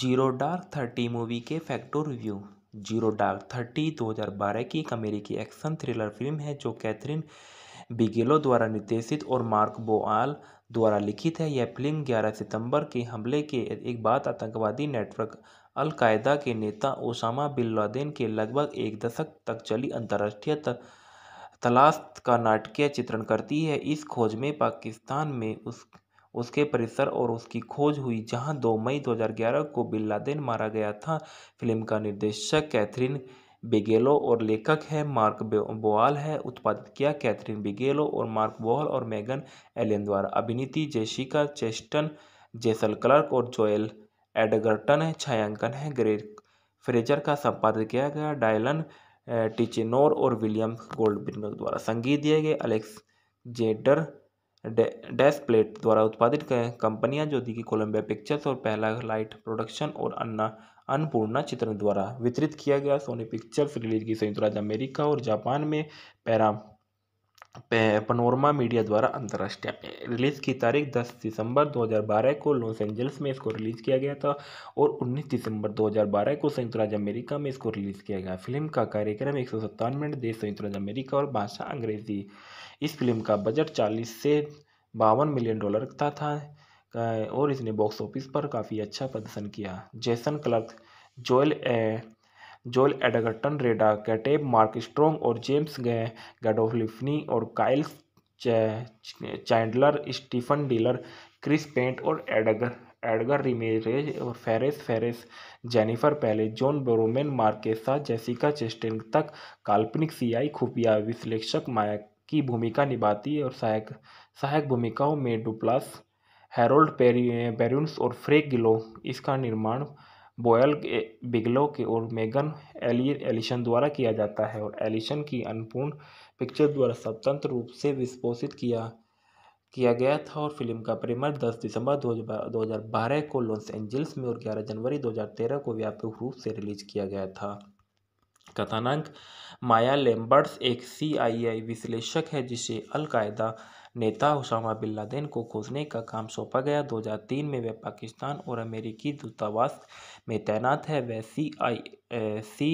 Zero dark thirty movie के फैक्टो review zero dark thirty 2012 की एक अमेरिकी एक्शन थ्रिलर फिल्म है जो कैथरीन बिगेलो द्वारा निर्देशित और मार्क बोआल द्वारा लिखित है यह फिल्म 11 सितंबर के हमले के एक बाद आतंकवादी नेटवर्क अलकायदा के नेता ओसामा बिन लादेन के लगभग एक दशक तक चली अंतर्राष्ट्रीय तलाश का नाटकीय चित्रण करती है इस खोज में पाकिस्तान में उस उसके परिसर और उसकी खोज हुई जहां 2 मई 2011 को बिन लादेन मारा गया था फिल्म का निर्देशक कैथरीन बिगेलो और लेखक है मार्क बोआल है उत्पादित किया कैथरीन बिगेलो और मार्क बोआल और मेगन एलियन द्वारा अभिनीति जेसिका चेस्टन जेसल क्लर्क और जोएल एडगर्टन है छायांकन है ग्रेट फ्रेजर का संपादन किया गया डायलन टिचिनोर और विलियम गोल्डबिनर द्वारा संगीत दिए गए अलेक्स जेडर डैश प्लेट द्वारा उत्पादित कंपनियां जो दी कि कोलम्बिया पिक्चर्स और पहला लाइट प्रोडक्शन और अन्ना अन्नपूर्णा चित्र द्वारा वितरित किया गया सोनी पिक्चर्स रिलीज की संयुक्त राज्य अमेरिका और जापान में पैरा पनोरमा मीडिया द्वारा अंतर्राष्ट्रीय रिलीज़ की तारीख 10 दिसंबर 2012 को लॉस एंजल्स में इसको रिलीज़ किया गया था और 19 दिसंबर 2012 को संयुक्त राज्य अमेरिका में इसको रिलीज़ किया गया फिल्म का कार्यक्रम एक मिनट देश संयुक्त राज्य अमेरिका और भाषा अंग्रेजी इस फिल्म का बजट चालीस से बावन मिलियन डॉलर का था और इसने बॉक्स ऑफिस पर काफ़ी अच्छा प्रदर्शन किया जैसन क्लर्क जोएल ए, Joel Edgerton Reda Kateb Mark Strong और जेम्स गैडोफलिफनी और Kyle Chandler Stephen Dillane Chris Pratt और एडगर एडगर रिमेरेज और फेरेस फेरेस जेनिफर पहले जॉन बोरोमैन मार्केसा जेसिका चेस्टेन तक काल्पनिक सीआई खुफिया विश्लेषक माया की भूमिका निभाती है और सहायक सहायक भूमिकाओं में डुप्लास हेरोल्ड पेरी और फ्रेक गिलो इसका निर्माण बोयल बिगलो के और मेगन एली एलिशन द्वारा किया जाता है और एलिशन की अनपूर्ण पिक्चर द्वारा स्वतंत्र रूप से विस्फोषित किया किया गया था और फिल्म का प्रीमियर 10 दिसंबर 2012 को लॉस एंजल्स में और 11 जनवरी 2013 को व्यापक रूप से रिलीज किया गया था कथानक माया लेम्बर्ट्स एक सीआईआई विश्लेषक है जिसे अलकायदा नेता उसामा बिन लादेन को खोजने का काम सौंपा गया 2003 में वह पाकिस्तान और अमेरिकी दूतावास में तैनात है वह C I C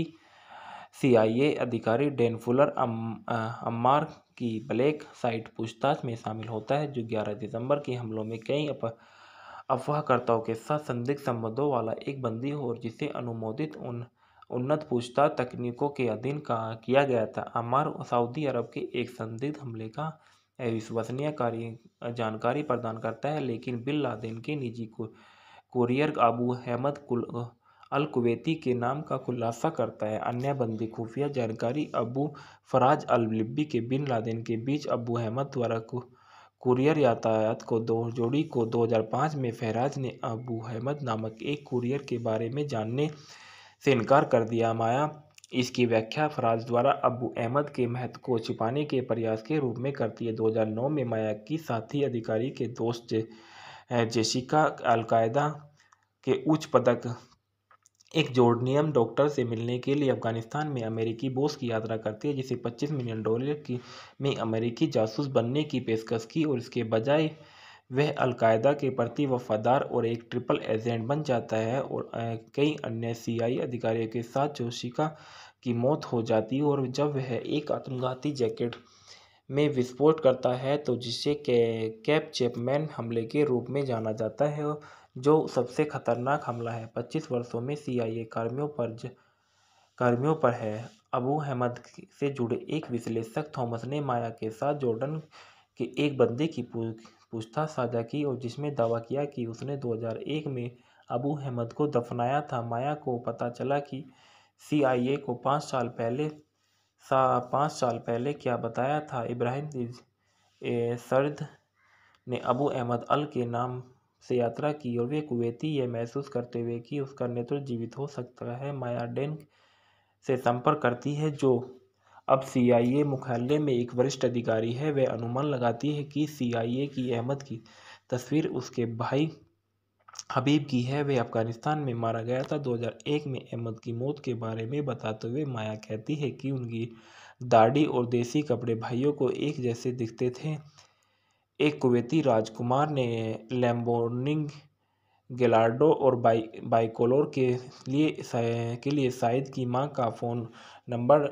C I A अधिकारी डेन फुलर अम, अम्मार की ब्लैक साइट पूछताछ में शामिल होता है जो 11 दिसंबर के हमलों में कई अप, अफवाहकर्ताओं के साथ संदिग्ध संबंधों वाला एक बंदी हो और जिसे अनुमोदित उन उन्नत पूछताछ तकनीकों के अधीन का किया गया था अमार सऊदी अरब के एक संदिग्ध हमले का अविश्वसनीय कार्य जानकारी प्रदान करता है लेकिन बिन लादेन के निजी कुरियर अबू अहमद कुल अल कुवैती के नाम का खुलासा करता है अन्य बंदी खुफिया जानकारी अबू फराज अल लिब्बी के बिन लादेन के बीच अबू अहमद द्वारा कुरियर यातायात को दो जोड़ी को 2005 में फहराज ने अबू अहमद नामक एक कुरियर के बारे में जानने से इनकार कर दिया माया इसकी व्याख्या फराज द्वारा अबू अहमद के महत्व को छिपाने के प्रयास के रूप में करती है 2009 में माया की साथी अधिकारी के दोस्त जेशिका जेसिका अलकायदा के उच्च पदक एक जोर्डनियम डॉक्टर से मिलने के लिए अफगानिस्तान में अमेरिकी बोस की यात्रा करती है जिसे 25 मिलियन डॉलर की में अमेरिकी जासूस बनने की पेशकश की और इसके बजाय वह अलकायदा के प्रति वफादार और एक ट्रिपल एजेंट बन जाता है और कई अन्य सीआई अधिकारियों के साथ जोशिका की मौत हो जाती है और जब वह एक आत्मघाती जैकेट में विस्फोट करता है तो जिसे के, कैप चैपमैन हमले के रूप में जाना जाता है जो सबसे खतरनाक हमला है पच्चीस वर्षों में सीआईए कर्मियों पर कर्मियों पर है अबू अहमद से जुड़े एक विश्लेषक थॉमस ने माया के साथ जॉर्डन के एक बंदे की पूछताछ साझा की और जिसमें दावा किया कि उसने 2001 में अबू अहमद को दफनाया था माया को पता चला कि सीआईए को पाँच साल पहले सा पाँच साल पहले क्या बताया था इब्राहिम सर्द ने अबू अहमद अल के नाम से यात्रा की और वे कुवैती यह महसूस करते हुए कि उसका नेतृत्व जीवित हो सकता है माया डेन से संपर्क करती है जो अब सीआईए मुख्यालय में एक वरिष्ठ अधिकारी है वह अनुमान लगाती है कि सीआईए की अहमद की तस्वीर उसके भाई हबीब की है वह अफगानिस्तान में मारा गया था 2001 में अहमद की मौत के बारे में बताते हुए माया कहती है कि उनकी दाढ़ी और देसी कपड़े भाइयों को एक जैसे दिखते थे एक कुवैती राजकुमार ने लैम्बोर्निंग गेलार्डो और बाई बाइकोलोर के लिए के लिए शाहिद की मां का फ़ोन नंबर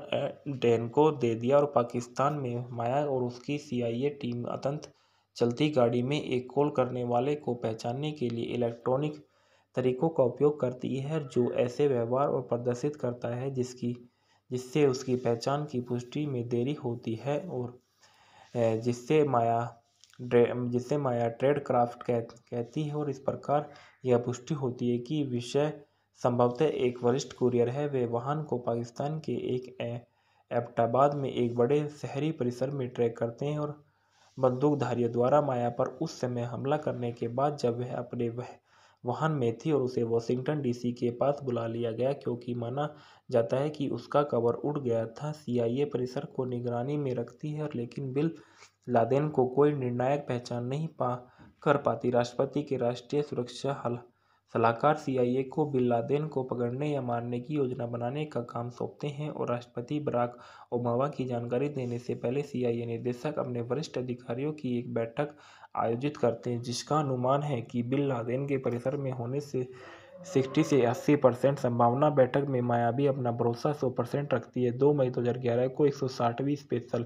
डैन को दे दिया और पाकिस्तान में माया और उसकी सीआईए टीम अतंत चलती गाड़ी में एक कॉल करने वाले को पहचानने के लिए इलेक्ट्रॉनिक तरीकों का उपयोग करती है जो ऐसे व्यवहार और प्रदर्शित करता है जिसकी जिससे उसकी पहचान की पुष्टि में देरी होती है और जिससे माया जिससे माया ट्रेड क्राफ्ट कह, कहती है और इस प्रकार यह पुष्टि होती है कि विषय संभवतः एक वरिष्ठ कुरियर है वे वाहन को पाकिस्तान के एक एबटाबाद में एक बड़े शहरी परिसर में ट्रैक करते हैं और बंदूकधारियों द्वारा माया पर उस समय हमला करने के बाद जब वह अपने वह वाहन में थी और उसे वॉशिंगटन डीसी के पास बुला लिया गया क्योंकि माना जाता है कि उसका कवर उड़ गया था सीआईए परिसर को निगरानी में रखती है लेकिन बिल लादेन को कोई निर्णायक पहचान नहीं पा कर पाती राष्ट्रपति के राष्ट्रीय सुरक्षा हल सलाहकार सीआईए को बिन लादेन को पकड़ने या मारने की योजना बनाने का काम सौंपते हैं और राष्ट्रपति बराक ओबामा की जानकारी देने से पहले सीआईए निदेशक अपने वरिष्ठ अधिकारियों की एक बैठक आयोजित करते हैं जिसका अनुमान है कि बिन लादेन के परिसर में होने से सिक्सटी से अस्सी परसेंट संभावना बैठक में मायावी अपना भरोसा सौ परसेंट रखती है दो मई दो हज़ार ग्यारह को एक सौ साठवीं स्पेशल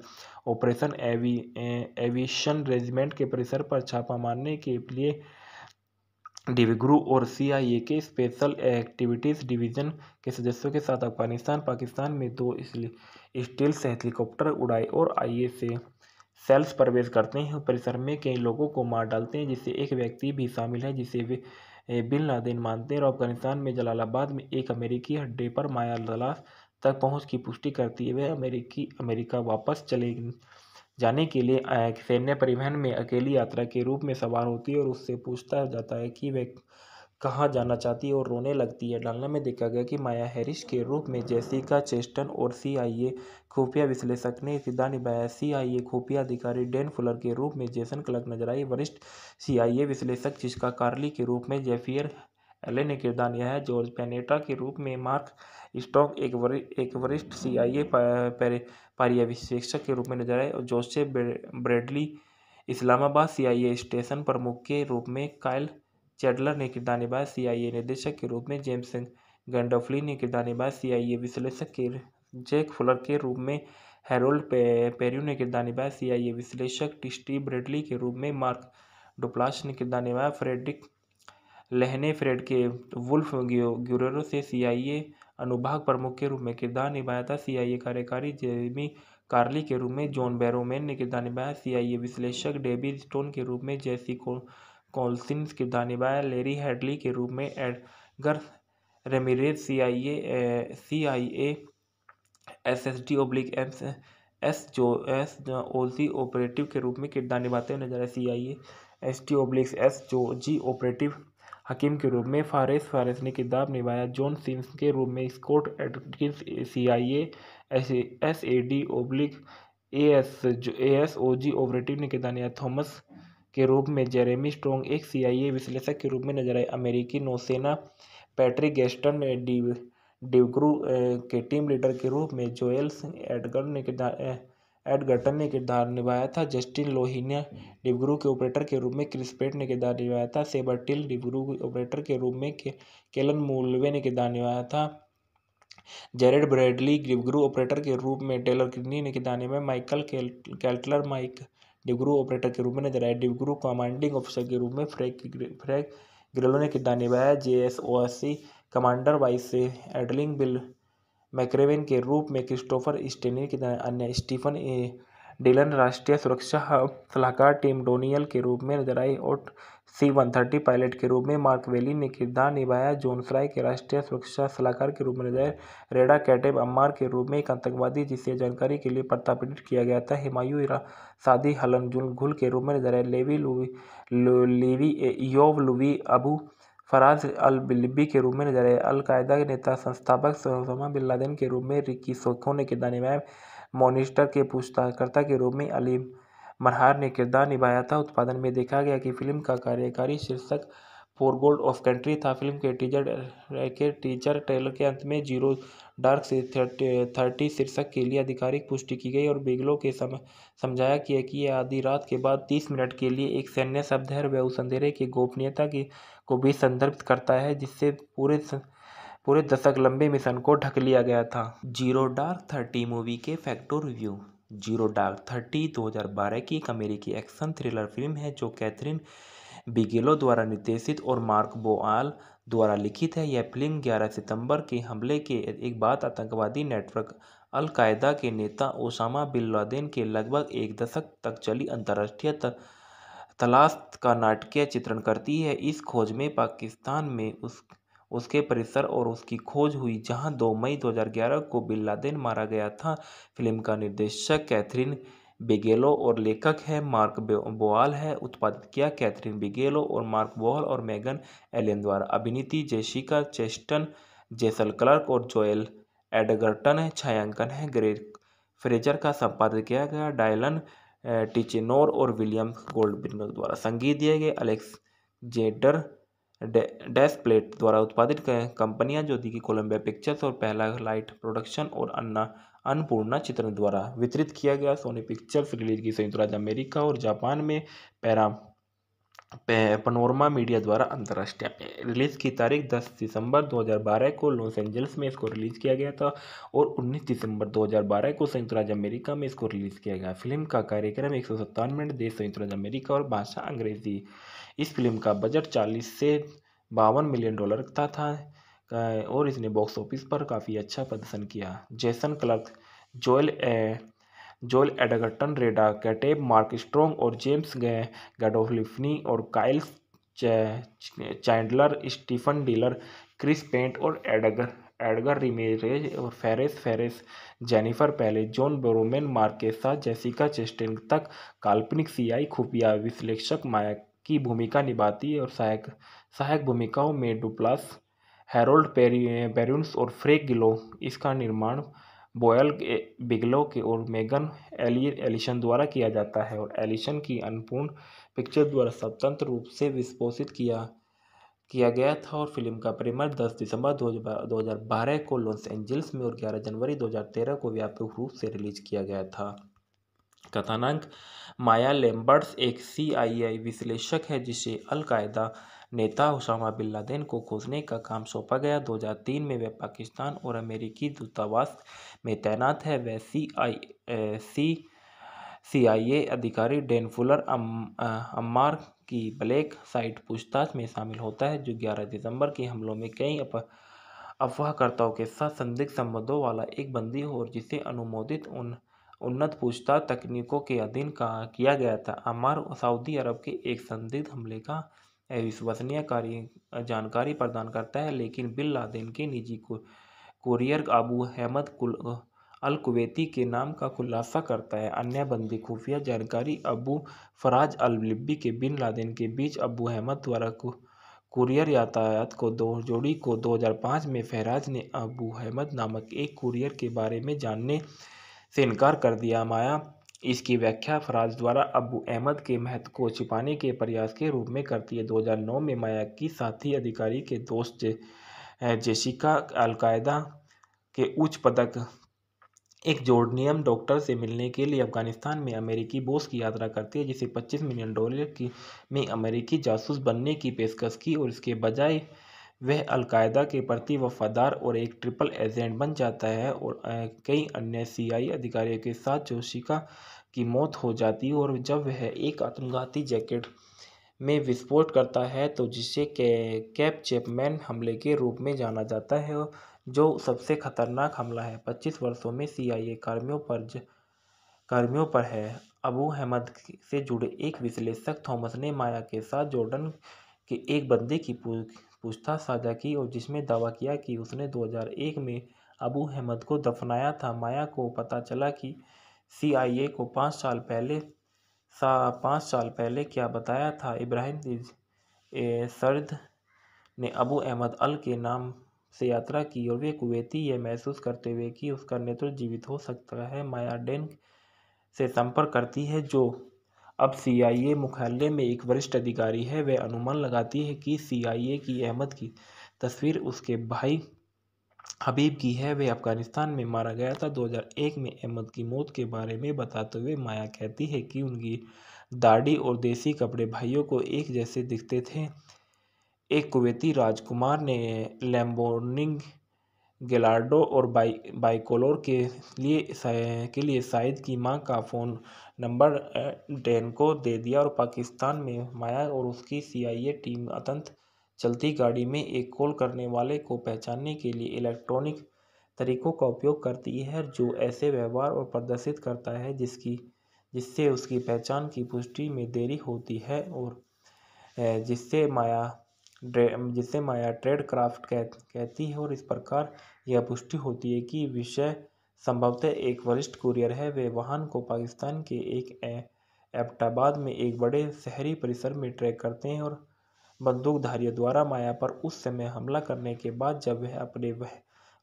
ऑपरेशन एवी एविशन रेजिमेंट के परिसर पर छापा मारने के लिए डिविग्रू और सीआईए के स्पेशल एक्टिविटीज़ डिवीज़न के सदस्यों के साथ अफगानिस्तान पाकिस्तान में दो स्टील्स हेलीकॉप्टर उड़ाए और आई से सेल्स प्रवेश करते हैं परिसर में कई लोगों को मार डालते हैं जिससे एक व्यक्ति भी शामिल है जिसे वे बिन लादेन मानते हैं और अफगानिस्तान में जलालाबाद में एक अमेरिकी अड्डे पर माया दलास तक पहुंच की पुष्टि करती है वह अमेरिकी अमेरिका वापस चले जाने के लिए सैन्य परिवहन में अकेली यात्रा के रूप में सवार होती है और उससे पूछता जाता है कि वह कहाँ जाना चाहती है और रोने लगती है डालना में देखा गया कि माया हैरिस के रूप में जेसिका चेस्टन और सीआईए खुफिया विश्लेषक ने किरदार निभाया सीआईए खुफिया अधिकारी डेन फुलर के रूप में जेसन क्लर्क नजर आई वरिष्ठ सीआईए विश्लेषक जिसका कार्ली के रूप में जेफियर एले ने किरदार है जॉर्ज पेनेटा के रूप में मार्क स्टॉक एक वरि एक वरिष्ठ ए पर्यवेक्षक के रूप में नजर आए और Joseph Bradley Islamabad C I A station प्रमुख के रूप में कायल चैडलर ने किरदार निभाया सीआईए निदेशक के रूप में जेम्स गंडोफली ने किरदार निभाया सीआईए विश्लेषक के जैक फुलर के रूप में हेरोल्ड पे, पेरियो ने किरदार निभाया सीआईए विश्लेषक टिस्टी ब्रेडली के रूप में मार्क डुप्लास ने किरदार निभाया फ्रेडरिक लहने फ्रेड के वुल्फ ग्यूरो से सीआईए अनुभाग प्रमुख के रूप में किरदार निभाया था सीआईए कार्यकारी जेमी कार्ली के रूप में जॉन बैरोमैन ने किरदार निभाया सीआईए विश्लेषक डेविड स्टोन के रूप में जैसी को कोलसिन्स किरदार निभाया लेरी हेडली के रूप में Edgar Ramirez C I A C I A S S D oblique AIIMS S जो एस ओ सी ऑपरेटिव के रूप में किरदार निभाते हुए नजर आए C I A S T obliques S जो जी ऑपरेटिव हकीम के रूप में फारेस फारेस ने किरदार निभाया जॉन सिंस के रूप में Scott Adkins C I A S A D oblique A S जो A S O G operative ने किरदार निभाया थॉमस के रूप में जेरेमी स्ट्रोंग एक सीआईए विश्लेषक के रूप में नजर आए अमेरिकी नौसेना पैट्रिक गेस्टन डिव डिवक्रू के टीम लीडर के रूप में जोएल्स एडगर ने किरदार एडगर्टन ने किरदार निभाया था जस्टिन लोहिनिया डिब्रू के ऑपरेटर के रूप में क्रिसपेट ने किरदार निभाया था सेबरटिल डिब्रू के ऑपरेटर के रूप में के, केलन मूलवे ने किरदार निभाया था जेरेड ब्रैडली डिब्रू ऑपरेटर के रूप में टेलर किडनी ने किरदार निभाया माइकल कैल्टलर माइक डिब्रू ऑपरेटर के रूप में नजर आया डिग्रू कमांडिंग ऑफिसर के रूप में फ्रैक फ्रैक ग्रेलो ने किरदार निभाया J S O C commander vice से एडलिंग बिल मैक्रेवेन के रूप में क्रिस्टोफर स्टेनी के अन्य स्टीफन ए डिलन राष्ट्रीय सुरक्षा सलाहकार टीम डोनियल के रूप में नजर आई और सी वन थर्टी पायलट के रूप में मार्क वेली ने किरदार निभाया जोनसराय के राष्ट्रीय सुरक्षा सलाहकार के रूप में रेडा कैटेब अम्मार के रूप में एक आतंकवादी जिसे जानकारी के लिए प्रतापित किया गया था हिमायू सादी हलन जुल के रूप में लेवी लुवी लेवी योव लुवी अबू फराज अल बिल्बी के रूप में नजर आए अलकायदा के नेता संस्थापक सोसमा बिन लादेन के रूप में रिकी सोखो ने किरदार निभाया मोनिस्टर के पूछताछकर्ता के रूप में अलीम मरहार ने किरदार निभाया था उत्पादन में देखा गया कि फिल्म का कार्यकारी शीर्षक फोर गोल्ड ऑफ कंट्री था फिल्म के टीजर के टीजर ट्रेलर के अंत में जीरो डार्क से थर्टी शीर्षक के लिए आधिकारिक पुष्टि की गई और बिगलो के सम समझाया किया कि यह आधी रात के बाद तीस मिनट के लिए एक सैन्य शब्द है वह उस अंधेरे की गोपनीयता की को भी संदर्भित करता है जिससे पूरे स... पूरे दशक लंबे मिशन को ढक लिया गया था जीरो डार्क थर्टी मूवी के फैक्टो रिव्यू जीरो डार्क थर्टी 2012 की एक अमेरिकी एक्शन थ्रिलर फिल्म है जो कैथरीन बिगेलो द्वारा निर्देशित और मार्क बोआल द्वारा लिखित है यह फिल्म 11 सितंबर के हमले के एक बाद आतंकवादी नेटवर्क अलकायदा के नेता ओसामा बिन लादेन के लगभग एक दशक तक चली अंतर्राष्ट्रीय तलाश का नाटकीय चित्रण करती है इस खोज में पाकिस्तान में उस उसके परिसर और उसकी खोज हुई जहां 2 मई 2011 को बिल्ला लादेन मारा गया था फिल्म का निर्देशक कैथरीन बिगेलो और लेखक है मार्क बोआल है उत्पादित किया कैथरीन बिगेलो और मार्क बोआल और मेगन एलियन द्वारा अभिनीति जेसिका चेस्टन जेसल क्लर्क और जोएल एडगर्टन है छायांकन है ग्रेट फ्रेजर का संपादन किया गया डायलन टिचिनोर और विलियम गोल्डबिनर द्वारा संगीत दिए गए अलेक्स जेडर डैश प्लेट द्वारा उत्पादित कंपनियां ज्योति की कोलंबिया पिक्चर्स और पहला लाइट प्रोडक्शन और अन्ना अन्नपूर्णा चित्र द्वारा वितरित किया गया सोनी पिक्चर्स रिलीज की संयुक्त राज्य अमेरिका और जापान में पैरा पनोरमा मीडिया द्वारा अंतर्राष्ट्रीय रिलीज़ की तारीख 10 दिसंबर 2012 को लॉस एंजल्स में इसको रिलीज़ किया गया था और 19 दिसंबर 2012 को संयुक्त राज्य अमेरिका में इसको रिलीज़ किया गया फिल्म का कार्यक्रम एक मिनट देश संयुक्त राज्य अमेरिका और भाषा अंग्रेजी इस फिल्म का बजट चालीस से बावन मिलियन डॉलर का था और इसने बॉक्स ऑफिस पर काफ़ी अच्छा प्रदर्शन किया जैसन क्लर्क जोएल ए, Joel Edgerton Reda Kateb Mark Strong और जेम्स गैडोफलिफनी और Kyle Chandler Stephen Dillane Chris Pratt और एडगर एडगर रिमेरेज और फेरेस फेरेस जेनिफर पहले जॉन बोरोमैन मार्केसा जेसिका चेस्टिन तक काल्पनिक सीआई खुफिया विश्लेषक माया की भूमिका निभाती है और सहायक सहायक भूमिकाओं में डुप्लास हैरोल्ड पेरी पेरूंस और फ्रेक गिलो इसका निर्माण बोयल बिगलो के और मेगन एली एलिशन द्वारा किया जाता है और एलिशन की अनपूर्ण पिक्चर द्वारा स्वतंत्र रूप से विस्पोषित किया किया गया था और फिल्म का प्रीमियर 10 दिसंबर 2012 को लॉस एंजल्स में और 11 जनवरी 2013 को व्यापक रूप से रिलीज किया गया था कथानक माया लेम्बर्ट्स एक सीआईआई विश्लेषक है जिसे अलकायदा नेता उसामा बिन लादेन को खोजने का काम सौंपा गया 2003 में वह पाकिस्तान और अमेरिकी दूतावास में तैनात है वह C I C C I A अधिकारी डेन फुलर अम, अम्मार की ब्लैक साइट पूछताछ में शामिल होता है जो 11 दिसंबर के हमलों में कई अप, अफवाहकर्ताओं के साथ संदिग्ध संबंधों वाला एक बंदी हो और जिसे अनुमोदित उन उन्नत पूछताछ तकनीकों के अधीन का किया गया था अमार सऊदी अरब के एक संदिग्ध हमले का अविश्वसनीय कार्य जानकारी प्रदान करता है लेकिन बिन लादेन के निजी को अबू अहमद कुल अल कुवैती के नाम का खुलासा करता है अन्य बंदी खुफिया जानकारी अबू फराज अल लिब्बी के बिन लादेन के बीच अबू अहमद द्वारा कुरियर यातायात को दो जोड़ी को 2005 में फहराज ने अबू अहमद नामक एक कुरियर के बारे में जानने से इनकार कर दिया माया इसकी व्याख्या फराज द्वारा अबू अहमद के महत्व को छिपाने के प्रयास के रूप में करती है 2009 में माया की साथी अधिकारी के दोस्त जेसिका अलकायदा के उच्च पदक एक जोर्डनियम डॉक्टर से मिलने के लिए अफगानिस्तान में अमेरिकी बोस की यात्रा करती है जिसे 25 मिलियन डॉलर की में अमेरिकी जासूस बनने की पेशकश की और इसके बजाय वह अलकायदा के प्रति वफादार और एक ट्रिपल एजेंट बन जाता है और कई अन्य सीआई अधिकारियों के साथ जोशिका की मौत हो जाती है और जब वह एक आत्मघाती जैकेट में विस्फोट करता है तो जिसे के, कैप चैपमैन हमले के रूप में जाना जाता है जो सबसे खतरनाक हमला है पच्चीस वर्षों में सीआईए कर्मियों पर ज, कर्मियों पर है अबू अहमद से जुड़े एक विश्लेषक थॉमस ने माया के साथ जॉर्डन के एक बंदे की पूछताछ साझा की और जिसमें दावा किया कि उसने 2001 में अबू अहमद को दफनाया था माया को पता चला कि सीआईए को पाँच साल पहले सा पाँच साल पहले क्या बताया था इब्राहिम सर्द ने अबू अहमद अल के नाम से यात्रा की और वे कुवैती यह महसूस करते हुए कि उसका नेतृत्व जीवित हो सकता है माया डेन से संपर्क करती है जो अब सीआईए मुख्यालय में एक वरिष्ठ अधिकारी है वह अनुमान लगाती है कि सीआईए की अहमद की तस्वीर उसके भाई हबीब की है वह अफगानिस्तान में मारा गया था 2001 में अहमद की मौत के बारे में बताते हुए माया कहती है कि उनकी दाढ़ी और देसी कपड़े भाइयों को एक जैसे दिखते थे एक कुवैती राजकुमार ने लैम्बोर्निंग गेलार्डो और बाई बाइकोलोर के लिए के लिए शाहिद की मां का फ़ोन नंबर डैन को दे दिया और पाकिस्तान में माया और उसकी सीआईए टीम अतंत चलती गाड़ी में एक कॉल करने वाले को पहचानने के लिए इलेक्ट्रॉनिक तरीकों का उपयोग करती है जो ऐसे व्यवहार और प्रदर्शित करता है जिसकी जिससे उसकी पहचान की पुष्टि में देरी होती है और जिससे माया जिससे माया ट्रेड क्राफ्ट कह, कहती है और इस प्रकार यह पुष्टि होती है कि विषय संभवतः एक वरिष्ठ कुरियर है वे वाहन को पाकिस्तान के एक एबटाबाद में एक बड़े शहरी परिसर में ट्रैक करते हैं और बंदूकधारियों द्वारा माया पर उस समय हमला करने के बाद जब वह अपने वह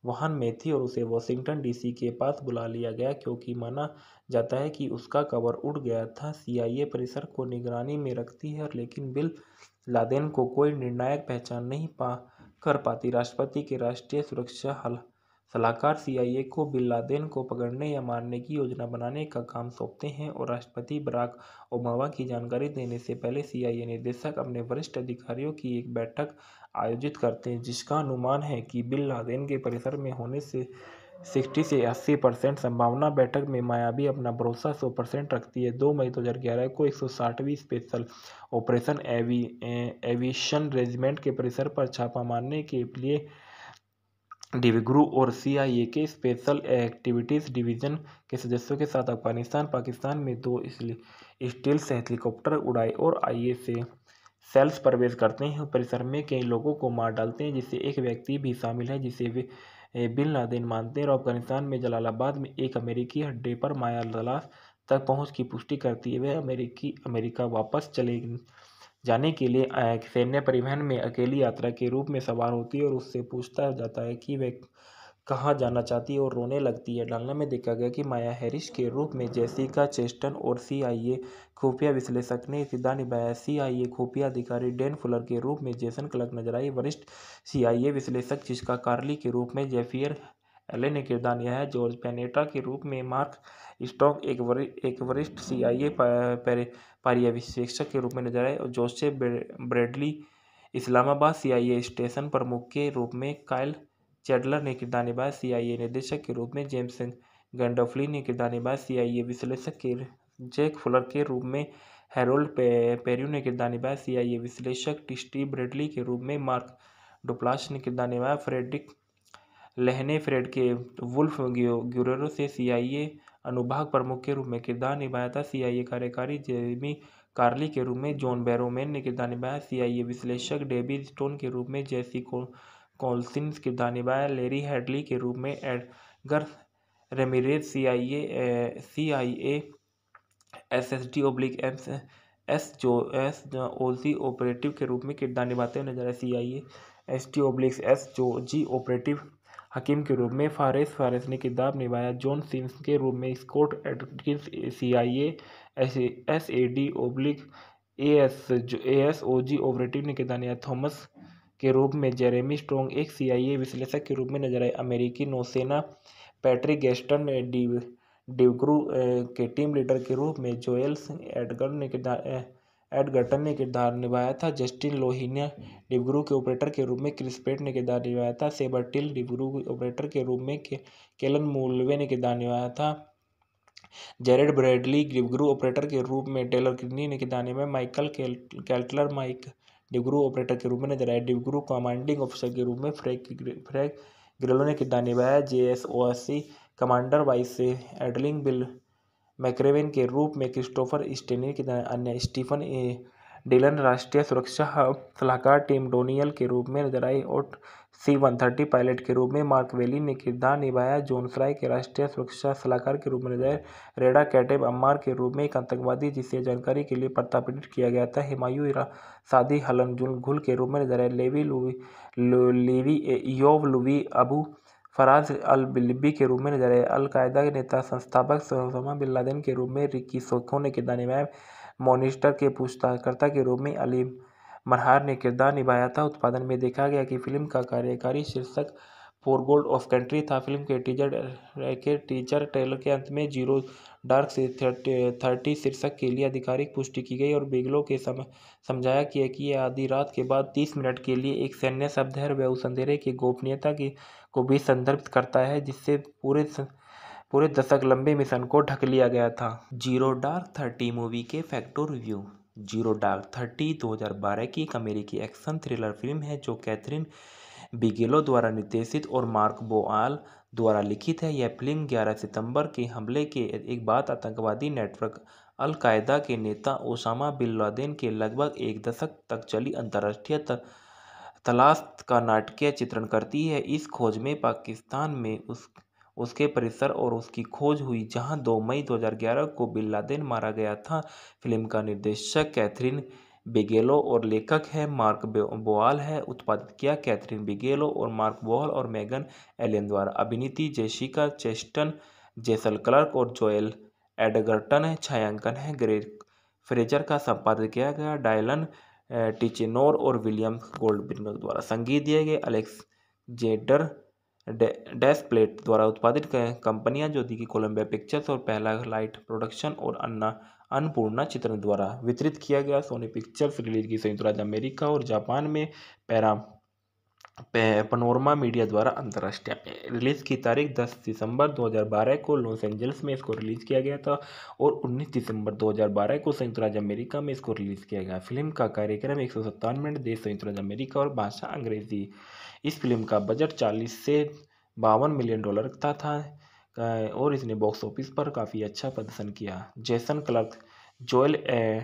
वाहन में थी और उसे वॉशिंगटन डीसी के पास बुला लिया गया क्योंकि माना जाता है कि उसका कवर उड़ गया था सीआईए परिसर को निगरानी में रखती है लेकिन बिल लादेन को कोई निर्णायक पहचान नहीं पा कर पाती राष्ट्रपति के राष्ट्रीय सुरक्षा सलाहकार सीआईए को बिन लादेन को पकड़ने या मारने की योजना बनाने का काम सौंपते हैं और राष्ट्रपति बराक ओबामा की जानकारी देने से पहले सीआईए निदेशक अपने वरिष्ठ अधिकारियों की एक बैठक आयोजित करते हैं जिसका अनुमान है कि बिन लादेन के परिसर में होने से सिक्सटी से अस्सी परसेंट संभावना बैठक में मायावी अपना भरोसा सौ परसेंट रखती है दो मई दो हज़ार ग्यारह को एक सौ साठवीं स्पेशल ऑपरेशन एवी एविशन रेजिमेंट के परिसर पर छापा मारने के लिए डिविग्रू और सीआईए के स्पेशल एक्टिविटीज़ डिवीज़न के सदस्यों के साथ अफगानिस्तान पाकिस्तान में दो स्टील्स हेलीकॉप्टर उड़ाए और आई से सेल्स प्रवेश करते हैं परिसर में कई लोगों को मार डालते हैं जिससे एक व्यक्ति भी शामिल है जिसे वे बिन लादेन मानते हैं और अफगानिस्तान में जलालाबाद में एक अमेरिकी अड्डे पर माया दलास तक पहुंच की पुष्टि करती है वह अमेरिकी अमेरिका वापस चले जाने के लिए सैन्य परिवहन में अकेली यात्रा के रूप में सवार होती है और उससे पूछता जाता है कि वह कहाँ जाना चाहती है और रोने लगती है डालना में देखा गया कि माया हैरिस के रूप में जेसिका चेस्टन और सीआईए खुफिया विश्लेषक ने किरदार निभाया सीआईए खुफिया अधिकारी डेन फुलर के रूप में जेसन क्लर्क नजर आई वरिष्ठ सीआईए विश्लेषक जिसका कार्ली के रूप में जेफियर एले ने किरदार है जॉर्ज पेनेटा के रूप में मार्क स्टॉक एक वरि, एक वरिष्ठ ए पर्यवेक्षक के रूप में नजर आए और Joseph Bradley Islamabad C I A station प्रमुख के रूप में कायल चैडलर ने किरदार निभाया सीआईए निदेशक के रूप में जेम्स गंडोफली ने किरदार निभाया सीआईए विश्लेषक के जैक फुलर के रूप में हेरोल्ड पे, पेरियो ने किरदार निभाया सीआईए विश्लेषक टिस्टी ब्रेडली के रूप में मार्क डुप्लास ने किरदार निभाया फ्रेडरिक लहने फ्रेड के वुल्फ ग्यूरो से सीआईए अनुभाग प्रमुख के रूप में किरदार निभाया था सीआईए कार्यकारी जेमी कार्ली के रूप में जॉन बैरोमैन ने किरदार निभाया सीआईए विश्लेषक डेविड स्टोन के रूप में जैसी को कॉलसिंस किरदार निभाया लेरी हेडली के रूप में Edgar Ramirez C I A C I A S S D oblique S S जो एस ओ सी ऑपरेटिव के रूप में किरदार निभाते हुए नजर आए C I A S T obliques S जो जी ऑपरेटिव हकीम के रूप में फारेस फारेस ने किरदार निभाया जॉन सिंस के रूप में Scott Adkins C I A S S A D oblique A S जो A S O G operative ने किरदार निभाया थॉमस के रूप में जेरेमी स्ट्रोंग एक सीआईए विश्लेषक के रूप में नजर आए अमेरिकी नौसेना पैट्रिक गेस्टन डिव डिवक्रू के टीम लीडर के रूप में जोएल्स एडगर ने किरदार एडगर्टन ने किरदार निभाया था जस्टिन लोहिनिया डिब्रू के ऑपरेटर के रूप में क्रिसपेट ने किरदार निभाया था सेबरटिल डिब्रू के ऑपरेटर के रूप में के, केलन मूलवे ने किरदार निभाया था जेरेड ब्रैडली डिब्रू ऑपरेटर के रूप में टेलर किडनी ने किदाने में माइकल कैल्टलर माइक डिग्रू ऑपरेटर के रूप में नजर आया डिग्रू कमांडिंग ऑफिसर के रूप में फ्रैक फ्रैक ग्रेलो ने किरदार निभाया J S O S C commander vice से एडलिंग बिल मैक्रेवेन के रूप में क्रिस्टोफर स्टेनी के अन्य स्टीफन ए डिलन राष्ट्रीय सुरक्षा सलाहकार टीम डोनियल के रूप में नजर आई और सी वन थर्टी पायलट के रूप में मार्क वेली ने किरदार निभाया जॉन फ्राई के राष्ट्रीय सुरक्षा सलाहकार के रूप में रिटायर रेडा कैटेब अम्मार के रूप में एक आतंकवादी जिसे जानकारी के लिए प्रताड़ित किया गया था इरा सादी हलन घुल के रूप में रिटायर लेवी लुवी लेवी योव लुवी अबू फराज अल बिल्बी के रूप में नजर आए अलकायदा के नेता संस्थापक सोसमा बिन लादेन के रूप में रिक्की सोखो ने किरदार निभाया मोनिस्टर के पूछताछकर्ता के रूप में अलीम मनहार ने किरदार निभाया था उत्पादन में देखा गया कि फिल्म का कार्यकारी शीर्षक फोर गोल्ड ऑफ कंट्री था फिल्म के टीजर के टीजर ट्रेलर के अंत में जीरो डार्क से थर्टी शीर्षक के लिए आधिकारिक पुष्टि की गई और बिगलो के सम समझाया किया कि यह आधी रात के बाद तीस मिनट के लिए एक सैन्य शब्द है वह उस अंधेरे की गोपनीयता की को भी संदर्भित करता है जिससे पूरे पूरे दशक लंबे मिशन को ढक लिया गया था जीरो डार्क थर्टी मूवी के फैक्टो रिव्यू जीरो डार्क थर्टी 2012 की एक अमेरिकी एक्शन थ्रिलर फिल्म है जो कैथरीन बिगेलो द्वारा निर्देशित और मार्क बोआल द्वारा लिखित है यह फिल्म 11 सितंबर के हमले के एक बाद आतंकवादी नेटवर्क अलकायदा के नेता ओसामा बिन लादेन के लगभग एक दशक तक चली अंतर्राष्ट्रीय तलाश का नाटकीय चित्रण करती है इस खोज में पाकिस्तान में उस उसके परिसर और उसकी खोज हुई जहां 2 मई 2011 को बिन लादेन मारा गया था फिल्म का निर्देशक कैथरीन बिगेलो और लेखक है मार्क बोआल है उत्पादित किया कैथरीन बिगेलो और मार्क बोआल और मेगन एलियन द्वारा अभिनीति जेसिका चेस्टन जेसल क्लर्क और जोएल एडगर्टन है छायांकन है ग्रेट फ्रेजर का संपादन किया गया डायलन टिचिनोर और विलियम गोल्डबिनर द्वारा संगीत दिए गए अलेक्स जेडर डैश प्लेट द्वारा उत्पादित कंपनियां ज्योति की कोलंबिया पिक्चर्स और पहला लाइट प्रोडक्शन और अन्ना अन्नपूर्णा चित्रण द्वारा वितरित किया गया सोनी पिक्चर्स रिलीज की संयुक्त राज्य अमेरिका और जापान में पैरा पनोरमा मीडिया द्वारा अंतर्राष्ट्रीय रिलीज की तारीख 10 दिसंबर 2012 को लॉस एंजल्स में इसको रिलीज़ किया गया था और 19 दिसंबर 2012 को संयुक्त राज्य अमेरिका में इसको रिलीज़ किया गया फिल्म का कार्यक्रम एक सौ मिनट देश संयुक्त राज्य अमेरिका और भाषा अंग्रेजी इस फिल्म का बजट चालीस से बावन मिलियन डॉलर का था और इसने बॉक्स ऑफिस पर काफ़ी अच्छा प्रदर्शन किया जैसन क्लर्क जोएल ए,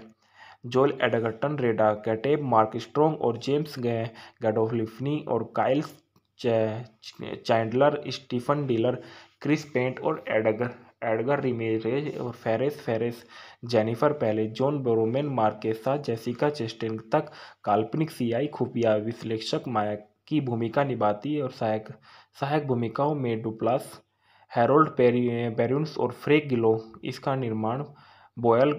Joel Edgerton Reda Kateb Mark Strong और जेम्स गैडोफलिफनी और Kyle Chandler Stephen Dillane Chris Pratt और एडगर एडगर रिमेरेज और फेरेस फेरेस जेनिफर पहले जॉन बोरोमैन मार्केसा जेसिका चेस्टेन तक काल्पनिक सीआई खुफिया विश्लेषक माया की भूमिका निभाती है और सहायक सहायक भूमिकाओं में डुप्लास हैरोल्ड पेरी पेरून्स और फ्रेक गिलो इसका निर्माण बोयल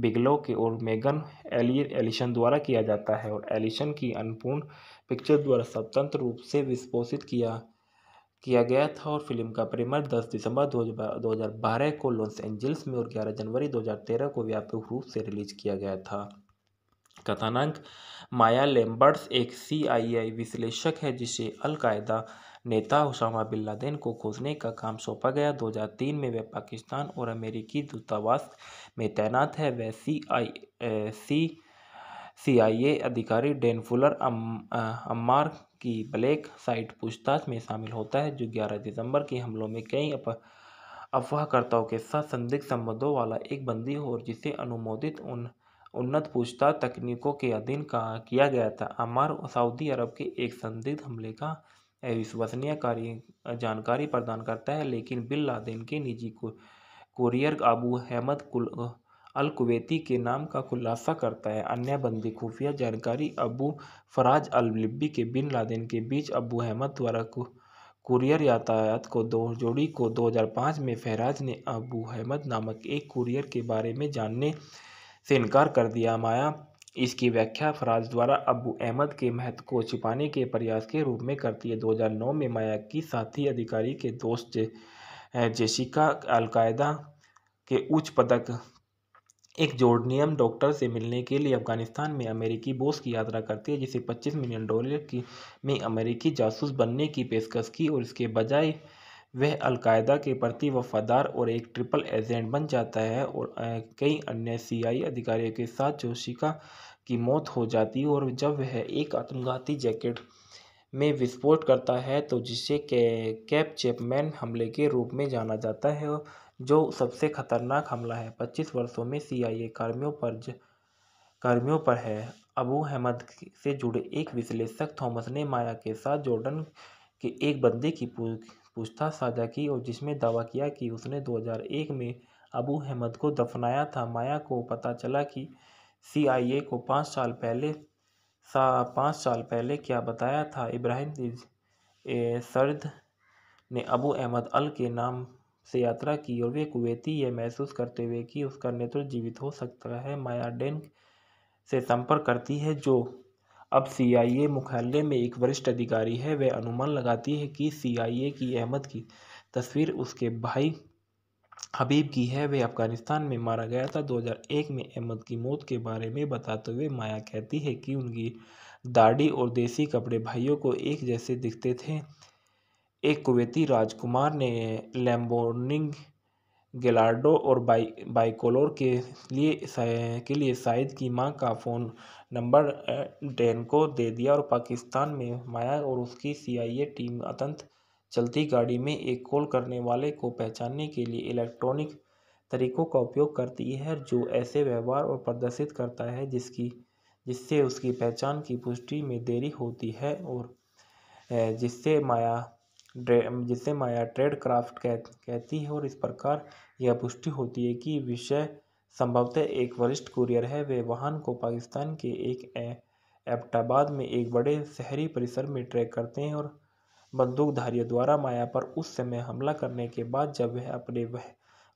बिगलो के और मेगन एली एलिशन द्वारा किया जाता है और एलिशन की अनपूर्ण पिक्चर द्वारा स्वतंत्र रूप से विस्पोषित किया किया गया था और फिल्म का प्रीमियर 10 दिसंबर 2012 को लॉस एंजल्स में और 11 जनवरी 2013 को व्यापक रूप से रिलीज किया गया था कथानांक माया लेम्बर्ट्स एक सीआईआई विश्लेषक है जिसे अलकायदा नेता उसामा बिन लादेन को खोजने का काम सौंपा गया 2003 में वह पाकिस्तान और अमेरिकी दूतावास में तैनात है वह सी आई सी ए अधिकारी डेन फुलर अम, अम्मार की ब्लैक साइट पूछताछ में शामिल होता है जो 11 दिसंबर के हमलों में कई अप, अफवाहकर्ताओं के साथ संदिग्ध संबंधों वाला एक बंदी हो और जिसे अनुमोदित उन उन्नत पूछताछ तकनीकों के अधीन का किया गया था अमार सऊदी अरब के एक संदिग्ध हमले का अविश्वसनीय कार्य जानकारी प्रदान करता है लेकिन बिन लादेन के निजी को, अबू अहमद कुल अल कुवैती के नाम का खुलासा करता है अन्य बंदी खुफिया जानकारी अबू फराज अल लिब्बी के बिन लादेन के बीच अबू अहमद द्वारा कुरियर यातायात को दो जोड़ी को 2005 में फहराज ने अबू अहमद नामक एक कुरियर के बारे में जानने से इनकार कर दिया माया इसकी व्याख्या फराज द्वारा अबू अहमद के महत्व को छिपाने के प्रयास के रूप में करती है 2009 में माया की साथी अधिकारी के दोस्त जे, जेसिका अलकायदा के उच्च पदक एक जोर्डनियम डॉक्टर से मिलने के लिए अफगानिस्तान में अमेरिकी बोस की यात्रा करती है जिसे 25 मिलियन डॉलर की में अमेरिकी जासूस बनने की पेशकश की और इसके बजाय वह अलकायदा के प्रति वफ़ादार और एक ट्रिपल एजेंट बन जाता है और कई अन्य सीआई अधिकारियों के साथ जोशिका की मौत हो जाती है और जब वह एक आत्मघाती जैकेट में विस्फोट करता है तो जिसे कैप चैपमैन हमले के रूप में जाना जाता है जो सबसे खतरनाक हमला है पच्चीस वर्षों में सीआईए कर्मियों पर कर्मियों पर है अबू अहमद से जुड़े एक विश्लेषक थॉमस ने माया के साथ जॉर्डन के एक बंदे की पूछ पूछताछ साझा की और जिसमें दावा किया कि उसने 2001 में अबू अहमद को दफनाया था माया को पता चला कि सीआईए को पाँच साल पहले सा पाँच साल पहले क्या बताया था इब्राहिम सर्द ने अबू अहमद अल के नाम से यात्रा की और वे कुवैती यह महसूस करते हुए कि उसका नेतृत्व जीवित हो सकता है माया डेन से संपर्क करती है जो अब सीआईए मुख्यालय में एक वरिष्ठ अधिकारी है वह अनुमान लगाती है कि सीआईए की अहमद की तस्वीर उसके भाई हबीब की है वह अफगानिस्तान में मारा गया था 2001 में अहमद की मौत के बारे में बताते हुए माया कहती है कि उनकी दाढ़ी और देसी कपड़े भाइयों को एक जैसे दिखते थे एक कुवैती राजकुमार ने लैम्बोर्निंग गेलार्डो और बाई बाइकोलोर के लिए के लिए शाहिद की मां का फ़ोन नंबर डैन को दे दिया और पाकिस्तान में माया और उसकी सीआईए टीम अतंत चलती गाड़ी में एक कॉल करने वाले को पहचानने के लिए इलेक्ट्रॉनिक तरीकों का उपयोग करती है जो ऐसे व्यवहार और प्रदर्शित करता है जिसकी जिससे उसकी पहचान की पुष्टि में देरी होती है और जिससे माया जिसे माया ट्रेड क्राफ्ट कह कहती है और इस प्रकार यह पुष्टि होती है कि विषय संभवतः एक वरिष्ठ कुरियर है वे वाहन को पाकिस्तान के एक एबटाबाद में एक बड़े शहरी परिसर में ट्रैक करते हैं और बंदूकधारियों द्वारा माया पर उस समय हमला करने के बाद जब वह अपने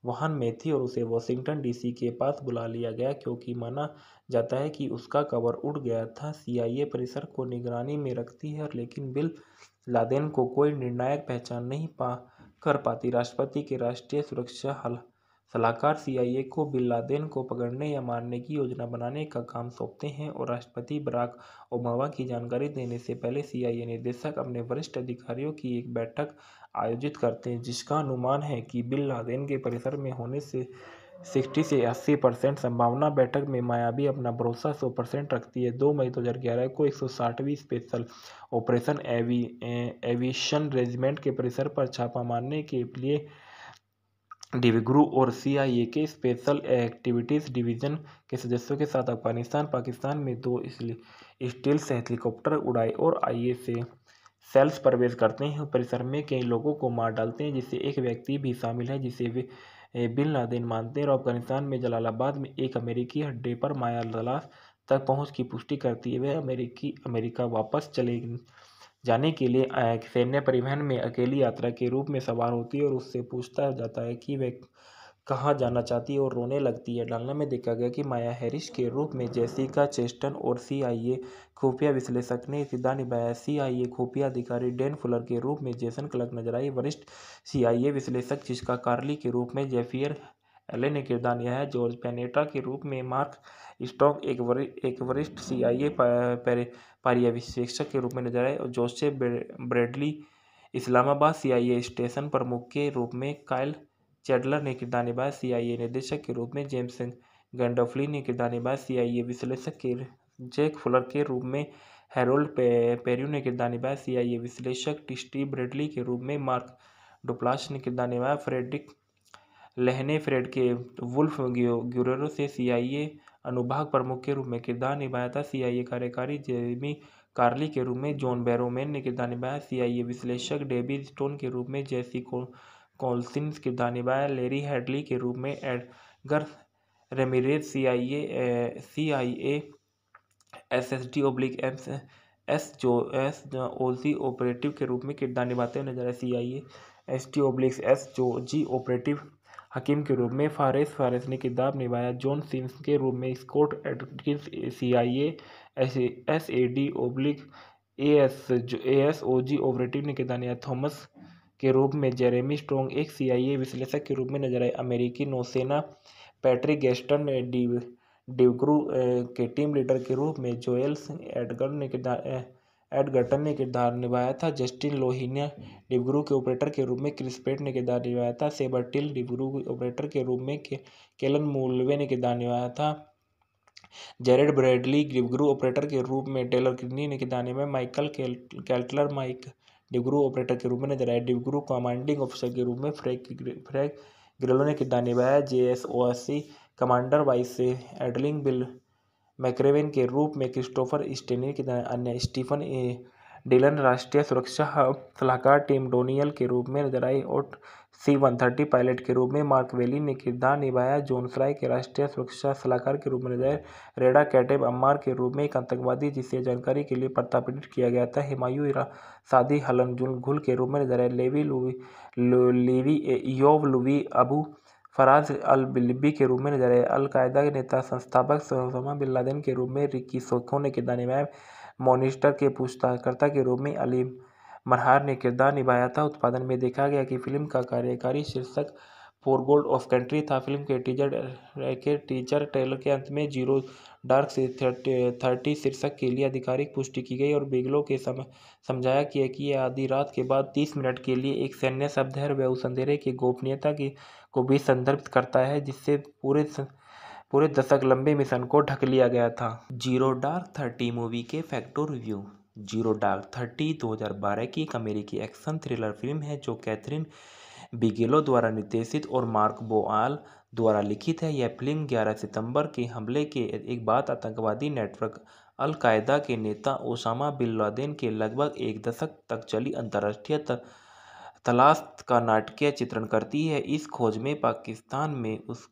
वाहन में थी और उसे वॉशिंगटन डीसी के पास बुला लिया गया क्योंकि माना जाता है कि उसका कवर उड़ गया था सीआईए परिसर को निगरानी में रखती है लेकिन बिल लादेन को कोई निर्णायक पहचान नहीं पा कर पाती राष्ट्रपति के राष्ट्रीय सुरक्षा हल सलाहकार सीआईए को बिन लादेन को पकड़ने या मारने की योजना बनाने का काम सौंपते हैं और राष्ट्रपति बराक ओबामा की जानकारी देने से पहले सीआईए निदेशक अपने वरिष्ठ अधिकारियों की एक बैठक आयोजित करते हैं जिसका अनुमान है कि बिन लादेन के परिसर में होने से सिक्सटी से अस्सी परसेंट संभावना बैठक में मायावी अपना भरोसा सौ परसेंट रखती है दो मई दो हज़ार ग्यारह को एक सौ साठवीं स्पेशल ऑपरेशन एवी एविशन रेजिमेंट के परिसर पर छापा मारने के लिए डिविग्रू और सीआईए के स्पेशल एक्टिविटीज़ डिवीज़न के सदस्यों के साथ अफगानिस्तान पाकिस्तान में दो स्टील्स हेलीकॉप्टर उड़ाए और आई से सेल्स प्रवेश करते हैं परिसर में कई लोगों को मार डालते हैं जिससे एक व्यक्ति भी शामिल है जिसे वे बिन लादेन मानते हैं और अफगानिस्तान में जलालाबाद में एक अमेरिकी अड्डे पर माया दलास तक पहुंच की पुष्टि करती है वह अमेरिकी अमेरिका वापस चले जाने के लिए सैन्य परिवहन में अकेली यात्रा के रूप में सवार होती है और उससे पूछता जाता है कि वह कहाँ जाना चाहती है और रोने लगती है डालना में देखा गया कि माया हैरिस के रूप में जैसिका चेस्टन और ए खुफिया विश्लेषक ने किरदार निभाया सीआईए खुफिया अधिकारी डेन फुलर के रूप में जेसन क्लर्क नजर आई वरिष्ठ सीआईए विश्लेषक जिसका कार्ली के रूप में जेफियर एले ने किरदार है जॉर्ज पेनेटा के रूप में मार्क स्टॉक एक वरि एक वरिष्ठ सीआईए पर्यवेक्षक के रूप में नजर आए और जोसे ब्रेडली इस्लामाबाद सीआईए स्टेशन प्रमुख के रूप में कायल चैडलर ने किरदार निभाया सीआईए निदेशक के रूप में जेम्स गंडफली ने किरदार निभाया सीआईए विश्लेषक के जैक फुलर के रूप में हेरोल्ड पे, पेरियो ने किरदार निभाया सीआईए विश्लेषक टिस्टी ब्रेडली के रूप में मार्क डुप्लास ने किरदार निभाया फ्रेडरिक लहने फ्रेड के वुल्फ ग्यूरो से सीआईए अनुभाग प्रमुख के रूप में किरदार निभाया था सीआईए कार्यकारी जेमी कार्ली के रूप में जॉन बैरोमैन ने किरदार निभाया सीआईए विश्लेषक डेविड स्टोन के रूप में जेसी को किरदार निभाया लेरी हेडली के रूप में Edgar Ramirez I A S S D oblique AIIMS S जो एस ओ सी ऑपरेटिव के रूप में किरदार निभाते हुए नजर आए C I A S T obliques S जो जी ऑपरेटिव हकीम के रूप में फारेस फारेस ने किरदार निभाया जॉन सिंस के रूप में Scott Adkins C I A S S A D oblique A S जो A S O G operative ने किरदार निभाया थॉमस के रूप में जेरेमी स्ट्रॉन्ग एक सी आई ए विश्लेषक के रूप में नजर आए अमेरिकी नौसेना पैट्रिक गेस्टन ने डी ड्यूक्रू के टीम लीडर के रूप में जोएल्स एडगर ने किरदार एडगर्टन ने किरदार निभाया था जस्टिन लोहिनिया डिब्रू के ऑपरेटर के रूप में क्रिस पेट ने किरदार निभाया था सेबर टिल डिब्रू के ऑपरेटर के रूप में के, केलन मूलवे ने किरदार निभाया था जेरेड ब्रैडली डिब्रू ऑपरेटर के रूप में टेलर किडनी ने किरदार निभाया माइकल कैल्टलर माइक डिब्रू ऑपरेटर के रूप में नजर आया डिब्रू कमांडिंग ऑफिसर के रूप में फ्रैक फ्रैक ग्रेलो ने किरदार निभाया J S O C commander vice से एडलिंग बिल मैक्रेवेन के रूप में क्रिस्टोफर स्टेनिन की तरह अन्य स्टीफन डिलन राष्ट्रीय सुरक्षा सलाहकार टीम डोनियल के रूप में नजर आई और सी वन थर्टी पायलट के रूप में मार्क वेली ने किरदार निभाया जोन फ्राई के राष्ट्रीय सुरक्षा सलाहकार के रूप में नजर रेडा कैटेब अम्मार के रूप में एक आतंकवादी जिसे जानकारी के लिए प्रतापित किया गया था हिमायू सादी हलन जुल घुल के रूप में नजर आए लेवी लुवी लेवी योव लुवी अबू फ़राज अल बिलिबी के रूप में नजर आए अलकायदा के नेता संस्थापक सोसमा बिन लादेन के रूप में रिकी सोखो ने किरदार निभाया मोनिस्टर के पूछताछकर्ता के रूप में अली मरहार ने किरदार निभाया था उत्पादन में देखा गया कि फिल्म का कार्यकारी शीर्षक फोर गोल्ड ऑफ कंट्री था फिल्म के टीजर के टीचर ट्रेलर के अंत में जीरो डार्क से थर्टी शीर्षक के लिए आधिकारिक पुष्टि की गई और बिगलो के सम समझाया कि आधी रात के बाद तीस मिनट के लिए एक सैन्य शब्द है वह उस अंधेरे की गोपनीयता की को भी संदर्भित करता है जिससे पूरे पूरे दशक लंबे मिशन को ढक लिया गया था जीरो डार्क थर्टी मूवी के फैक्टो रिव्यू जीरो डार्क थर्टी 2012 की एक अमेरिकी एक्शन थ्रिलर फिल्म है जो कैथरीन बिगेलो द्वारा निर्देशित और मार्क बोआल द्वारा लिखित है यह फिल्म 11 सितंबर के हमले के एक बाद आतंकवादी नेटवर्क अलकायदा के नेता ओसामा बिन लादेन के लगभग एक दशक तक चली अंतर्राष्ट्रीय तक तलाश का नाटकीय चित्रण करती है इस खोज में पाकिस्तान में उस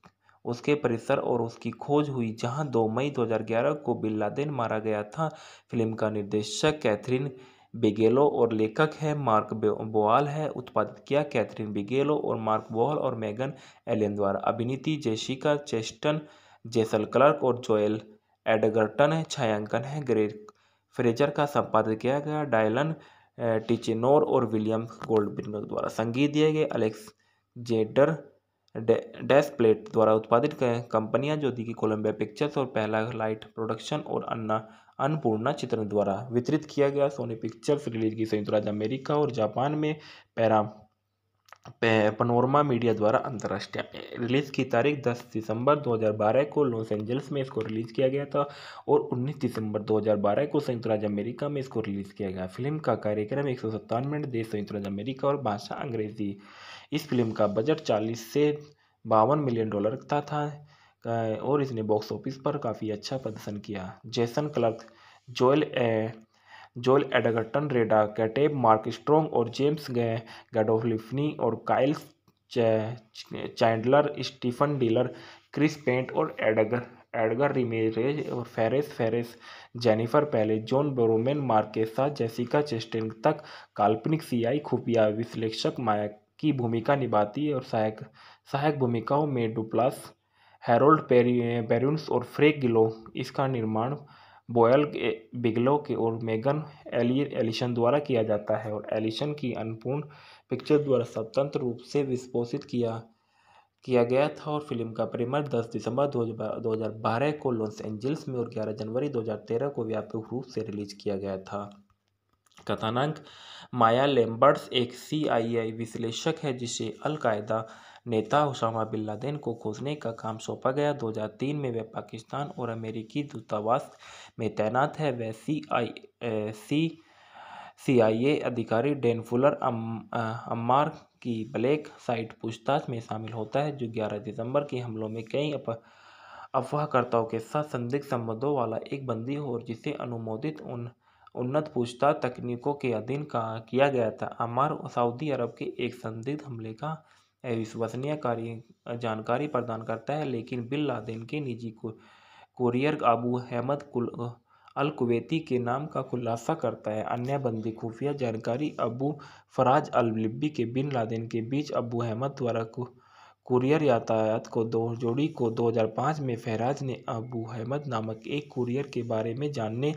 उसके परिसर और उसकी खोज हुई जहां 2 मई 2011 को बिन लादेन मारा गया था फिल्म का निर्देशक कैथरीन बिगेलो और लेखक है मार्क बोआल है उत्पादित किया कैथरीन बिगेलो और मार्क बोआल और मैगन एलियन द्वारा अभिनीति जेसिका चेस्टन जेसल क्लर्क और जोएल एडगर्टन छायांकन है ग्रेट फ्रेजर का संपादन किया गया डायलन टिचिनोर और विलियम गोल्ड द्वारा संगीत दिए गए अलेक्स जेडर डैश प्लेट द्वारा उत्पादित कंपनियां जो दी कोलंबिया पिक्चर्स और पहला लाइट प्रोडक्शन और अन्ना अन्नपूर्णा चित्रण द्वारा वितरित किया गया सोनी पिक्चर्स रिलीज की संयुक्त राज्य अमेरिका और जापान में पैराम पनोरमा मीडिया द्वारा अंतर्राष्ट्रीय रिलीज़ की तारीख 10 दिसंबर 2012 को लॉस एंजल्स में इसको रिलीज़ किया गया था और 19 दिसंबर 2012 को संयुक्त राज्य अमेरिका में इसको रिलीज़ किया गया फिल्म का कार्यक्रम एक सौ मिनट देश संयुक्त राज्य अमेरिका और भाषा अंग्रेजी इस फिल्म का बजट चालीस से बावन मिलियन डॉलर का था और इसने बॉक्स ऑफिस पर काफ़ी अच्छा प्रदर्शन किया जैसन क्लर्क जोएल ए Joel Edgerton Reda Kateb Mark Strong और जेम्स गे गैडोलिफनी और Kyle Chandler Stephen Dillane Chris Pratt और एडगर एडगर रिमेरेज और फेरेस फेरेस जेनिफर पहले जॉन बोरोमेन मार्केसा जेसिका चेस्टिन तक काल्पनिक सीआई खुफिया विश्लेषक माया की भूमिका निभाती है और सहायक सहायक भूमिकाओं में डुप्लास हेरोल्ड पेरी बेरूंस और फ्रेक गिलो इसका निर्माण बोयल बिगलो के और मेगन एली एलिशन द्वारा किया जाता है और एलिशन की अन्नपूर्ण पिक्चर द्वारा स्वतंत्र रूप से विस्पोषित किया किया गया था और फिल्म का प्रीमियर 10 दिसंबर 2012 को लॉस एंजल्स में और 11 जनवरी 2013 को व्यापक रूप से रिलीज किया गया था कथानांक माया लेम्बर्ट्स एक सीआईआई विश्लेषक है जिसे अलकायदा नेता उसामा बिन लादेन को खोजने का काम सौंपा गया 2003 में वह पाकिस्तान और अमेरिकी दूतावास में तैनात है वह सी आई सी सीआईए अधिकारी डेन फुलर अम, अम्मार की ब्लैक साइट पूछताछ में शामिल होता है जो 11 दिसंबर के हमलों में कई अफवाहकर्ताओं के साथ संदिग्ध संबंधों वाला एक बंदी हो और जिसे अनुमोदित उन उन्नत पूछताछ तकनीकों के अधीन का किया गया था अमार सऊदी अरब के एक संदिग्ध हमले का अविश्वसनीय कार्य जानकारी प्रदान करता है लेकिन बिन लादेन के निजी को कोरियर अबू अहमद कुल अल कुवैती के नाम का खुलासा करता है अन्य बंदी खुफिया जानकारी अबू फराज अल लिब्बी के बिन लादेन के बीच अबू अहमद द्वारा कुरियर यातायात को दो जोड़ी को 2005 में फहराज ने अबू अहमद नामक एक कुरियर के बारे में जानने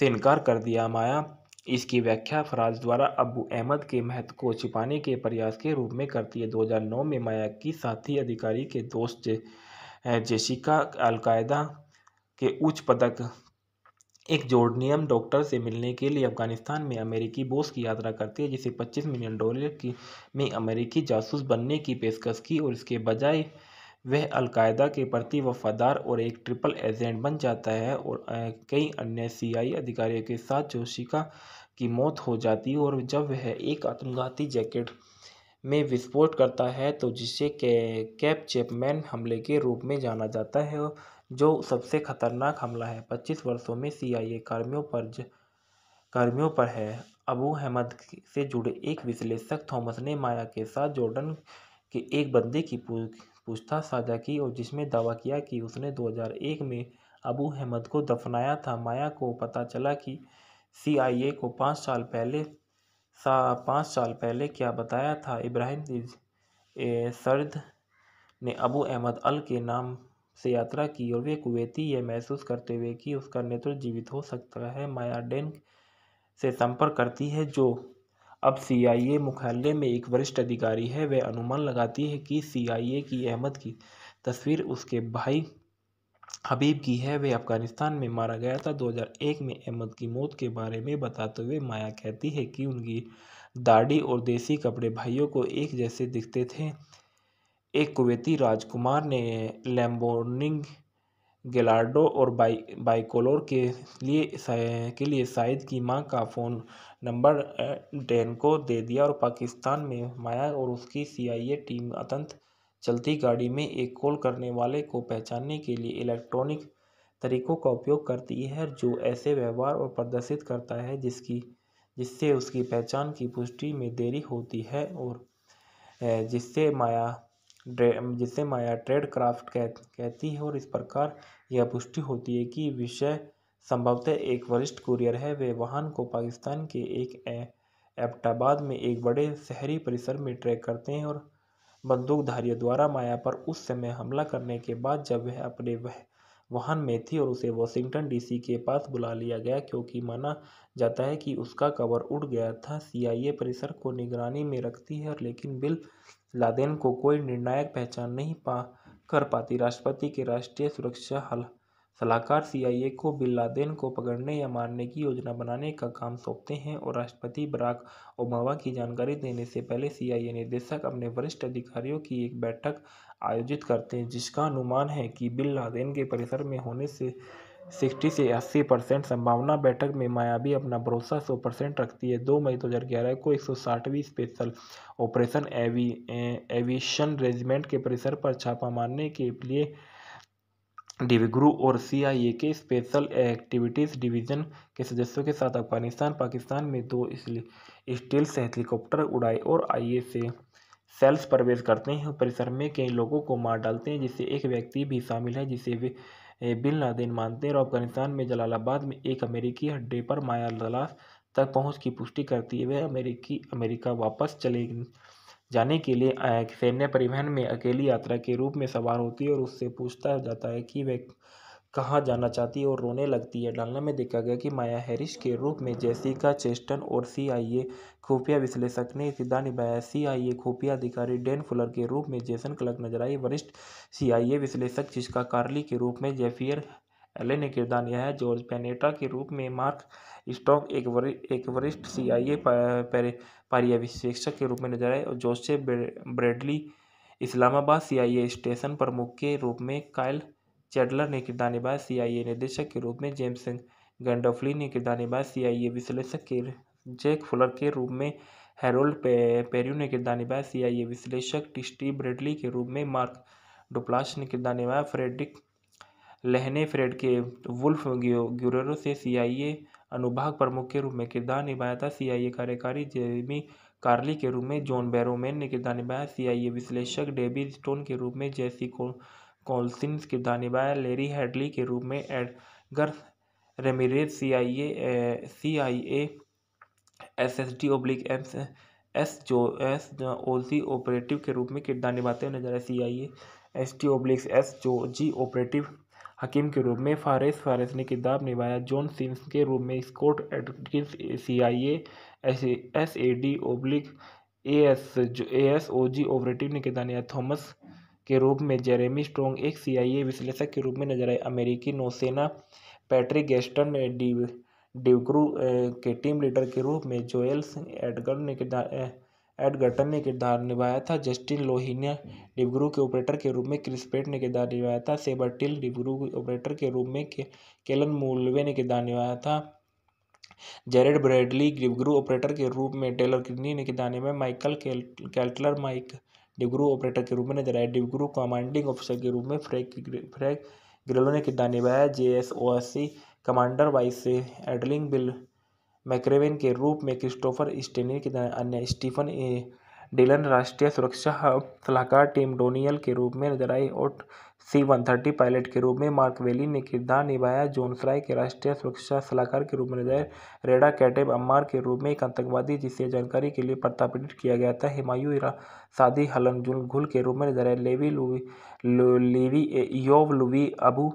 से इनकार कर दिया माया इसकी व्याख्या फराज द्वारा अबू अहमद के महत्व को छिपाने के प्रयास के रूप में करती है 2009 में माया की साथी अधिकारी के दोस्त जे, जेसिका अलकायदा के उच्च पदक एक जोर्डनियम डॉक्टर से मिलने के लिए अफगानिस्तान में अमेरिकी बोस की यात्रा करती है जिसे 25 मिलियन डॉलर की में अमेरिकी जासूस बनने की पेशकश की और इसके बजाय वह अलकायदा के प्रति वफ़ादार और एक ट्रिपल एजेंट बन जाता है और कई अन्य सीआई अधिकारियों के साथ जोशिका की मौत हो जाती है और जब वह एक आत्मघाती जैकेट में विस्फोट करता है तो जिसे कैप चैपमैन हमले के रूप में जाना जाता है जो सबसे खतरनाक हमला है पच्चीस वर्षों में सीआईए कर्मियों पर ज, कर्मियों पर है अबू अहमद से जुड़े एक विश्लेषक थॉमस ने माया के साथ जॉर्डन के एक बंदे की पूछ पूछताछ साझा की और जिसमें दावा किया कि उसने 2001 में अबू अहमद को दफनाया था माया को पता चला कि सीआईए को पाँच साल पहले सा पाँच साल पहले क्या बताया था इब्राहिम सर्द ने अबू अहमद अल के नाम से यात्रा की और वे कुवैती यह महसूस करते हुए कि उसका नेतृत्व जीवित हो सकता है माया डेंग से संपर्क करती है जो अब सीआईए मुख्यालय में एक वरिष्ठ अधिकारी है वह अनुमान लगाती है कि सीआईए की अहमद की तस्वीर उसके भाई हबीब की है वह अफगानिस्तान में मारा गया था 2001 में अहमद की मौत के बारे में बताते हुए माया कहती है कि उनकी दाढ़ी और देसी कपड़े भाइयों को एक जैसे दिखते थे एक कुवैती राजकुमार ने लैम्बोर्निंग गेलार्डो और बाई बाइकोलोर के लिए के लिए साइद की मां का फ़ोन नंबर टेन को दे दिया और पाकिस्तान में माया और उसकी सीआईए टीम अतंत चलती गाड़ी में एक कॉल करने वाले को पहचानने के लिए इलेक्ट्रॉनिक तरीकों का उपयोग करती है जो ऐसे व्यवहार और प्रदर्शित करता है जिसकी जिससे उसकी पहचान की पुष्टि में देरी होती है और जिससे माया जिससे माया ट्रेड क्राफ्ट कह कहती है और इस प्रकार यह पुष्टि होती है कि विषय संभवतः एक वरिष्ठ कुरियर है वे वाहन को पाकिस्तान के एक एबटाबाद में एक बड़े शहरी परिसर में ट्रैक करते हैं और बंदूकधारियों द्वारा माया पर उस समय हमला करने के बाद जब वह अपने वह वाहन में थी और उसे वॉशिंगटन डीसी के पास बुला लिया गया क्योंकि माना जाता है कि उसका कवर उड़ गया था सीआईए परिसर को निगरानी में रखती है लेकिन बिल लादेन को कोई निर्णायक पहचान नहीं पा कर पाती राष्ट्रपति के राष्ट्रीय सुरक्षा हल सलाहकार सीआईए को बिन लादेन को पकड़ने या मारने की योजना बनाने का काम सौंपते हैं और राष्ट्रपति बराक ओबामा की जानकारी देने से पहले सीआईए निदेशक अपने वरिष्ठ अधिकारियों की एक बैठक आयोजित करते हैं जिसका अनुमान है कि बिन लादेन के परिसर में होने से सिक्सटी से अस्सी परसेंट संभावना बैठक में मायावी अपना भरोसा सौ परसेंट रखती है दो मई दो हज़ार ग्यारह को एक सौ साठवीं स्पेशल ऑपरेशन एवी एविएशन रेजिमेंट के परिसर पर छापा मारने के लिए डिवीग्रू और सीआईए के स्पेशल एक्टिविटीज़ डिवीज़न के सदस्यों के साथ अफगानिस्तान पाकिस्तान में दो स्टील्स हेलीकॉप्टर उड़ाए और आईए से सेल्स प्रवेश करते हैं परिसर में कई लोगों को मार डालते हैं जिससे एक व्यक्ति भी शामिल है जिसे वे बिन लादेन मानते हैं और अफगानिस्तान में जलालाबाद में एक अमेरिकी अड्डे पर माया तक पहुँच की पुष्टि करती है वह अमेरिकी अमेरिका वापस चले जाने के लिए सैन्य परिवहन में अकेली यात्रा के रूप में सवार होती है और उससे पूछता जाता है कि वह कहाँ जाना चाहती है और रोने लगती है डालना में देखा गया कि माया हैरिस के रूप में जेसिका चेस्टन और सीआईए खुफिया विश्लेषक ने सीधा निभाया सीआईए खुफिया अधिकारी डेन फुलर के रूप में जेसन क्लर्क नजर आई वरिष्ठ सीआईए विश्लेषक जिसका कार्ली के रूप में जेफियर एले ने किरदार निभाया जॉर्ज पेनेटा के रूप में मार्क स्टॉक एक एक वरिष्ठ सी आई ए पर्यवेक्षक के रूप में नजर आए और Joseph Bradley Islamabad CIA station प्रमुख के रूप में कायल चैडलर ने किरदार निभाया सीआईए निदेशक के रूप में जेम्स गंडोफली ने किरदार निभाया सीआईए विश्लेषक के जैक फुलर के रूप में हेरोल्ड पे, पेरू ने किरदार निभाया सीआईए विश्लेषक टिस्टी ब्रेडली के रूप में मार्क डुप्लास ने किरदार निभाया फ्रेडरिक लहने फ्रेड के वुल्फ ग्यूरो से सीआईए अनुभाग प्रमुख के रूप में किरदार निभाया था सीआईए कार्यकारी जेमी कार्ली के रूप में जॉन बैरोमैन ने किरदार निभाया सीआईए विश्लेषक डेबी स्टोन के रूप में जेसी को किरदार निभाया लेरी हेडली के रूप में Edgar Ramirez C I A C I A S S D oblique AIIMS S जो एस ओजी ऑपरेटिव के रूप में किरदार निभाते हुए नजर आए C I A S T oblique S जो जी ऑपरेटिव हकीम के रूप में फारेस फारेस ने किरदार निभाया जॉन सिंस के रूप में Scott Adkins C I S S A D oblique A S A S O G operative ने किरदार निभाया थॉमस के रूप में जेरेमी स्ट्रॉन्ग एक सी आई ए विश्लेषक के रूप में नजर आए अमेरिकी नौसेना पैट्रिक गेस्टन ने डिव डिवक्रू के टीम लीडर के रूप में जोएल्स एडगर ने एडगर्टन ने किरदार निभाया था जस्टिन लोहिनिया डिब्रू के ऑपरेटर के रूप में क्रिस पेट ने किरदार निभाया था टिल डिब्रू के ऑपरेटर के रूप में के, केलन मूलवे ने किरदार निभाया था जेरेड ब्रेडली डिब्रू ऑपरेटर के रूप में टेलर किडनी ने किरदार निभाया माइकल कैल्टलर माइक डिब्रू ऑपरेटर के रूप में नजर आया डिब्रू कमांडिंग ऑफिसर के रूप में फ्रैक फ्रैक ग्रेलो ने किरदार निभाया J S O S C commander vice एडलिंग Bill McRaven के रूप में क्रिस्टोफर स्टेनिन की तरह अन्य स्टीफन डिलन राष्ट्रीय सुरक्षा सलाहकार टीम डोनियल के रूप में नजर आई और सी वन थर्टी पायलट के रूप में मार्क वेली ने किरदार निभाया जोन फ्राई के राष्ट्रीय सुरक्षा सलाहकार के रूप में नजर रेडा कैटेब अम्मार के रूप में एक आतंकवादी जिसे जानकारी के लिए प्रतापित किया गया था हिमायू सादी हलन जुल घुल के रूप में नजर आए लेवी लुवी लेवी योव लुवी अबू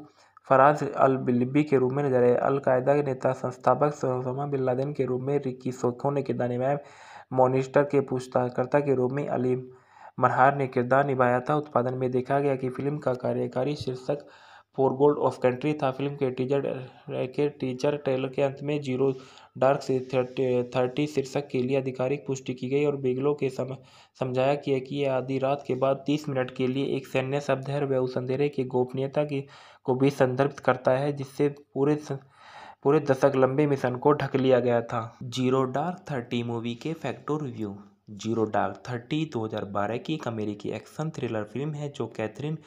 फ़राज अल बिलिबी के रूप में नजर आए अलकायदा के नेता संस्थापक सोसमा बिन लादेन के रूप में रिकी सोखो ने किरदार निभाया मोनिस्टर के पूछताछकर्ता के रूप में अली मनहार ने किरदार निभाया था उत्पादन में देखा गया कि फिल्म का कार्यकारी शीर्षक फोर गोल्ड ऑफ कंट्री था फिल्म के टीजर के टीजर ट्रेलर के अंत में जीरो डार्क थर्टी शीर्षक के लिए आधिकारिक पुष्टि की गई और बिगलो के सम समझाया किया कि यह आधी रात के बाद तीस मिनट के लिए एक सैन्य शब्द है वह उस अंधेरे की गोपनीयता की को भी संदर्भित करता है जिससे पूरे स... पूरे दशक लंबे मिशन को ढक लिया गया था जीरो डार्क थर्टी मूवी के फैक्टो रिव्यू जीरो डार्क थर्टी दो की एक अमेरिकी एक्शन थ्रिलर फिल्म है जो कैथरीन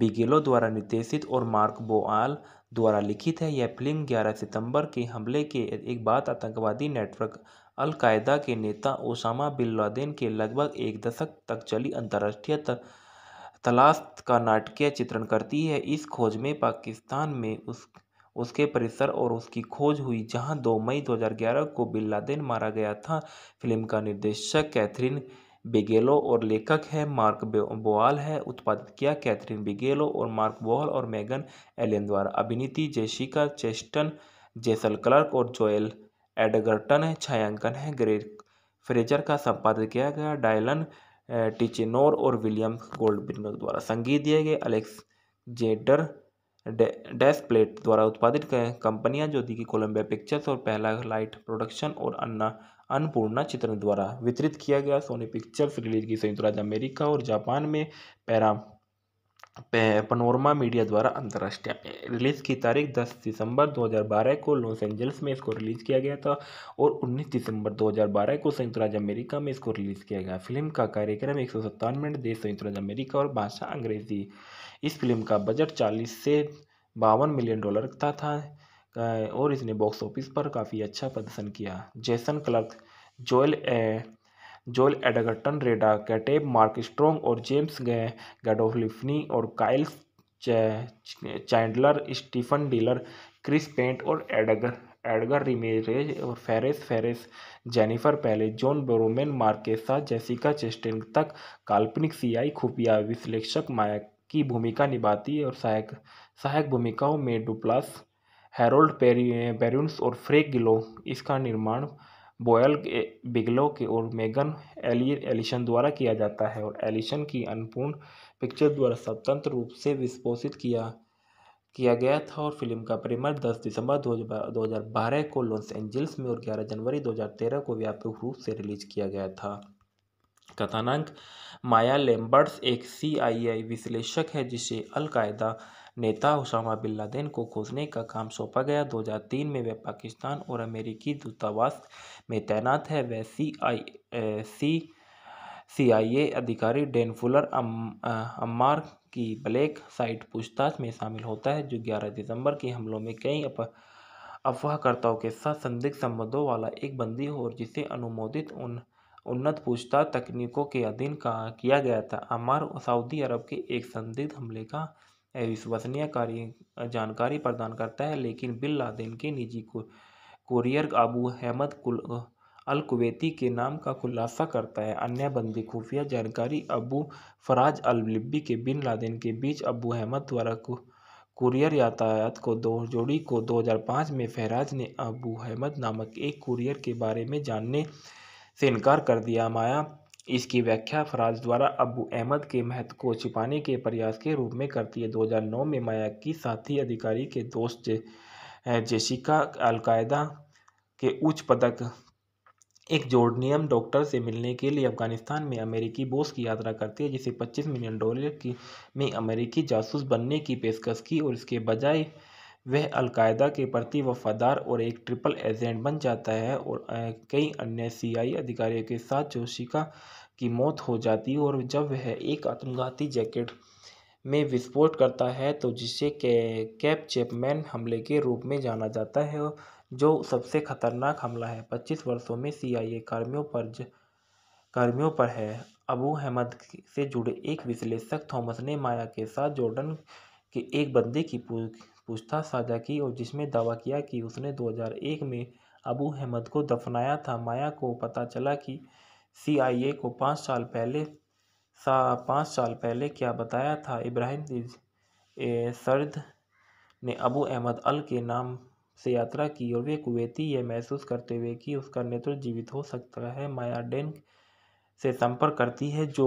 बिगेलो द्वारा निर्देशित और मार्क बोआल द्वारा लिखित है यह फिल्म 11 सितंबर के हमले के एक बात आतंकवादी नेटवर्क अलकायदा के नेता ओसामा बिन लादेन के लगभग एक दशक तक चली अंतर्राष्ट्रीय तलाश का नाटकीय चित्रण करती है इस खोज में पाकिस्तान में उस उसके परिसर और उसकी खोज हुई जहां 2 मई 2011 को बिन लादेन मारा गया था फिल्म का निर्देशक कैथरीन बिगेलो और लेखक है मार्क बोआल है उत्पादित किया कैथरीन बिगेलो और मार्क बोआल और मेगन एलियन द्वारा अभिनीति जेसिका चेस्टन जेसल क्लर्क और जोएल एडगर्टन है छायांकन है ग्रेट फ्रेजर का संपादन किया गया डायलन टिचिनोर और विलियम गोल्डबिनर द्वारा संगीत दिए गए अलेक्स जेडर डैश प्लेट द्वारा उत्पादित कंपनियां जो दी कि कोलम्बिया पिक्चर्स और पहला लाइट प्रोडक्शन और अन्ना अन्नपूर्णा चित्रण द्वारा वितरित किया गया सोनी पिक्चर्स रिलीज की संयुक्त राज्य अमेरिका और जापान में पैरा पनोरमा मीडिया द्वारा अंतर्राष्ट्रीय रिलीज की तारीख 10 दिसंबर 2012 को लॉस एंजल्स में इसको रिलीज किया गया था और 19 दिसंबर 2012 को संयुक्त राज्य अमेरिका में इसको रिलीज किया गया फिल्म का कार्यक्रम एक सौ मिनट देश संयुक्त राज्य अमेरिका और भाषा अंग्रेजी इस फिल्म का बजट चालीस से बावन मिलियन डॉलर का था, था। और इसने बॉक्स ऑफिस पर काफ़ी अच्छा प्रदर्शन किया जेसन क्लर्क जोएल ए Joel Edgerton Reda Kateb Mark Strong और जेम्स गैडोलिफनी और Kyle Chandler Stephen Dillane Chris Pratt और एडगर एडगर रिमेरेज और फेरेस फेरेस जेनिफर पहले जॉन बोरोमैन मार्केसा जेसिका चेस्टिन तक काल्पनिक सीआई खुफिया विश्लेषक माया की भूमिका निभाती है और सहायक सहायक भूमिकाओं में डुप्लास हैरोल्ड बेरून्स और फ्रेक गिलो इसका निर्माण बोयल बिगलो के और मेगन एली एलिशन द्वारा किया जाता है और एलिशन की अनपूर्ण पिक्चर द्वारा स्वतंत्र रूप से विस्पोषित किया किया गया था और फिल्म का प्रीमियर 10 दिसंबर 2012 को लॉस एंजल्स में और 11 जनवरी 2013 को व्यापक रूप से रिलीज किया गया था कथानांक माया लेम्बर्ट्स एक सीआईआई विश्लेषक है जिसे अलकायदा नेता उसामा बिन लादेन को खोजने का काम सौंपा गया 2003 में वह पाकिस्तान और अमेरिकी दूतावास में तैनात है वह सी आई सी ए अधिकारी डेन फुलर अम, अम्मार की ब्लैक साइट पूछताछ में शामिल होता है जो 11 दिसंबर के हमलों में कई अफवाहकर्ताओं के साथ संदिग्ध संबंधों वाला एक बंदी हो और जिसे अनुमोदित उन उन्नत पूछताछ तकनीकों के अधीन का किया गया था अमार सऊदी अरब के एक संदिग्ध हमले का अविश्वसनीय कार्य जानकारी प्रदान करता है लेकिन बिन लादेन के निजी को कोरियर अबू अहमद कुल अल कुवैती के नाम का खुलासा करता है अन्य बंदी खुफिया जानकारी अबू फराज अल लिब्बी के बिन लादेन के बीच अबू अहमद द्वारा कुरियर यातायात को दो जोड़ी को 2005 में फहराज ने अबू अहमद नामक एक कुरियर के बारे में जानने से इनकार कर दिया माया इसकी व्याख्या फराज द्वारा अबू अहमद के महत्व को छिपाने के प्रयास के रूप में करती है 2009 में माया की साथी अधिकारी के दोस्त जे, जेशिका अलकायदा के उच्च पदक एक जोर्डनियम डॉक्टर से मिलने के लिए अफगानिस्तान में अमेरिकी बोस की यात्रा करती है जिसे 25 मिलियन डॉलर की में अमेरिकी जासूस बनने की पेशकश की और इसके बजाय वह अलकायदा के प्रति वफ़ादार और एक ट्रिपल एजेंट बन जाता है और कई अन्य सीआई अधिकारियों के साथ जोशिका की मौत हो जाती है और जब वह एक आत्मघाती जैकेट में विस्फोट करता है तो जिसे कैप चैपमैन हमले के रूप में जाना जाता है जो सबसे खतरनाक हमला है पच्चीस वर्षों में सीआईए कर्मियों पर कर्मियों पर है अबू अहमद से जुड़े एक विश्लेषक थॉमस ने माया के साथ जॉर्डन के एक बंदे की पूछ पूछताछ साझा की और जिसमें दावा किया कि उसने 2001 में अबू अहमद को दफनाया था माया को पता चला कि सीआईए को पाँच साल पहले सा पाँच साल पहले क्या बताया था इब्राहिम सर्द ने अबू अहमद अल के नाम से यात्रा की और वे कुवैती यह महसूस करते हुए कि उसका नेतृत्व जीवित हो सकता है माया डेन से संपर्क करती है जो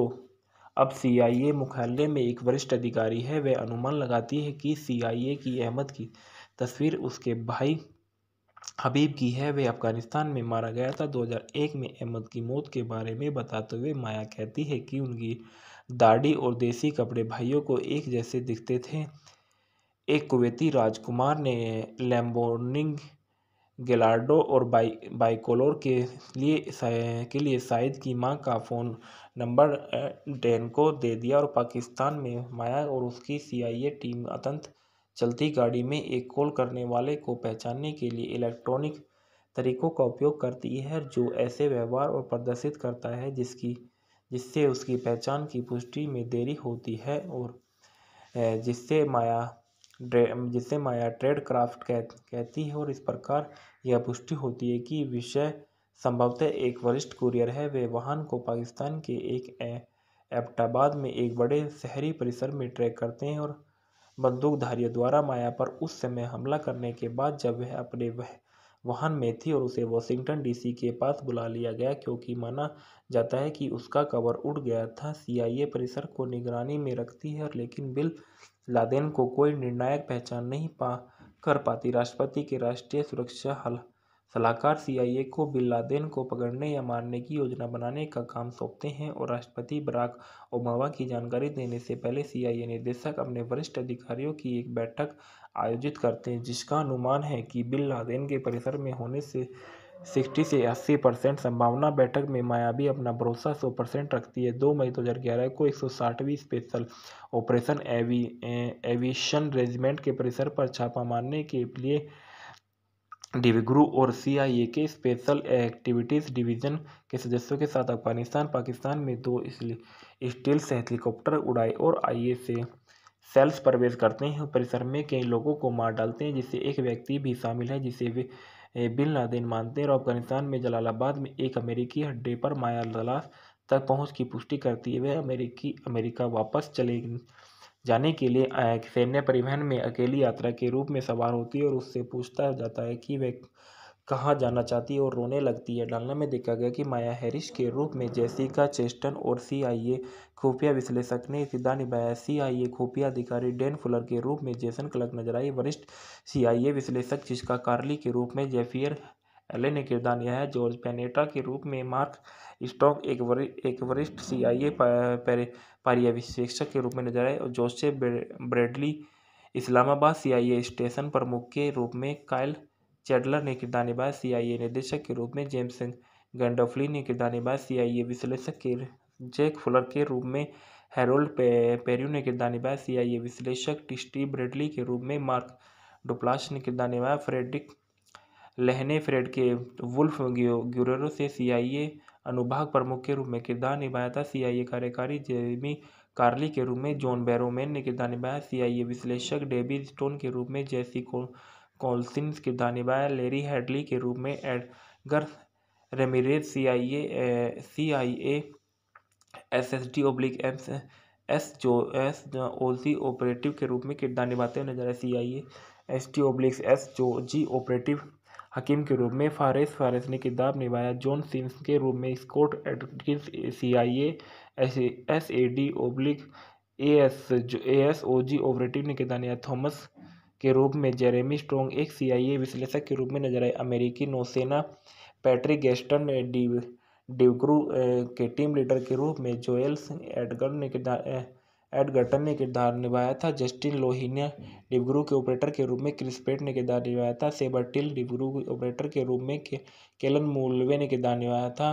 अब सीआईए मुख्यालय में एक वरिष्ठ अधिकारी है वह अनुमान लगाती है कि सीआईए की अहमद की तस्वीर उसके भाई हबीब की है वह अफगानिस्तान में मारा गया था 2001 में अहमद की मौत के बारे में बताते हुए माया कहती है कि उनकी दाढ़ी और देसी कपड़े भाइयों को एक जैसे दिखते थे एक कुवैती राजकुमार ने लैम्बोर्निंग गेलार्डो और बाई बाइकोलोर के लिए के लिए साइद की मां का फ़ोन नंबर डेन को दे दिया और पाकिस्तान में माया और उसकी सीआईए टीम अतंत चलती गाड़ी में एक कॉल करने वाले को पहचानने के लिए इलेक्ट्रॉनिक तरीकों का उपयोग करती है जो ऐसे व्यवहार और प्रदर्शित करता है जिसकी जिससे उसकी पहचान की पुष्टि में देरी होती है और जिससे माया जिसे माया ट्रेड क्राफ्ट कह कहती है और इस प्रकार यह पुष्टि होती है कि विषय संभवतः एक वरिष्ठ कुरियर है वे वाहन को पाकिस्तान के एक एबटाबाद में एक बड़े शहरी परिसर में ट्रैक करते हैं और बंदूकधारियों द्वारा माया पर उस समय हमला करने के बाद जब वह अपने वह वाहन में थी और उसे वॉशिंगटन डीसी के पास बुला लिया गया क्योंकि माना जाता है कि उसका कवर उड़ गया था सीआईए परिसर को निगरानी में रखती है और लेकिन बिल लादेन को कोई निर्णायक पहचान नहीं पा कर पाती राष्ट्रपति के राष्ट्रीय सुरक्षा सलाहकार सीआईए को बिन लादेन को पकड़ने या मारने की योजना बनाने का काम सौंपते हैं और राष्ट्रपति बराक ओबामा की जानकारी देने से पहले सीआईए निदेशक अपने वरिष्ठ अधिकारियों की एक बैठक आयोजित करते हैं जिसका अनुमान है कि बिन लादेन के परिसर में होने से सिक्सटी से अस्सी परसेंट संभावना बैठक में मायावी अपना भरोसा सौ परसेंट रखती है दो मई दो हज़ार ग्यारह को एक सौ साठवीं स्पेशल ऑपरेशन एवी एविशन रेजिमेंट के परिसर पर छापा मारने के लिए डिविग्रू और सीआईए के स्पेशल एक्टिविटीज़ डिवीज़न के सदस्यों के साथ अफगानिस्तान पाकिस्तान में दो स्टील से हेलीकॉप्टर उड़ाए और आई से सेल्स प्रवेश करते हैं परिसर में कई लोगों को मार डालते हैं जिससे एक व्यक्ति भी शामिल है जिसे वे बिन लादेन मानते हैं और अफगानिस्तान में जलालाबाद में एक अमेरिकी अड्डे पर माया दलास तक पहुंच की पुष्टि करती है वह अमेरिकी अमेरिका वापस चले जाने के लिए सैन्य परिवहन में अकेली यात्रा के रूप में सवार होती है और उससे पूछता जाता है कि वह कहाँ जाना चाहती है और रोने लगती है डालना में देखा गया कि माया हैरिस के रूप में जैसिका चेस्टन और सीआईए खुफिया विश्लेषक ने किरदार निभाया सीआईए खुफिया अधिकारी डेन फुलर के रूप में जेसन क्लर्क नजर आई वरिष्ठ सीआईए विश्लेषक जिसका कार्ली के रूप में जेफियर एले ने किरदार निभाया जॉर्ज पेनेटा के रूप में मार्क स्टॉक एक वरिष्ठ एक वरिष्ठ ए पर्यवेक्षक के रूप में नजर आए और Joseph Bradley Islamabad C I A station प्रमुख के रूप में कायल चैडलर ने किरदार निभाया सीआईए निदेशक के रूप में जेम्स गंडोफली ने किरदार निभाया सीआईए विश्लेषक के जैक फुलर के रूप में हेरोल्ड पे, पेरू ने किरदार निभाया सीआईए विश्लेषक टिस्टी ब्रेडली के रूप में मार्क डुप्लाश ने किरदार निभाया फ्रेडरिक लहने फ्रेड के वुल्फ ग्यूरो से सीआईए अनुभाग प्रमुख के रूप में किरदार निभाया था सीआईए कार्यकारी जेमी कार्ली के रूप में जॉन बैरोमैन ने किरदार निभाया सीआईए विश्लेषक डेविड स्टोन के रूप में जैसी को कोलसिंस किरदार निभाया लेरी हेडली के रूप में Edgar Ramirez C I A C I A S S D oblique AIIMS S जो एस ओ जी ऑपरेटिव के रूप में किरदार निभाते हुए नजर आए C I A S T obliques S जो जी ऑपरेटिव हकीम के रूप में फारेस फारेस ने किरदार निभाया जॉन सिंस के रूप में Scott Adkins C I A S S A D oblique A S जो A S O G operative ने किरदार निभाया थॉमस के रूप में जेरेमी स्ट्रोंग एक सीआईए विश्लेषक के रूप में नजर आए अमेरिकी नौसेना पैट्रिक गेस्टन डिव डिवक्रू के टीम लीडर के रूप में जोएल्स एडगर ने किरदार एडगर्टन ने किरदार निभाया था जस्टिन लोहिनिया डिब्रू के ऑपरेटर के रूप में क्रिस्पेट ने किरदार निभाया था सेबरटिल डिब्रू के ऑपरेटर के रूप में केलन मूलवे ने किरदार निभाया था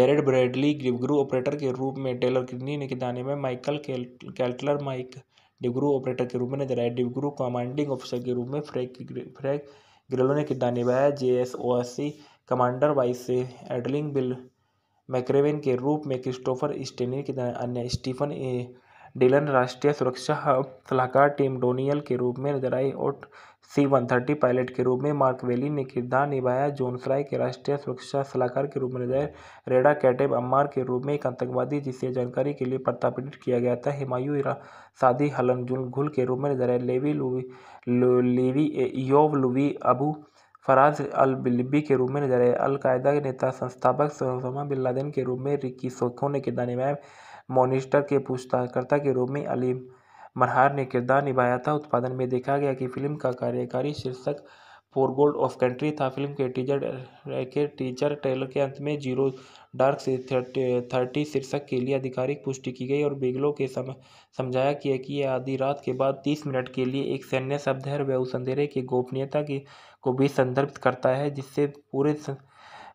जेरेड ब्रैडली डिब्रू ऑपरेटर के रूप में टेलर किडनी ने किरदार निभाया माइकल कैल्टलर माइक डिब्रू ऑपरेटर के रूप में नजर आए डिब्रू कमांडिंग ऑफिसर के रूप में फ्रैक फ्रैक ग्रेलो ने किरदार निभाया J S O S C commander vice से एडलिंग बिल मैक्रेवेन के रूप में क्रिस्टोफर स्टेनी के अन्य स्टीफन ए डिलन राष्ट्रीय सुरक्षा सलाहकार टीम डोनियल के रूप में नजर आई और सी वन थर्टी पायलट के रूप में मार्क वेली ने किरदार निभाया जोनसराय के राष्ट्रीय सुरक्षा सलाहकार के रूप में नजर रेडा कैटेब अम्मार के रूप में एक आतंकवादी जिसे जानकारी के लिए प्रतापित किया गया था हुमायूं सादी हलन घुल के रूप में नजर आए लेवी लेवी योव लुवी अबू फराज अल बिल्बी के रूप में नजर आए अलकायदा के नेता संस्थापक सोमा बिन लादेन के रूप में रिक्की सोखो ने किरदार निभाया मोनिस्टर के पूछताछकर्ता के रूप में अली मरहार ने किरदार निभाया था उत्पादन में देखा गया कि फ़िल्म का कार्यकारी शीर्षक फोर गोल्ड ऑफ कंट्री था फिल्म के टीजर के टीजर ट्रेलर के अंत में जीरो डार्क से थर्टी शीर्षक के लिए आधिकारिक पुष्टि की गई और बिगलो के सम समझाया किया कि यह आधी रात के बाद तीस मिनट के लिए एक सैन्य शब्द है वह उस अंधेरे की गोपनीयता की को भी संदर्भित करता है जिससे पूरे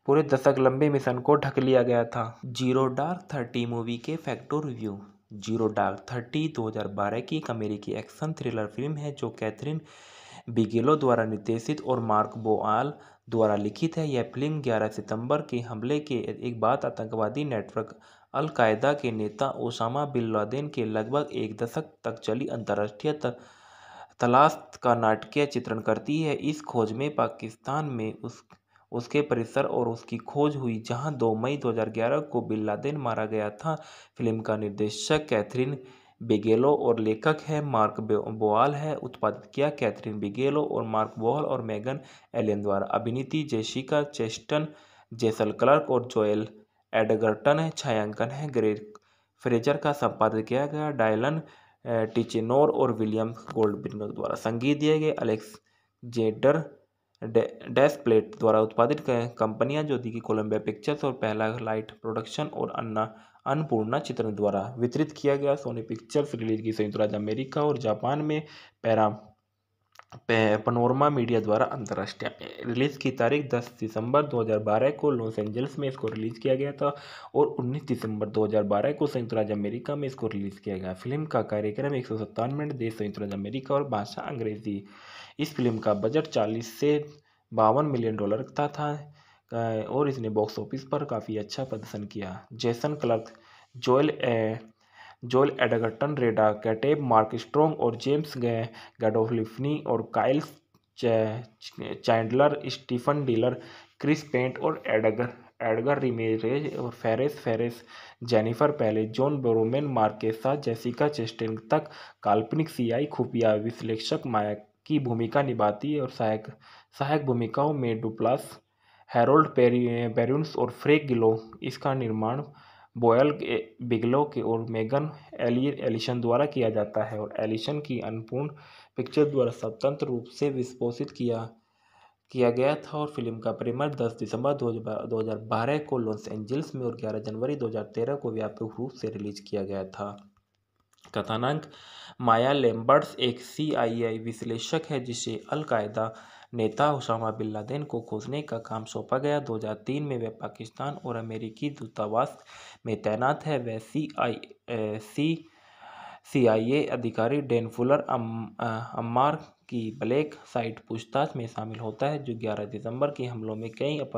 पूरे दशक लंबे मिशन को ढक लिया गया था जीरो डार्क थर्टी मूवी के फैक्टो रिव्यू जीरो डार्क थर्टी 2012 की एक अमेरिकी एक्शन थ्रिलर फिल्म है जो कैथरीन बिगेलो द्वारा निर्देशित और मार्क बोआल द्वारा लिखित है यह फिल्म 11 सितंबर के हमले के एक बाद आतंकवादी नेटवर्क अलकायदा के नेता ओसामा बिन लादेन के लगभग एक दशक तक चली अंतर्राष्ट्रीय तलाश का नाटकीय चित्रण करती है इस खोज में पाकिस्तान में उस उसके परिसर और उसकी खोज हुई जहां 2 मई 2011 को बिन लादेन मारा गया था फिल्म का निर्देशक कैथरीन बिगेलो और लेखक है मार्क बोआल है उत्पादित किया कैथरीन बिगेलो और मार्क बोआल और मेगन एलियन द्वारा अभिनीति जेशिका चेस्टन जेसल क्लर्क और जोएल एडगर्टन है छायांकन है ग्रेट फ्रेजर का संपादन किया गया डायलन टिचिनोर और विलियम गोल्डबिनर द्वारा संगीत दिए गए अलेक्स जेडर डैश प्लेट द्वारा उत्पादित कंपनियां जो दी कोलंबिया पिक्चर्स और पहला लाइट प्रोडक्शन और अन्ना अन्नपूर्णा चित्रण द्वारा वितरित किया गया सोनी पिक्चर्स रिलीज की संयुक्त राज्य अमेरिका और जापान में पैरा पनोरमा मीडिया द्वारा अंतर्राष्ट्रीय रिलीज की तारीख 10 दिसंबर 2012 को लॉस एंजल्स में इसको रिलीज किया गया था और 19 दिसंबर 2012 को संयुक्त राज्य अमेरिका में इसको रिलीज किया गया फिल्म का कार्यक्रम एक सौ मिनट देश संयुक्त राज्य अमेरिका और भाषा अंग्रेजी इस फिल्म का बजट चालीस से बावन मिलियन डॉलर का था और इसने बॉक्स ऑफिस पर काफ़ी अच्छा प्रदर्शन किया जैसन क्लर्क जोएल ए Joel Edgerton Reda Kateb Mark Strong और जेम्स गैडोफलिफनी और Kyle Chandler Stephen Dillane Chris Pratt और एडगर एडगर रिमेज और फेरेस फेरेस जेनिफर पहले जॉन बोरोमैन मार्केसा जेसिका चेस्टिन तक काल्पनिक सीआई खुफिया विश्लेषक माया की भूमिका निभाती है और सहायक सहायक भूमिकाओं में डुप्लास हेरोल्ड पेरी पेरून्स और फ्रेक गिलो इसका निर्माण बोयल बिगलो के और मेगन एलियर एलिशन द्वारा किया जाता है और एलिशन की अनपूर्ण पिक्चर द्वारा स्वतंत्र रूप से विस्फोषित किया किया गया था और फिल्म का प्रीमियर 10 दिसंबर 2012 को लॉस एंजल्स में और 11 जनवरी 2013 को व्यापक रूप से रिलीज किया गया था कथानक माया लैम्बर्ट्स एक सीआईआई विश्लेषक है जिसे अलकायदा नेता उसामा बिन लादेन को खोजने का काम सौंपा गया 2003 में वह पाकिस्तान और अमेरिकी दूतावास में तैनात है वह C I C C I A अधिकारी Dan Fuller um, ah, Ammar की ब्लैक साइट पूछताछ में शामिल होता है जो 11 दिसंबर के हमलों में कई अप,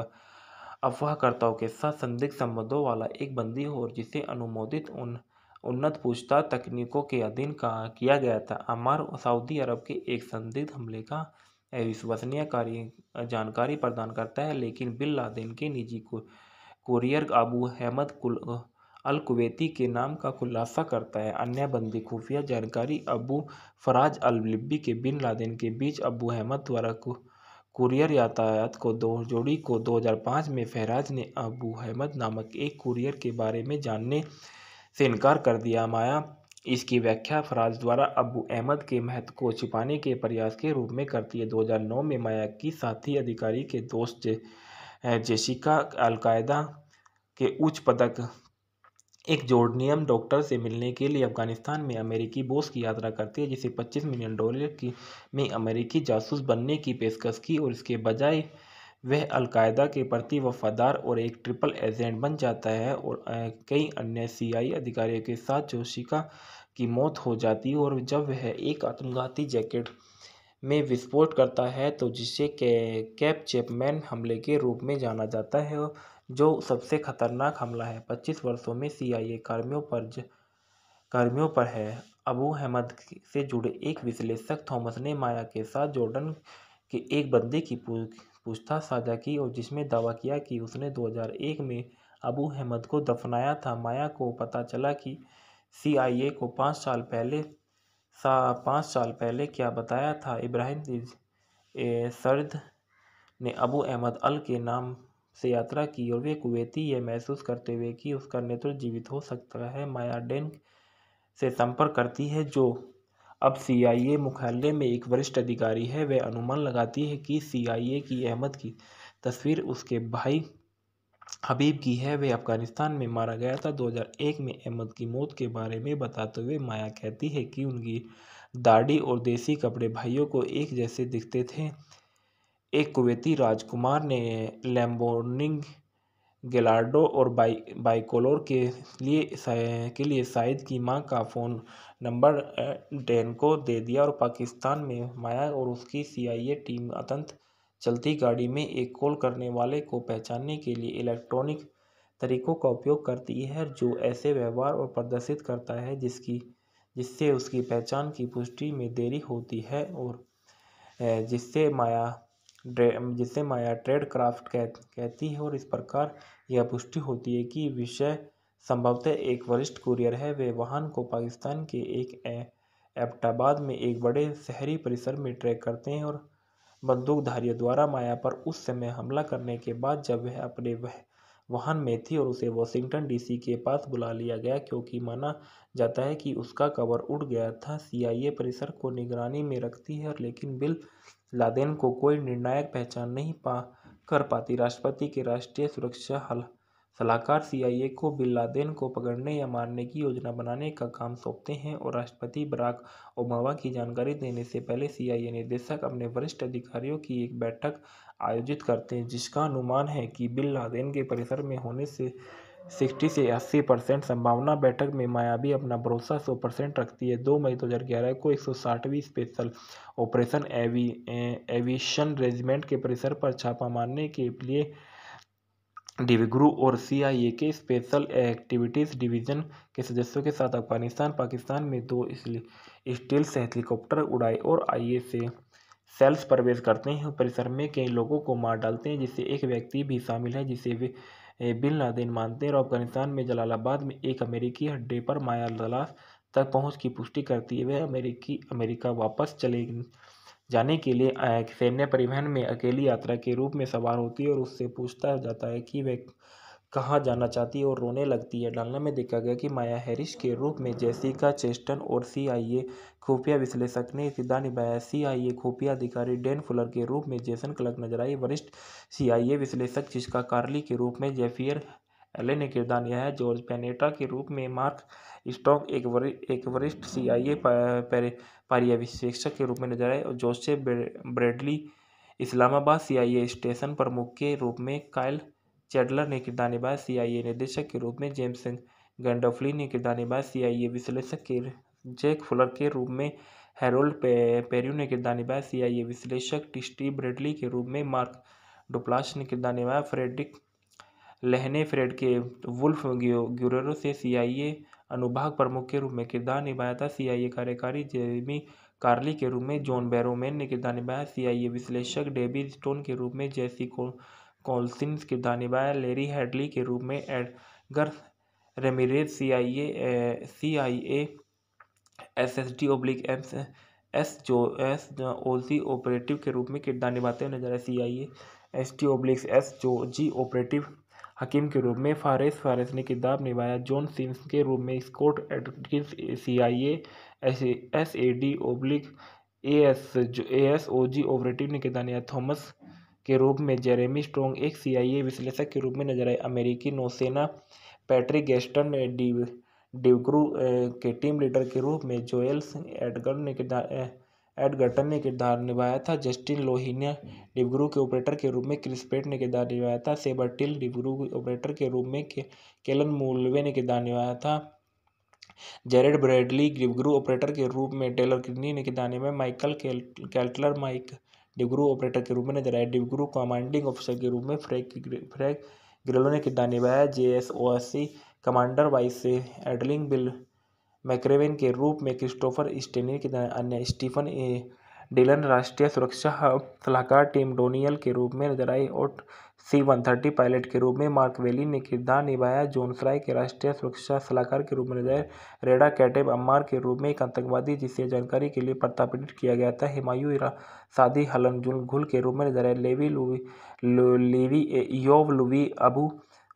अफवाहकर्ताओं के साथ संदिग्ध संबंधों वाला एक बंदी हो और जिसे अनुमोदित उन उन्नत पूछताछ तकनीकों के अधीन किया गया था अमार सऊदी अरब के एक संदिग्ध हमले का अविश्वसनीय कार्य जानकारी प्रदान करता है लेकिन बिन लादेन के निजी कुरियर अबू अहमद कुल अल कुवैती के नाम का खुलासा करता है अन्य बंदी खुफिया जानकारी अबू फराज अल लिब्बी के बिन लादेन के बीच अबू अहमद द्वारा कुरियर यातायात को दो जोड़ी को 2005 में फहराज ने अबू अहमद नामक एक कुरियर के बारे में जानने से इनकार कर दिया माया इसकी व्याख्या फराज द्वारा अबू अहमद के महत्व को छिपाने के प्रयास के रूप में करती है 2009 में माया की साथी अधिकारी के दोस्त जे, जेसिका अलकायदा के उच्च पदक एक जोर्डनियम डॉक्टर से मिलने के लिए अफगानिस्तान में अमेरिकी बोस की यात्रा करती है जिसे 25 मिलियन डॉलर की में अमेरिकी जासूस बनने की पेशकश की और इसके बजाय वह अलकायदा के प्रति वफ़ादार और एक ट्रिपल एजेंट बन जाता है और कई अन्य सीआई अधिकारियों के साथ जोशिका की मौत हो जाती है और जब वह एक आत्मघाती जैकेट में विस्फोट करता है तो जिसे कैप चैपमैन हमले के रूप में जाना जाता है जो सबसे खतरनाक हमला है पच्चीस वर्षों में सीआईए कर्मियों पर ज, कर्मियों पर है अबू अहमद से जुड़े एक विश्लेषक थॉमस ने माया के साथ जॉर्डन के एक बंदे की पूछताछ साझा की और जिसमें दावा किया कि उसने 2001 में अबू अहमद को दफनाया था माया को पता चला कि सीआईए को पाँच साल पहले सा पाँच साल पहले क्या बताया था इब्राहिम सर्द ने अबू अहमद अल के नाम से यात्रा की और वे कुवैती यह महसूस करते हुए कि उसका नेतृत्व जीवित हो सकता है माया डेन से संपर्क करती है जो अब सीआईए मुख्यालय में एक वरिष्ठ अधिकारी है वह अनुमान लगाती है कि सीआईए की अहमद की तस्वीर उसके भाई हबीब की है वह अफगानिस्तान में मारा गया था 2001 में अहमद की मौत के बारे में बताते हुए माया कहती है कि उनकी दाढ़ी और देसी कपड़े भाइयों को एक जैसे दिखते थे एक कुवैती राजकुमार ने लैम्बोर्निंग गिलार्डो और बाई बाइकोलोर के लिए के लिए शाहिद की मां का फ़ोन नंबर डेन को दे दिया और पाकिस्तान में माया और उसकी सीआईए टीम अतंत चलती गाड़ी में एक कॉल करने वाले को पहचानने के लिए इलेक्ट्रॉनिक तरीकों का उपयोग करती है जो ऐसे व्यवहार और प्रदर्शित करता है जिसकी जिससे उसकी पहचान की पुष्टि में देरी होती है और जिससे माया जिसे माया ट्रेड क्राफ्ट कह कहती है और इस प्रकार यह पुष्टि होती है कि विषय संभवतः एक वरिष्ठ कुरियर है वे वाहन को पाकिस्तान के एक एबटाबाद में एक बड़े शहरी परिसर में ट्रैक करते हैं और बंदूकधारियों द्वारा माया पर उस समय हमला करने के बाद जब वह अपने वह वाहन में थी और उसे वॉशिंगटन डीसी के पास बुला लिया गया क्योंकि माना जाता है कि उसका कवर उड़ गया था सीआईए परिसर को निगरानी में रखती है और लेकिन बिल लादेन को कोई निर्णायक पहचान नहीं पा कर पाती राष्ट्रपति के राष्ट्रीय सुरक्षा हल सलाहकार सीआईए को बिल लादेन को पकड़ने या मारने की योजना बनाने का काम सौंपते हैं और राष्ट्रपति बराक ओबामा की जानकारी देने से पहले सीआईए निदेशक अपने वरिष्ठ अधिकारियों की एक बैठक आयोजित करते हैं जिसका अनुमान है कि बिल लादेन के परिसर में होने से सिक्सटी से अस्सी परसेंट संभावना बैठक में मायावी अपना भरोसा सौ परसेंट रखती है दो मई दो हज़ार ग्यारह को एक सौ साठवीं स्पेशल ऑपरेशन एवी एविएशन रेजिमेंट के परिसर पर छापा मारने के लिए डिविग्रू और सीआईए के स्पेशल एक्टिविटीज़ डिवीज़न के सदस्यों के साथ अफगानिस्तान पाकिस्तान में दो स्टील्स हेलीकॉप्टर उड़ाए और आई से सेल्स प्रवेश करते हैं परिसर में कई लोगों को मार डालते हैं जिससे एक व्यक्ति भी शामिल है जिसे वे बिन लादेन मानते हैं और अफगानिस्तान में जलालाबाद में एक अमेरिकी अड्डे पर माया दलास तक पहुंच की पुष्टि करती है वह अमेरिकी अमेरिका वापस चले जाने के लिए सैन्य परिवहन में अकेली यात्रा के रूप में सवार होती है और उससे पूछता जाता है कि वह कहा जाना चाहती है और रोने लगती है डालना में देखा गया कि माया हैरिश के रूप में जेसिका चेस्टन और सीआईए खुफिया विश्लेषक ने सिद्धा निभाया सीआईए खुफिया अधिकारी डेन फुलर के रूप में जेसन क्लर्क नजर आई वरिष्ठ सीआईए विश्लेषक जिसका कार्ली के रूप में जेफियर एले ने किरदार निभाया जॉर्ज पेनेटा के रूप में मार्क स्टॉक एक वरि एक वरिष्ठ ए पर्यवेक्षक के रूप में नजर आए और Joseph Bradley Islamabad C I A station प्रमुख के रूप में कायल चैडलर ने किरदार निभाया ए निदेशक के रूप में जेम्स गंडोफली ने किरदार निभाया सीआईए विश्लेषक के जैक फुलर के रूप में हेरोल्ड पे, पेरू ने किरदार निभाया ए विश्लेषक टिस्टी ब्रेडली के रूप में मार्क डुप्लाश ने किरदार निभाया फ्रेडरिक लहने फ्रेड के वुल्फ ग्यूरो से सीआईए अनुभाग प्रमुख के रूप में किरदार निभाया था सीआईए कार्यकारी जेमी कार्ली के रूप में जॉन बैरोमैन ने किरदार निभाया सीआईए विश्लेषक डेविड स्टोन के रूप में जैसी को कोलसिंस के दाहिने लेरी हेडली के रूप में Edgar Ramirez S S D oblique M S जो एस ओजी ऑपरेटिव के रूप में किरदार निभाते हुए नजर आए C I S T obliques S जो जी ऑपरेटिव हकीम के रूप में फारेस फारेस ने किरदार निभाया जॉन सिंस के रूप में Scott Adkins C I A S A D oblique A S जो A S O G operative ने किरदार निभाया थॉमस के रूप में जेरेमी स्ट्रोंग एक सीआईए विश्लेषक के रूप में नजर आए अमेरिकी नौसेना पैट्रिक गेस्टन डिव डिवक्रू के टीम लीडर के रूप में जोएल्स एडगर ने किरदार एडगर्टन ने किरदार निभाया था जस्टिन लोहिनिया डिब्रू के ऑपरेटर के रूप में क्रिस पेट ने किरदार निभाया था टिल डिब्रू के ऑपरेटर के रूप में केलन मूलवे ने किरदार निभाया था जेरेड ब्रैडली डिब्रू ऑपरेटर के रूप में टेलर किडनी ने किरदार निभाया माइकल कैल्टलर माइक डिग्रू ऑपरेटर के रूप में नजर आए डिग्रू कमांडिंग ऑफिसर के रूप में फ्रैक फ्रैक ग्रिलो ने किरदार निभाया J S O S C commander vice से एडलिंग बिल मैक्रेवेन के रूप में क्रिस्टोफर स्टेनिन के अन्य स्टीफन ए डिलन राष्ट्रीय सुरक्षा सलाहकार टीम डोनियल के रूप में नजर आई और सी वन थर्टी पायलट के रूप में मार्क वेली ने किरदार निभाया जोन के राष्ट्रीय सुरक्षा सलाहकार के रूप में नजर रेडा कैटेब अम्मार के रूप में एक आतंकवादी जिसे जानकारी के लिए प्रतापित किया गया था इरा सादी हलन घुल के रूप में नजर आए लेवी लेवी योव लुवी अबू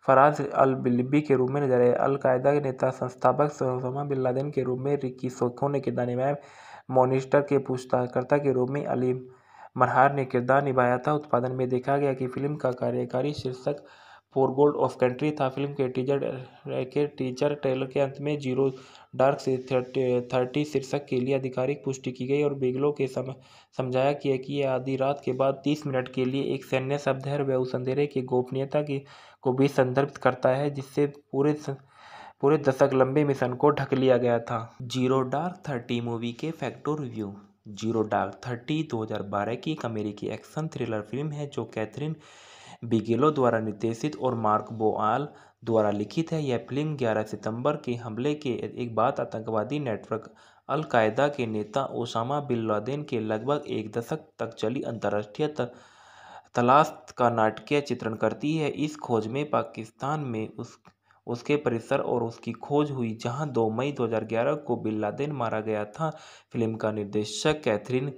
फराज अल बिल्बी के रूप में नजर आए अलकायदा के नेता संस्थापक सोमा बिन लादेन के रूप में रिकी सोखो ने किरदार निभाया मोनिस्टर के पूछताछकर्ता के रूप में अली मरहार ने किरदार निभाया था उत्पादन में देखा गया कि फ़िल्म का कार्यकारी शीर्षक फोर गोल्ड ऑफ कंट्री था फ़िल्म के टीजर के टीचर ट्रेलर के अंत में जीरो डार्क से थर्टी शीर्षक के लिए आधिकारिक पुष्टि की गई और बिगलो के सम समझाया किया कि यह आधी रात के बाद तीस मिनट के लिए एक सैन्य शब्द है वह उस अंधेरे की गोपनीयता की को भी संदर्भित करता है जिससे पूरे पूरे दशक लंबे मिशन को ढक लिया गया था जीरो डार्क थर्टी मूवी के फैक्टो रिव्यू जीरो डार्क थर्टी 2012 की एक अमेरिकी एक्शन थ्रिलर फिल्म है जो कैथरीन बिगेलो द्वारा निर्देशित और मार्क बोआल द्वारा लिखित है यह फिल्म 11 सितंबर के हमले के एक बाद आतंकवादी नेटवर्क अलकायदा के नेता ओसामा बिन लादेन के लगभग एक दशक तक चली अंतर्राष्ट्रीय तलाश का नाटकीय चित्रण करती है इस खोज में पाकिस्तान में उस उसके परिसर और उसकी खोज हुई जहां 2 मई 2011 को बिन लादेन मारा गया था फिल्म का निर्देशक कैथरीन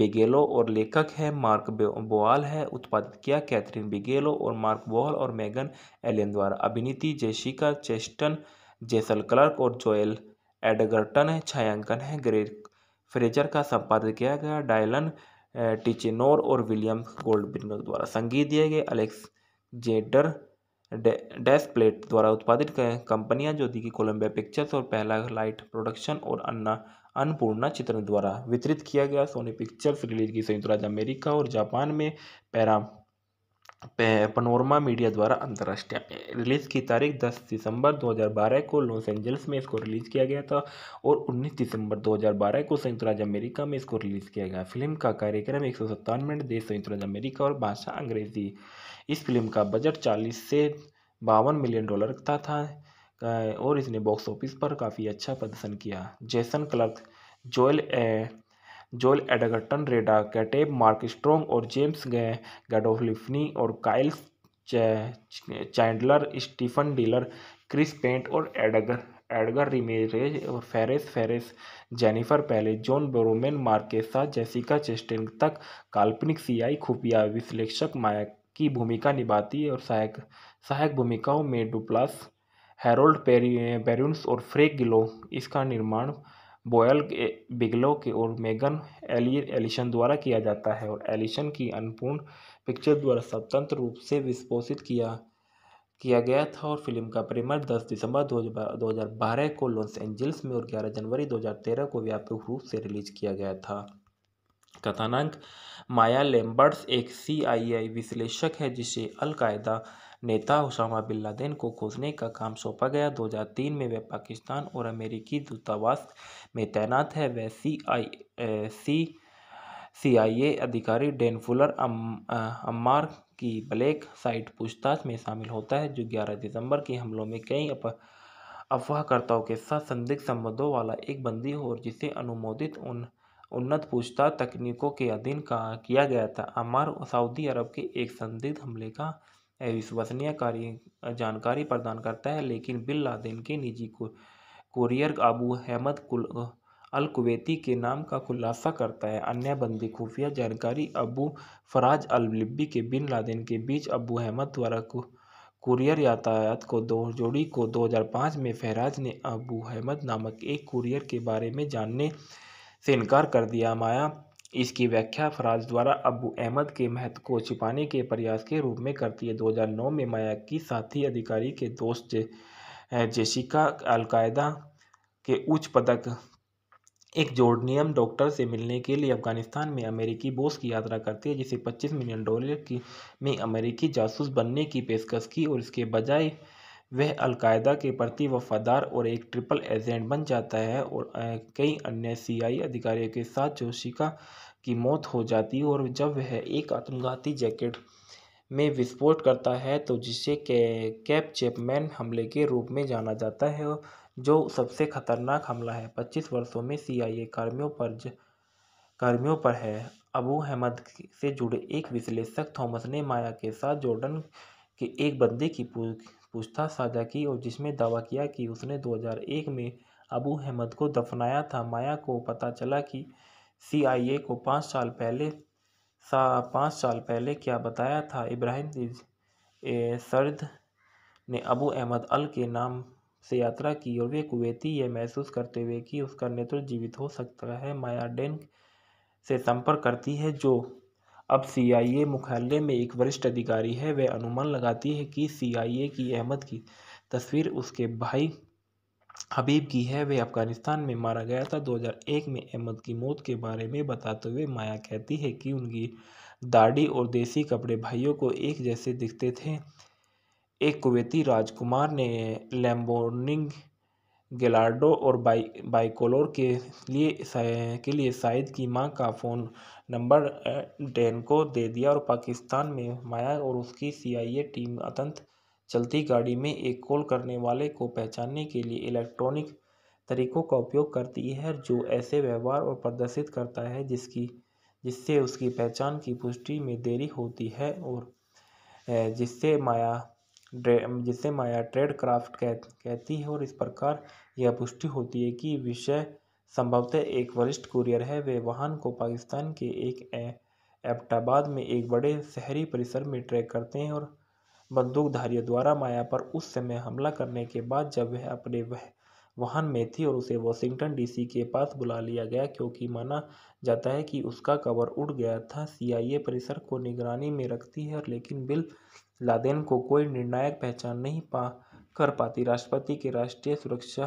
बिगेलो और लेखक है मार्क बोआल है उत्पादित किया कैथरीन बिगेलो और मार्क बोआल और मेगन एलियन द्वारा अभिनीति जेशिका चेस्टन जेसल क्लर्क और जोएल एडगर्टन है छायांकन है ग्रेट फ्रेजर का संपादन किया गया डायलन टिचिनोर और विलियम गोल्डबिनर द्वारा संगीत दिए गए अलेक्स जेडर डैश प्लेट द्वारा उत्पादित कंपनियां जो दी कि कोलंबिया पिक्चर्स और पहला लाइट प्रोडक्शन और अन्ना अन्नपूर्णा चित्र द्वारा वितरित किया गया सोनी पिक्चर्स रिलीज की संयुक्त राज्य अमेरिका और जापान में पैरा पनोरमा मीडिया द्वारा अंतर्राष्ट्रीय रिलीज की तारीख 10 दिसंबर 2012 को लॉस एंजल्स में इसको रिलीज किया गया था और 19 दिसंबर 2012 को संयुक्त राज्य अमेरिका में इसको रिलीज किया गया फिल्म का कार्यक्रम एक मिनट देश संयुक्त राज्य अमेरिका और भाषा अंग्रेजी इस फिल्म का बजट चालीस से बावन मिलियन डॉलर का था, था और इसने बॉक्स ऑफिस पर काफ़ी अच्छा प्रदर्शन किया जैसन क्लर्क जोएल ए Joel Edgerton Reda Kateb Mark Strong और जेम्स गैडोफलिफनी और Kyle Chandler Stephen Dillane Chris Pratt और एडगर एडगर रिमेरेज और फेरेस फेरेस जेनिफर पहले जॉन बोरोमैन मार्क के साथ जेसिका चेस्टिन तक काल्पनिक सीआई खुफिया विश्लेषक माया की भूमिका निभाती है और सहायक सहायक भूमिकाओं में डुप्लास हेरोल्ड पेरी और फ्रेक गिलो इसका निर्माण बोयल बिगलो के और मेगन एलिय एलिशन द्वारा किया जाता है और एलिशन की अनपूर्ण पिक्चर द्वारा स्वतंत्र रूप से विस्फोषित किया किया गया था और फिल्म का प्रीमियर 10 दिसंबर 2012 को लॉस एंजल्स में और 11 जनवरी 2013 को व्यापक रूप से रिलीज किया गया था कथानांक माया लेम्बर्ट्स एक सीआईआई विश्लेषक है जिसे अलकायदा नेता उसामा बिन लादेन को खोजने का काम सौंपा गया 2003 में वह पाकिस्तान और अमेरिकी दूतावास में तैनात है वह C I C C I A अधिकारी डेन फुलर अम, अम्मार की ब्लैक साइट पूछताछ में शामिल होता है जो 11 दिसंबर के हमलों में कई अप, अफवाहकर्ताओं के साथ संदिग्ध संबंधों वाला एक बंदी हो और जिसे अनुमोदित उन उन्नत पूछताछ तकनीकों के अधीन किया गया था अमार सऊदी अरब के एक संदिग्ध हमले का अविश्वसनीय कार्य जानकारी प्रदान करता है लेकिन बिल लादेन के निजी courier Abu Ahmed al Kuwaiti के नाम का खुलासा करता है अन्य बंदी खुफिया जानकारी अबू फराज अल लिब्बी के बिन लादेन के बीच अबू अहमद द्वारा कुरियर यातायात को दो जोड़ी को 2005 में फहराज ने अबू अहमद नामक एक कुरियर के बारे में जानने से इनकार कर दिया माया इसकी व्याख्या फराज द्वारा अबू अहमद के महत्व को छिपाने के प्रयास के रूप में करती है 2009 में माया की साथी अधिकारी के दोस्त जे, जेसिका अलकायदा के उच्च पदक एक जोर्डनियम डॉक्टर से मिलने के लिए अफगानिस्तान में अमेरिकी बोस की यात्रा करती है जिसे 25 मिलियन डॉलर की में अमेरिकी जासूस बनने की पेशकश की और इसके बजाय वह अलकायदा के प्रति वफ़ादार और एक ट्रिपल एजेंट बन जाता है और कई अन्य सीआई अधिकारियों के साथ जोशिका की मौत हो जाती है और जब वह एक आत्मघाती जैकेट में विस्फोट करता है तो जिसे कैप चैपमैन हमले के रूप में जाना जाता है जो सबसे खतरनाक हमला है पच्चीस वर्षों में सीआईए कर्मियों पर कर्मियों पर है अबू अहमद से जुड़े एक विश्लेषक थॉमस ने माया के साथ जॉर्डन के एक बंदे की पूछताछ साझा की और जिसमें दावा किया कि उसने 2001 में अबू अहमद को दफनाया था माया को पता चला कि सीआईए को पाँच साल पहले सा पाँच साल पहले क्या बताया था इब्राहिम सर्द ने अबू अहमद अल के नाम से यात्रा की और वे कुवैती यह महसूस करते हुए कि उसका नेतृत्व जीवित हो सकता है माया डेन से संपर्क करती है जो अब सीआईए मुख्यालय में एक वरिष्ठ अधिकारी है वह अनुमान लगाती है कि सीआईए की अहमद की तस्वीर उसके भाई हबीब की है वह अफगानिस्तान में मारा गया था 2001 में अहमद की मौत के बारे में बताते हुए माया कहती है कि उनकी दाढ़ी और देसी कपड़े भाइयों को एक जैसे दिखते थे एक कुवैती राजकुमार ने लैम्बोर्निंग गेलार्डो और बाई बाइकोलोर के लिए के लिए शाहिद की मां का फ़ोन नंबर डेन को दे दिया और पाकिस्तान में माया और उसकी सीआईए टीम अतंत चलती गाड़ी में एक कॉल करने वाले को पहचानने के लिए इलेक्ट्रॉनिक तरीकों का उपयोग करती है जो ऐसे व्यवहार और प्रदर्शित करता है जिसकी जिससे उसकी पहचान की पुष्टि में देरी होती है और जिससे माया जिसे माया ट्रेड क्राफ्ट कह कहती है और इस प्रकार यह पुष्टि होती है कि विषय संभवतः एक वरिष्ठ कुरियर है वे वाहन को पाकिस्तान के एक एबटाबाद में एक बड़े शहरी परिसर में ट्रैक करते हैं और बंदूकधारियों द्वारा माया पर उस समय हमला करने के बाद जब वह अपने वह वाहन में थी और उसे वॉशिंगटन डीसी के पास बुला लिया गया क्योंकि माना जाता है कि उसका कवर उड़ गया था सीआईए परिसर को निगरानी में रखती है लेकिन बिल लादेन को कोई निर्णायक पहचान नहीं पा कर पाती राष्ट्रपति के राष्ट्रीय सुरक्षा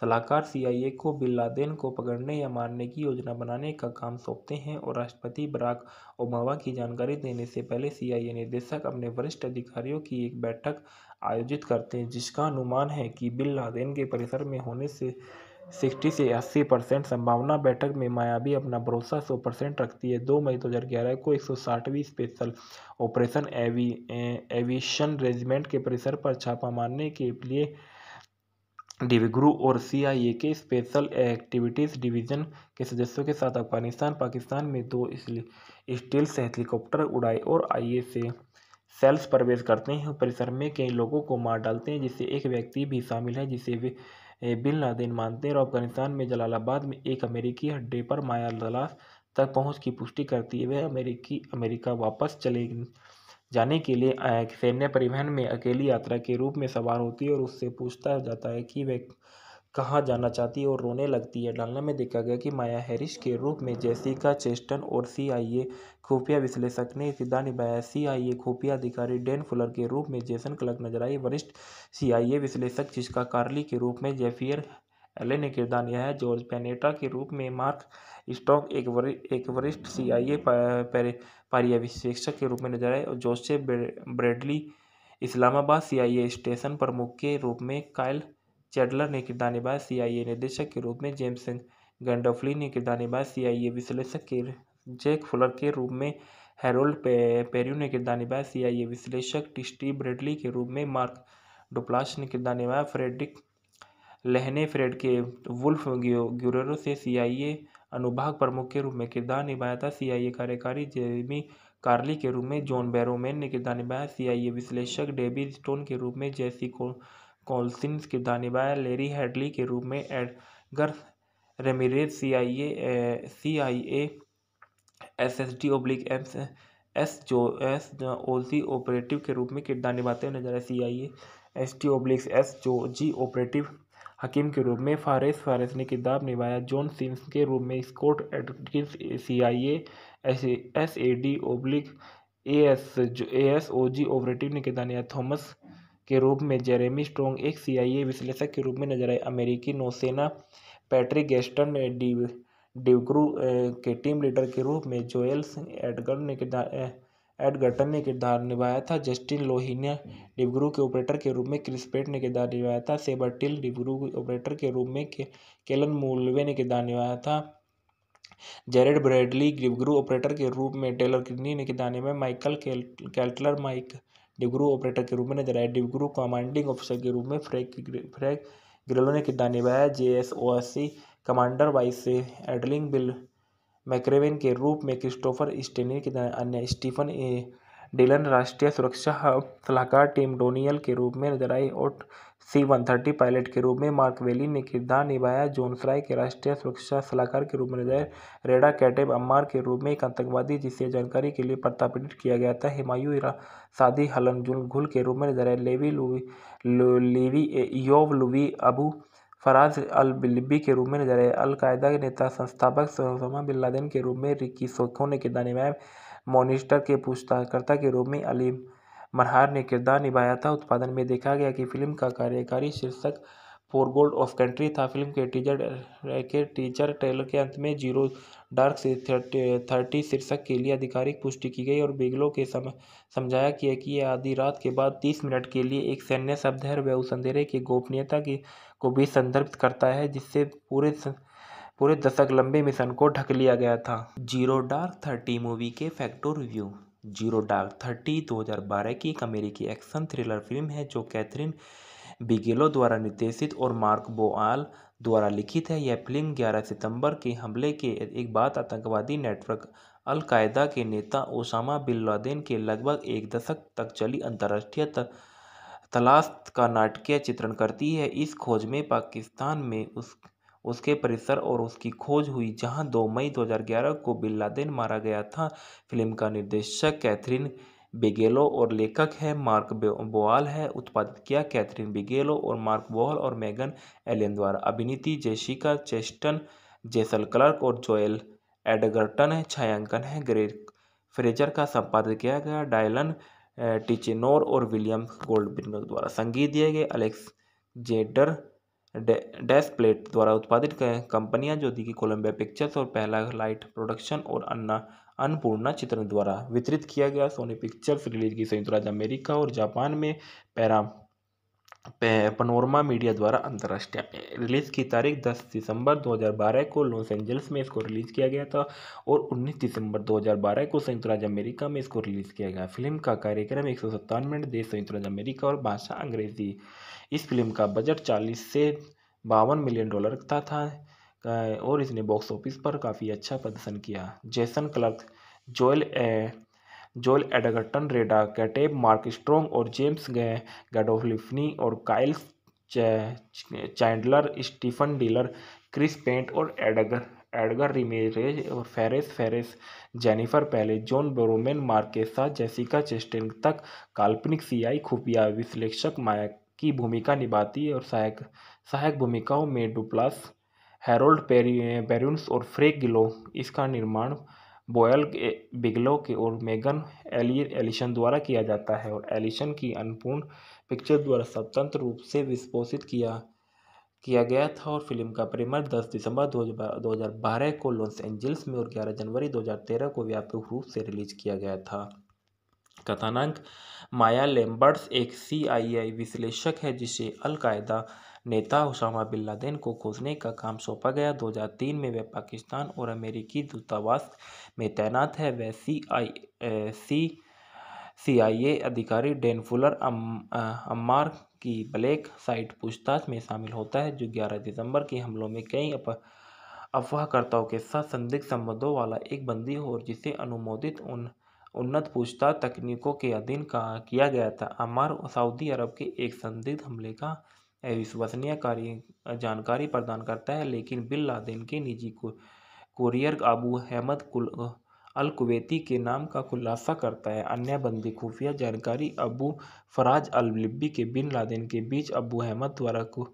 सलाहकार सीआईए को बिन लादेन को पकड़ने या मारने की योजना बनाने का काम सौंपते हैं और राष्ट्रपति बराक ओबामा की जानकारी देने से पहले सीआईए निदेशक अपने वरिष्ठ अधिकारियों की एक बैठक आयोजित करते हैं जिसका अनुमान है कि बिन लादेन के परिसर में होने से सिक्सटी से अस्सी परसेंट संभावना बैठक में मायावी अपना भरोसा सौ परसेंट रखती है दो मई दो हज़ार ग्यारह को एक सौ साठवीं स्पेशल ऑपरेशन एवी एविशन रेजिमेंट के परिसर पर छापा मारने के लिए डिविग्रू और सीआईए के स्पेशल एक्टिविटीज़ डिवीज़न के सदस्यों के साथ अफगानिस्तान पाकिस्तान में दो स्टील से हेलीकॉप्टर उड़ाए और आईए से सेल्स प्रवेश करते हैं परिसर में कई लोगों को मार डालते हैं जिससे एक व्यक्ति भी शामिल है जिसे वे बिन लादेन मानते हैं और अफगानिस्तान में जलालाबाद में एक अमेरिकी अड्डे पर माया दलास तक पहुंच की पुष्टि करती है वह अमेरिकी अमेरिका वापस चले जाने के लिए सैन्य परिवहन में अकेली यात्रा के रूप में सवार होती है और उससे पूछता जाता है कि वह कहाँ जाना चाहती है और रोने लगती है डालना में देखा गया कि माया हैरिस के रूप में जैसिका चेस्टन और सी खुफिया विश्लेषक ने किरदार निभाया सीआईए खुफिया अधिकारी डेन फुलर के रूप में जेसन क्लर्क नजर आई वरिष्ठ सीआईए विश्लेषक जिसका कार्ली के रूप में जेफियर एले ने किरदार निभाया जॉर्ज पेनेटा के रूप में मार्क स्टॉक एक वरि, एक वरिष्ठ ए पर्यवेक्षक के रूप में नजर आए और जोसे Bradley Islamabad C I A station प्रमुख के रूप में कायल चैडलर ने किरदार निभाया ए निदेशक के रूप में जेम्स गेंडोफली ने किरदार निभाया ए विश्लेषक के जैक फुलर के रूप में हेरोल्ड पे, पेरियो ने किरदार निभाया सीआईए विश्लेषक टिस्टी ब्रेडली के रूप में मार्क डोप्लास ने किरदार निभाया फ्रेडरिक लहने फ्रेड के वुल्फ ग्यूरो से सीआईए अनुभाग प्रमुख के रूप में किरदार निभाया था सीआईए कार्यकारी जेमी कार्ली के रूप में जॉन बैरोमैन ने किरदार निभाया सीआईए विश्लेषक डेविड स्टोन के रूप में जेसी को किरदार निभाया लेरी हेडली के रूप में Edgar Ramirez CIA CIA S S D oblique M S जो एस ओ सी ऑपरेटिव के रूप में किरदार निभाते हुए नजर आए C I S T obliques S जो जी ऑपरेटिव हकीम के रूप में फारेस फारेस ने किरदार निभाया जॉन सिम्स के रूप में Scott Adkins C I A S A D oblique A S जो A S O G operative ने किरदार निभाया थॉमस के रूप में जेरेमी स्ट्रॉन्ग एक सी आई ए विश्लेषक के रूप में नजर आए अमेरिकी नौसेना पैट्रिक गेस्टन ने डी डिवक्रू के टीम लीडर के रूप में जोएल्स एडगर ने किरदार एडगर्टन ने किरदार निभाया था जस्टिन लोहिनिया डिब्रू के ऑपरेटर के रूप में क्रिस पेट ने किरदार निभाया था टिल डिब्रू के ऑपरेटर के रूप में केलन मोलवे ने किरदार निभाया था जेरेड ब्रेडली डिब्रू ऑपरेटर के रूप में टेलर किडनी ने किरदार निभाया माइकल कैल्टलर माइक डिब्रू ऑपरेटर के रूप में नजर आया डिब्रू कमांडिंग ऑफिसर के रूप में फ्रैक फ्रैक ग्रिलो ने किरदार निभाया J S O C commander vice से एडलिंग बिल मैक्रेवेन के रूप में क्रिस्टोफर की तरह अन्य स्टीफन ए डिलन राष्ट्रीय सुरक्षा सलाहकार टीम डोनियल के रूप में नजर आई और सी वन थर्टी पायलट के रूप में मार्क वेली ने किरदार निभाया जोन के राष्ट्रीय सुरक्षा सलाहकार के रूप में नजर रेडा कैटेब अम्मार के रूप में एक आतंकवादी जिसे जानकारी के लिए प्रतापित किया गया था हिमायू सादी हलन जुल घुल के रूप में नजर आए लेवी लुवी लेवी योव लुवी अबू फ़राज अल बिलिबी के रूप में नजर आए अलकायदा के नेता संस्थापक ओसामा बिन लादेन के रूप में रिकी सोखो ने किरदार निभाया मोनिस्टर के पूछताछकर्ता के रूप में अली मनहार ने किरदार निभाया था उत्पादन में देखा गया कि फिल्म का कार्यकारी शीर्षक फोर गोल्ड ऑफ कंट्री था फिल्म के टीजर के टीचर ट्रेलर के अंत में जीरो डार्क से थर्टी शीर्षक के लिए आधिकारिक पुष्टि की गई और बिगलो के सम समझाया कि यह आधी रात के बाद तीस मिनट के लिए एक सैन्य शब्द है वह उस अंधेरे की गोपनीयता की को भी संदर्भित करता है जिससे पूरे पूरे दशक लंबे मिशन को ढक लिया गया था जीरो डार्क थर्टी मूवी के फैक्टो रिव्यू जीरो डार्क थर्टी 2012 की एक अमेरिकी एक्शन थ्रिलर फिल्म है जो कैथरीन बिगेलो द्वारा निर्देशित और मार्क बोआल द्वारा लिखित है यह फिल्म 11 सितंबर के हमले के एक बाद आतंकवादी नेटवर्क अलकायदा के नेता ओसामा बिन लादेन के लगभग एक दशक तक चली अंतर्राष्ट्रीय तलाश का नाटकीय चित्रण करती है इस खोज में पाकिस्तान में उस उसके परिसर और उसकी खोज हुई जहां 2 मई 2011 को बिन लादेन मारा गया था फिल्म का निर्देशक कैथरीन बिगेलो और लेखक है मार्क बोआल है उत्पादित किया कैथरीन बिगेलो और मार्क बोआल और मेगन एलियन द्वारा अभिनीति जेशिका चेस्टन जेसल क्लर्क और जोएल एडगर्टन छायांकन है ग्रेट फ्रेजर का संपादन किया गया डायलन टिचेनोर और विलियम गोल्ड द्वारा संगीत दिए गए अलेक्स जेडर डैश प्लेट द्वारा उत्पादित कंपनियां जो दी गई कोलम्बिया पिक्चर्स और पहला लाइट प्रोडक्शन और अन्ना अन्नपूर्णा चित्रण द्वारा वितरित किया गया सोनी पिक्चर्स रिलीज की संयुक्त राज्य अमेरिका और जापान में पैराम पनोरमा मीडिया द्वारा अंतर्राष्ट्रीय रिलीज़ की तारीख 10 दिसंबर 2012 को लॉस एंजल्स में इसको रिलीज़ किया गया था और 19 दिसंबर 2012 को संयुक्त राज्य अमेरिका में इसको रिलीज़ किया गया फिल्म का कार्यक्रम एक मिनट देश संयुक्त राज्य अमेरिका और भाषा अंग्रेजी इस फिल्म का बजट चालीस से बावन मिलियन डॉलर का था, था और इसने बॉक्स ऑफिस पर काफ़ी अच्छा प्रदर्शन किया जैसन क्लर्क जोएल ए, Joel Edgerton Reda Kateb Mark Strong और जेम्स गे गैडोलिफनी और Kyle Chandler Stephen Dillane Chris Pratt और एडगर एडगर रिमेरेज और फेरेस फेरेस जेनिफर पहले जॉन बोरोमेन मार्केसा जेसिका चेस्टेन तक काल्पनिक सीआई खुफिया विश्लेषक माया की भूमिका निभाती और सहायक सहायक भूमिकाओं में डुप्लास हेरोल्ड पेरी बैरून्स और फ्रेक गिलो इसका निर्माण बोयल बिगलो के और मेगन एली एलिशन द्वारा किया जाता है और एलिशन की अन्नपूर्ण पिक्चर द्वारा स्वतंत्र रूप से विस्फोषित किया किया गया था और फिल्म का प्रीमियर 10 दिसंबर 2012 को लॉस एंजल्स में और 11 जनवरी 2013 को व्यापक रूप से रिलीज किया गया था कथानांक माया लेम्बर्ट्स एक आई विश्लेषक है जिसे अलकायदा नेता उसामा बिन लादेन को खोजने का काम सौंपा गया 2003 में वह पाकिस्तान और अमेरिकी दूतावास में तैनात है वह सी आई सी ए अधिकारी Dan Fuller um, Ammar Ammar की ब्लैक साइट पूछताछ में शामिल होता है जो 11 दिसंबर के हमलों में कई अप, अफवाहकर्ताओं के साथ संदिग्ध संबंधों वाला एक बंदी हो और जिसे अनुमोदित उन उन्नत पूछताछ तकनीकों के अधीन का किया गया था अमार सऊदी अरब के एक संदिग्ध हमले का विश्वसनीय कार्य जानकारी प्रदान करता है लेकिन बिन लादेन के निजी को कुरियर अबू अहमद कुल अल कुवैती के नाम का खुलासा करता है अन्य बंदी खुफिया जानकारी अबू फराज अल लिब्बी के बिन लादेन के बीच अबू अहमद द्वारा को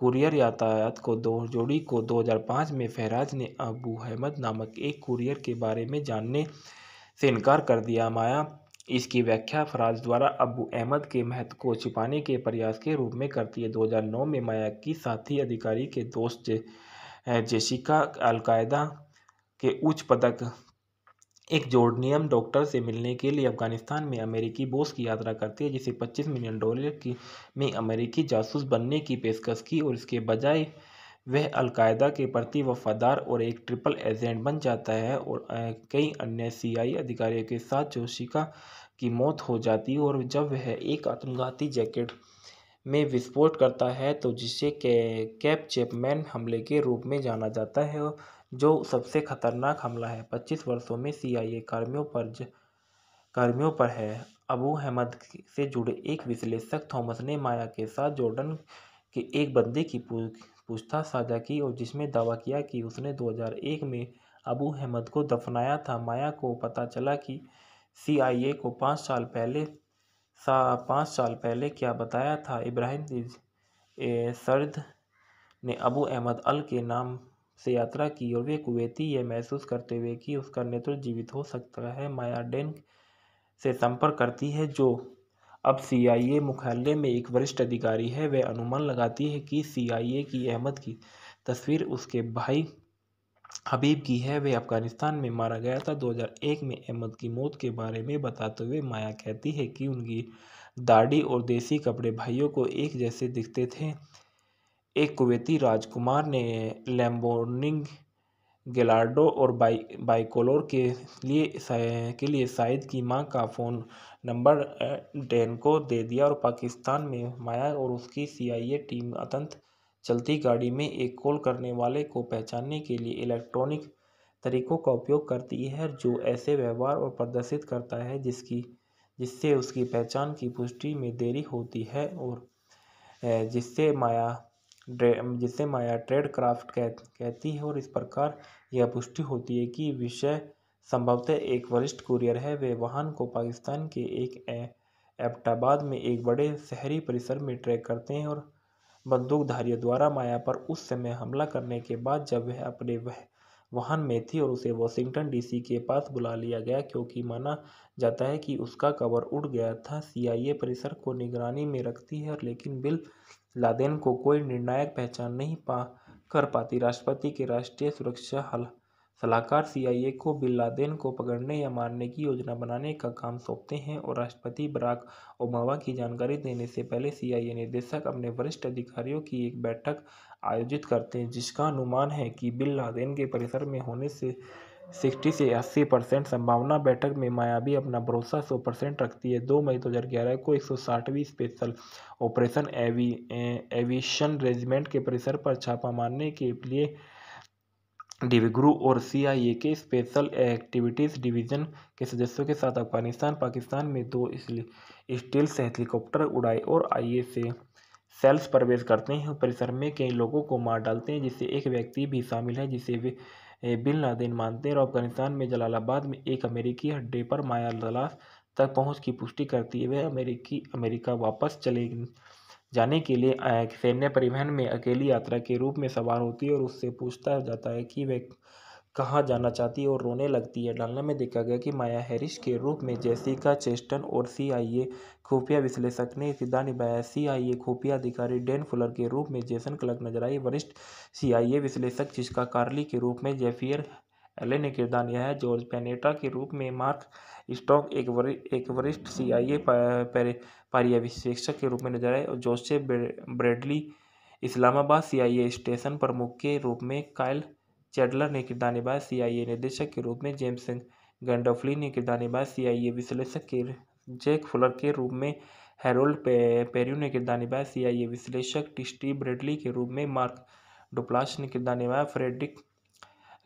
कुरियर यातायात को दो जोड़ी को 2005 में फहराज ने अबू अहमद नामक एक कुरियर के बारे में जानने से इनकार कर दिया माया इसकी व्याख्या फराज द्वारा अबू अहमद के महत्व को छिपाने के प्रयास के रूप में करती है 2009 में माया की साथी अधिकारी के दोस्त जे, जेसिका अलकायदा के उच्च पदक एक जोर्डनियम डॉक्टर से मिलने के लिए अफगानिस्तान में अमेरिकी बोस की यात्रा करती है जिसे 25 मिलियन डॉलर की में अमेरिकी जासूस बनने की पेशकश की और इसके बजाय वह अलकायदा के प्रति वफ़ादार और एक ट्रिपल एजेंट बन जाता है और कई अन्य सीआई अधिकारियों के साथ जोशिका की मौत हो जाती है और जब वह एक आत्मघाती जैकेट में विस्फोट करता है तो जिसे कैप चैपमैन हमले के रूप में जाना जाता है जो सबसे खतरनाक हमला है पच्चीस वर्षों में सीआईए कर्मियों पर कर्मियों पर है अबू अहमद से जुड़े एक विश्लेषक थॉमस ने माया के साथ जॉर्डन के एक बंदे की पूछताछ साझा की और जिसमें दावा किया कि उसने 2001 में अबू अहमद को दफनाया था माया को पता चला कि सीआईए को पाँच साल पहले सा पाँच साल पहले क्या बताया था इब्राहिम सर्द ने अबू अहमद अल के नाम से यात्रा की और वे कुवैती यह महसूस करते हुए कि उसका नेतृत्व जीवित हो सकता है माया डेन से संपर्क करती है जो अब सीआईए मुख्यालय में एक वरिष्ठ अधिकारी है वह अनुमान लगाती है कि सीआईए की अहमद की तस्वीर उसके भाई हबीब की है वह अफगानिस्तान में मारा गया था 2001 में अहमद की मौत के बारे में बताते हुए माया कहती है कि उनकी दाढ़ी और देसी कपड़े भाइयों को एक जैसे दिखते थे एक कुवैती राजकुमार ने लैम्बोर्निंग गिलार्डो और बाई बाइकोलोर के लिए के लिए शाहिद की मां का फ़ोन नंबर डेन को दे दिया और पाकिस्तान में माया और उसकी सीआईए टीम अतंत चलती गाड़ी में एक कॉल करने वाले को पहचानने के लिए इलेक्ट्रॉनिक तरीकों का उपयोग करती है जो ऐसे व्यवहार और प्रदर्शित करता है जिसकी जिससे उसकी पहचान की पुष्टि में देरी होती है और जिससे माया जिसे माया ट्रेड क्राफ्ट कह कहती है और इस प्रकार यह पुष्टि होती है कि विषय संभवतः एक वरिष्ठ कुरियर है वे वाहन को पाकिस्तान के एक एबटाबाद में एक बड़े शहरी परिसर में ट्रैक करते हैं और बंदूकधारियों द्वारा माया पर उस समय हमला करने के बाद जब वह अपने वह वाहन में थी और उसे वॉशिंगटन डीसी के पास बुला लिया गया क्योंकि माना जाता है कि उसका कवर उड़ गया था सीआईए परिसर को निगरानी में रखती है और लेकिन बिल लादेन को कोई निर्णायक पहचान नहीं पा कर पाती राष्ट्रपति के राष्ट्रीय सुरक्षा हल सलाहकार सीआईए को बिल लादेन को पकड़ने या मारने की योजना बनाने का काम सौंपते हैं और राष्ट्रपति बराक ओबामा की जानकारी देने से पहले सीआईए निदेशक अपने वरिष्ठ अधिकारियों की एक बैठक आयोजित करते हैं जिसका अनुमान है कि बिल लादेन के परिसर में होने से सिक्सटी से अस्सी परसेंट संभावना बैठक में मायावी अपना भरोसा सौ परसेंट रखती है दो मई दो हज़ार ग्यारह को एक सौ साठवीं स्पेशल ऑपरेशन एवी एविशन रेजिमेंट के परिसर पर छापा मारने के लिए डिविग्रू और सीआईए के स्पेशल एक्टिविटीज़ डिवीज़न के सदस्यों के साथ अफगानिस्तान पाकिस्तान में दो स्टील्स हेलीकॉप्टर उड़ाए और ए से सेल्स प्रवेश करते हैं और परिसर में कई लोगों को मार डालते हैं जिससे एक व्यक्ति भी शामिल है जिसे वे बिन लादेन मानते हैं और अफगानिस्तान में जलालाबाद में एक अमेरिकी अड्डे पर माया दलास तक पहुंच की पुष्टि करती है वह अमेरिकी अमेरिका वापस चले जाने के लिए सैन्य परिवहन में अकेली यात्रा के रूप में सवार होती है और उससे पूछता जाता है कि वह कहाँ जाना चाहती है और रोने लगती है डालना में देखा गया कि माया हैरिश के रूप में जेसिका चेस्टन और सीआईए खुफिया विश्लेषक ने सीधा निभाया सीआईए खुफिया अधिकारी डेन फुलर के रूप में जेसन क्लग नजर आई वरिष्ठ सीआईए विश्लेषक जिसका कार्ली के रूप में जेफियर एले ने किरदार है जॉर्ज पेनेटा के रूप में मार्क स्टॉक एक वरि एक वरिष्ठ ए पर्यवेक्षक के रूप में नजर आए और जोसे Bradley Islamabad C I A station प्रमुख के रूप में कायल चैडलर ने किरदार आई सीआईए निदेशक के रूप में जेम्स गंडोफ्ली ने आई सीआईए विश्लेषक के जैक फुलर के रूप में हेरोल्ड पे, पेरू ने किरदार आई सीआईए विश्लेषक टिस्टी ब्रेडली के रूप में मार्क डुप्लाश ने किरदार निभाया फ्रेडरिक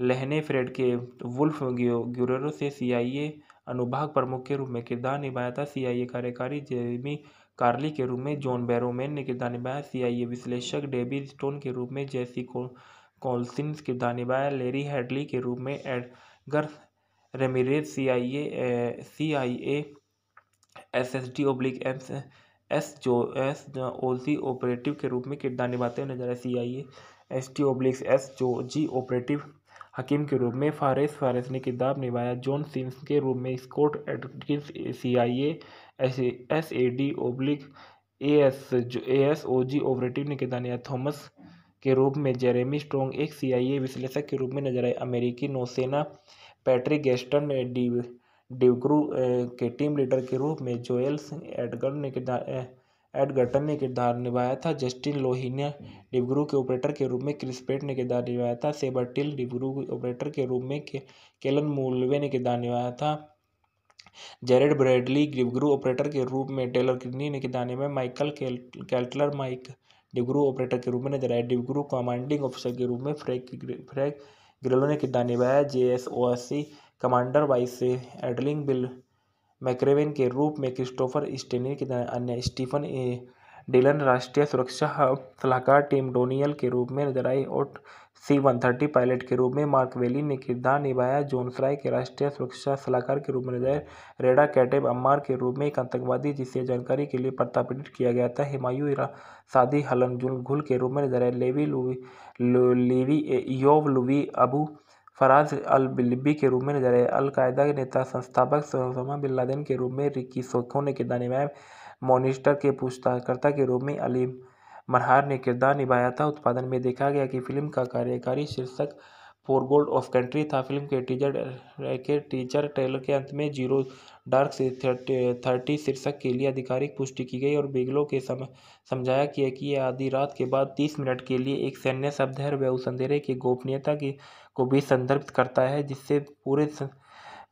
लहने फ्रेड के वुल्फ ग्यूरो से सीआईए अनुभाग प्रमुख के रूप में किरदार निभाया था सीआईए कार्यकारी जेमी कार्ली के रूप में जॉन बैरोमैन ने किरदार निभाया सीआईए विश्लेषक डेविड स्टोन के रूप में जैसी को कोल्सिंस के दानिबाय लेरी हेडली के रूप में Edgar Ramirez C I A C I A S S D oblique AIIMS S जो एस सी ऑपरेटिव के रूप में किरदार निभाते हुए नजर आए C I S T obliques S जो जी ऑपरेटिव हकीम के रूप में फारेस फारेस ने किरदार निभाया जॉन सिंस के रूप में Scott Adkins C I A S A D oblique A S जो A S O G operative ने किरदार निभाया थॉमस के रूप में जेरेमी स्ट्रोंग एक सीआईए विश्लेषक के रूप में नजर आए अमेरिकी नौसेना पैट्रिक गेस्टन डिव डिवक्रू के टीम लीडर के रूप में जोएल्स एडगर ने किरदार एडगर्टन ने किरदार निभाया था जस्टिन लोहिना डिब्रू के ऑपरेटर के रूप में क्रिस पेट ने किरदार निभाया था टिल डिब्रू के ऑपरेटर के रूप में केलन मूलवे ने किरदार निभाया था जेरेड ब्रैडली डिब्रू ऑपरेटर के रूप में टेलर किडनी ने किरदार निभाया माइकल कैल्टलर माइक डिब्रू ऑपरेटर के रूप में नजर आए डिब्रू कमांडिंग ऑफिसर के रूप में फ्रैक फ्रैक ग्रेलो ने किरदार निभाया J S O C commander vice से एडलिंग बिल मैक्रेवेन के रूप में क्रिस्टोफर स्टेनी के अन्य स्टीफन ए डिलन राष्ट्रीय सुरक्षा सलाहकार टीम डोनियल के रूप में नजर आई और सी वन थर्टी पायलट के रूप में मार्क वेली ने किरदार निभाया जोन फ्राई के राष्ट्रीय सुरक्षा सलाहकार के रूप में नजर रेडा कैटेब अम्मार के रूप में एक आतंकवादी जिसे जानकारी के लिए प्रतापित किया गया था हुमायूं सादी हलन घुल के रूप में लेवी लुवी लेवी योव लुवी अबू फराज अल बिल्बी के रूप में नजर आए अलकायदा के नेता संस्थापक सोसमा बिन लादेन के रूप में रिकी सोखो ने किरदार निभाया मोनिस्टर के पूछताछकर्ता के रूप में अलीम मरहार ने किरदार निभाया था उत्पादन में देखा गया कि फ़िल्म का कार्यकारी शीर्षक फोर गोल्ड ऑफ कंट्री था फ़िल्म के टीजर के टीजर ट्रेलर के अंत में जीरो डार्क से थर्टी शीर्षक के लिए आधिकारिक पुष्टि की गई और बिगलो के सम समझाया किया कि यह आधी रात के बाद तीस मिनट के लिए एक सैन्य शब्द है वह उस अंधेरे की गोपनीयता की को भी संदर्भित करता है जिससे पूरे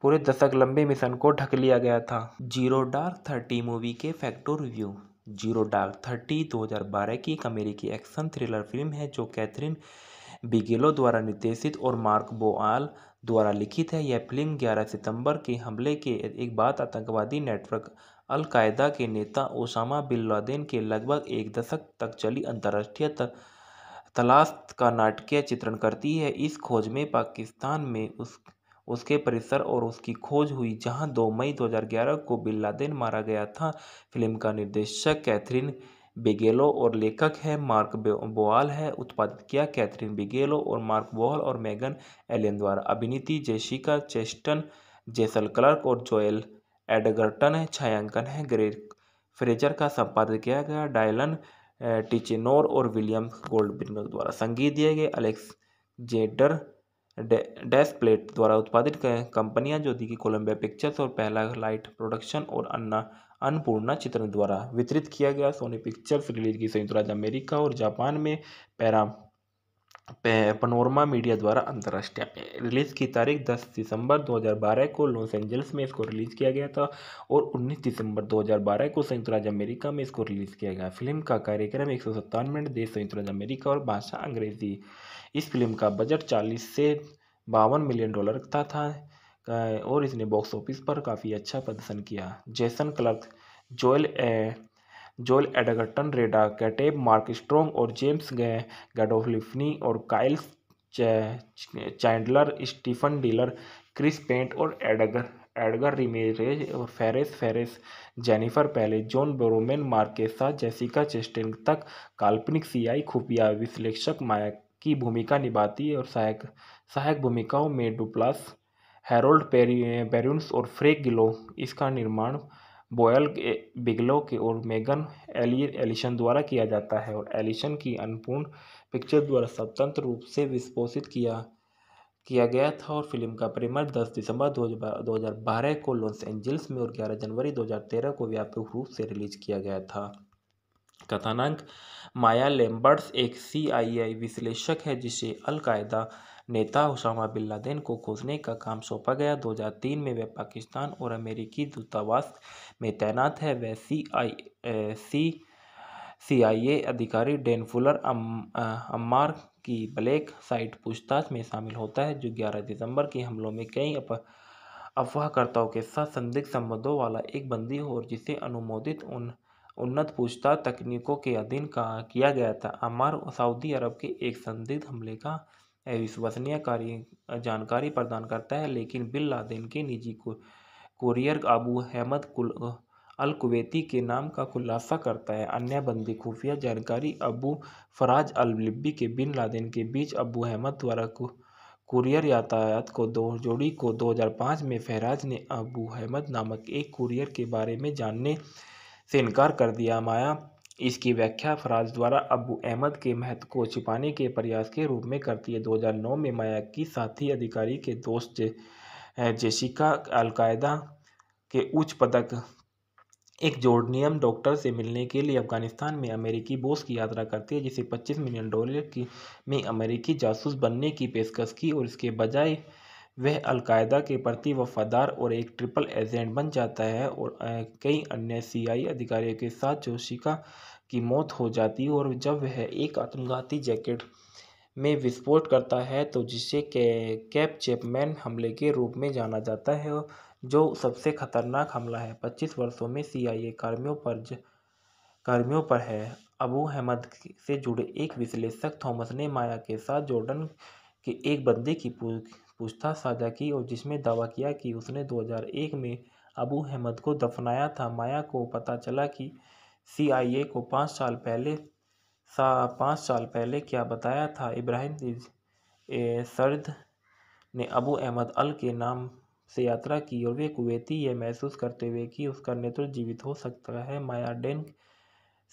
पूरे दशक लंबे मिशन को ढक लिया गया था जीरो डार्क थर्टी मूवी के फैक्टो रिव्यू जीरो डार्क थर्टी दो हज़ार बारह की एक अमेरिकी एक्शन थ्रिलर फिल्म है जो कैथरीन बिगेलो द्वारा निर्देशित और मार्क बोआल द्वारा लिखित है यह फिल्म 11 सितंबर के हमले के एक बाद आतंकवादी नेटवर्क अलकायदा के नेता ओसामा बिन लादेन के लगभग एक दशक तक चली अंतर्राष्ट्रीय तलाश का नाटकीय चित्रण करती है इस खोज में पाकिस्तान में उस उसके परिसर और उसकी खोज हुई जहां 2 मई 2011 को बिन लादेन मारा गया था फिल्म का निर्देशक कैथरीन बिगेलो और लेखक है मार्क बोआल है उत्पादित किया कैथरीन बिगेलो और मार्क बोआल और मेगन एलियन द्वारा अभिनीति जेशिका चेस्टन जेसल क्लर्क और जोएल एडगर्टन है छायांकन है ग्रेट फ्रेजर का संपादन किया गया डायलन टिचिनोर और विलियम गोल्डबिनर द्वारा संगीत दिए गए अलेक्स जेडर डैश प्लेट द्वारा उत्पादित कंपनियां जो दी कि कोलंबिया पिक्चर्स और पहला लाइट प्रोडक्शन और अन्ना अन्नपूर्णा चित्र द्वारा वितरित किया गया सोनी पिक्चर्स रिलीज की संयुक्त राज्य अमेरिका और जापान में पैरा पनोरमा मीडिया द्वारा अंतर्राष्ट्रीय रिलीज की तारीख 10 दिसंबर 2012 को लॉस एंजल्स में इसको रिलीज किया गया था और 19 दिसंबर 2012 को संयुक्त राज्य अमेरिका में इसको रिलीज किया गया फिल्म का कार्यक्रम एक सौ सत्तानवे देश संयुक्त राज्य अमेरिका और भाषा अंग्रेजी इस फिल्म का बजट चालीस से बावन मिलियन डॉलर का था, था और इसने बॉक्स ऑफिस पर काफ़ी अच्छा प्रदर्शन किया जैसन क्लर्क जोएल ए, Joel Edgerton Reda Kateb Mark Strong और जेम्स गैडोफलिफनी और Kyle Chandler Stephen Dillane Chris Pratt और एडगर एडगर रिमेरेज और फेरेस फेरेस जेनिफर पहले जॉन बोरोमैन मार्केसा जेसिका चेस्टेन तक काल्पनिक सीआई खुफिया विश्लेषक माया की भूमिका निभाती है और सहायक सहायक भूमिकाओं में डुप्लास हेरोल्ड पेरी और फ्रेक गिलो इसका निर्माण बोयल बिगलो के और मेगन एली एलिशन द्वारा किया जाता है और एलिशन की अनपूर्ण पिक्चर द्वारा स्वतंत्र रूप से विस्फोषित किया किया गया था और फिल्म का प्रीमियर 10 दिसंबर 2012 को लॉस एंजल्स में और 11 जनवरी 2013 को व्यापक रूप से रिलीज किया गया था कथानक माया लैम्बर्ट्स एक सीआईआई विश्लेषक है जिसे अलकायदा नेता उसामा बिन लादेन को खोजने का काम सौंपा गया 2003 में वह पाकिस्तान और अमेरिकी दूतावास में तैनात है वह C I C C I A अधिकारी डेन फुलर अम, अम्मार की ब्लैक साइट पूछताछ में शामिल होता है जो 11 दिसंबर के हमलों में कई अप, अफवाहकर्ताओं के साथ संदिग्ध संबंधों वाला एक बंदी हो और जिसे अनुमोदित उन उन्नत पूछताछ तकनीकों के अधीन किया गया था अमार सऊदी अरब के एक संदिग्ध हमले का अविश्वसनीय कार्य जानकारी प्रदान करता है लेकिन बिन लादेन के निजी को अबू अहमद कुल कुवैती के नाम का खुलासा करता है अन्य बंदी खुफिया जानकारी अबू फराज अल लिब्बी के बिन लादेन के बीच अबू अहमद द्वारा कुरियर यातायात को दो जोड़ी को 2005 में फहराज ने अबू अहमद नामक एक कुरियर के बारे में जानने से इनकार कर दिया माया इसकी व्याख्या फराज द्वारा अबू अहमद के महत्व को छिपाने के प्रयास के रूप में करती है 2009 में माया की साथी अधिकारी के दोस्त जे, जेसिका अलकायदा के उच्च पदक एक जोर्डनियम डॉक्टर से मिलने के लिए अफगानिस्तान में अमेरिकी बोस की यात्रा करती है जिसे 25 मिलियन डॉलर की में अमेरिकी जासूस बनने की पेशकश की और इसके बजाय वह अलकायदा के प्रति वफ़ादार और एक ट्रिपल एजेंट बन जाता है और कई अन्य सीआई अधिकारियों के साथ जोशिका की मौत हो जाती है और जब वह एक आत्मघाती जैकेट में विस्फोट करता है तो जिसे कैप चैपमैन हमले के रूप में जाना जाता है जो सबसे खतरनाक हमला है पच्चीस वर्षों में सीआईए कर्मियों पर कर्मियों पर है अबू अहमद से जुड़े एक विश्लेषक थॉमस ने माया के साथ जॉर्डन के एक बंदे की पूछताछ साझा की और जिसमें दावा किया कि उसने 2001 में अबू अहमद को दफनाया था माया को पता चला कि सीआईए को पाँच साल पहले सा पाँच साल पहले क्या बताया था इब्राहिम सर्द ने अबू अहमद अल के नाम से यात्रा की और वे कुवैती यह महसूस करते हुए कि उसका नेतृत्व जीवित हो सकता है माया डेन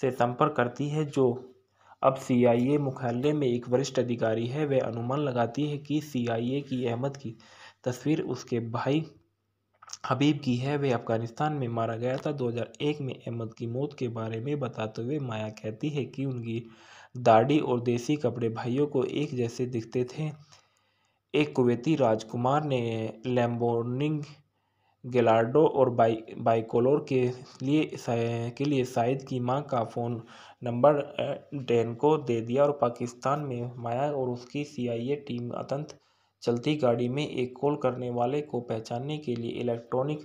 से संपर्क करती है जो अब सीआईए मुख्यालय में एक वरिष्ठ अधिकारी है वह अनुमान लगाती है कि सीआईए की अहमद की तस्वीर उसके भाई हबीब की है वह अफगानिस्तान में मारा गया था 2001 में अहमद की मौत के बारे में बताते हुए माया कहती है कि उनकी दाढ़ी और देसी कपड़े भाइयों को एक जैसे दिखते थे एक कुवैती राजकुमार ने लैम्बोर्निंग गेलार्डो और बाई बाइकोलोर के लिए के लिए शाहिद की मां का फ़ोन नंबर डैन को दे दिया और पाकिस्तान में माया और उसकी सीआईए टीम अतंत चलती गाड़ी में एक कॉल करने वाले को पहचानने के लिए इलेक्ट्रॉनिक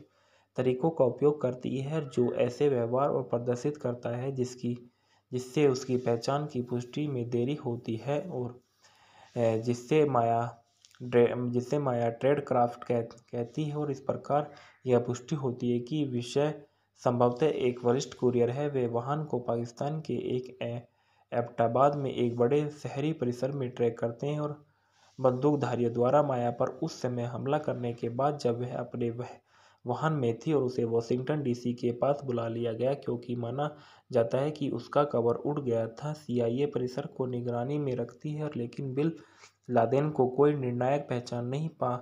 तरीकों का उपयोग करती है जो ऐसे व्यवहार और प्रदर्शित करता है जिसकी जिससे उसकी पहचान की पुष्टि में देरी होती है और जिससे माया जिससे माया ट्रेड क्राफ्ट कह, कहती है और इस प्रकार यह पुष्टि होती है कि विषय संभवतः एक वरिष्ठ कुरियर है वे वाहन को पाकिस्तान के एक एबटाबाद में एक बड़े शहरी परिसर में ट्रैक करते हैं और बंदूकधारियों द्वारा माया पर उस समय हमला करने के बाद जब वह अपने वह वाहन में थी और उसे वॉशिंगटन डीसी के पास बुला लिया गया क्योंकि माना जाता है कि उसका कवर उड़ गया था सीआईए परिसर को निगरानी में रखती है लेकिन बिल लादेन को कोई निर्णायक पहचान नहीं पा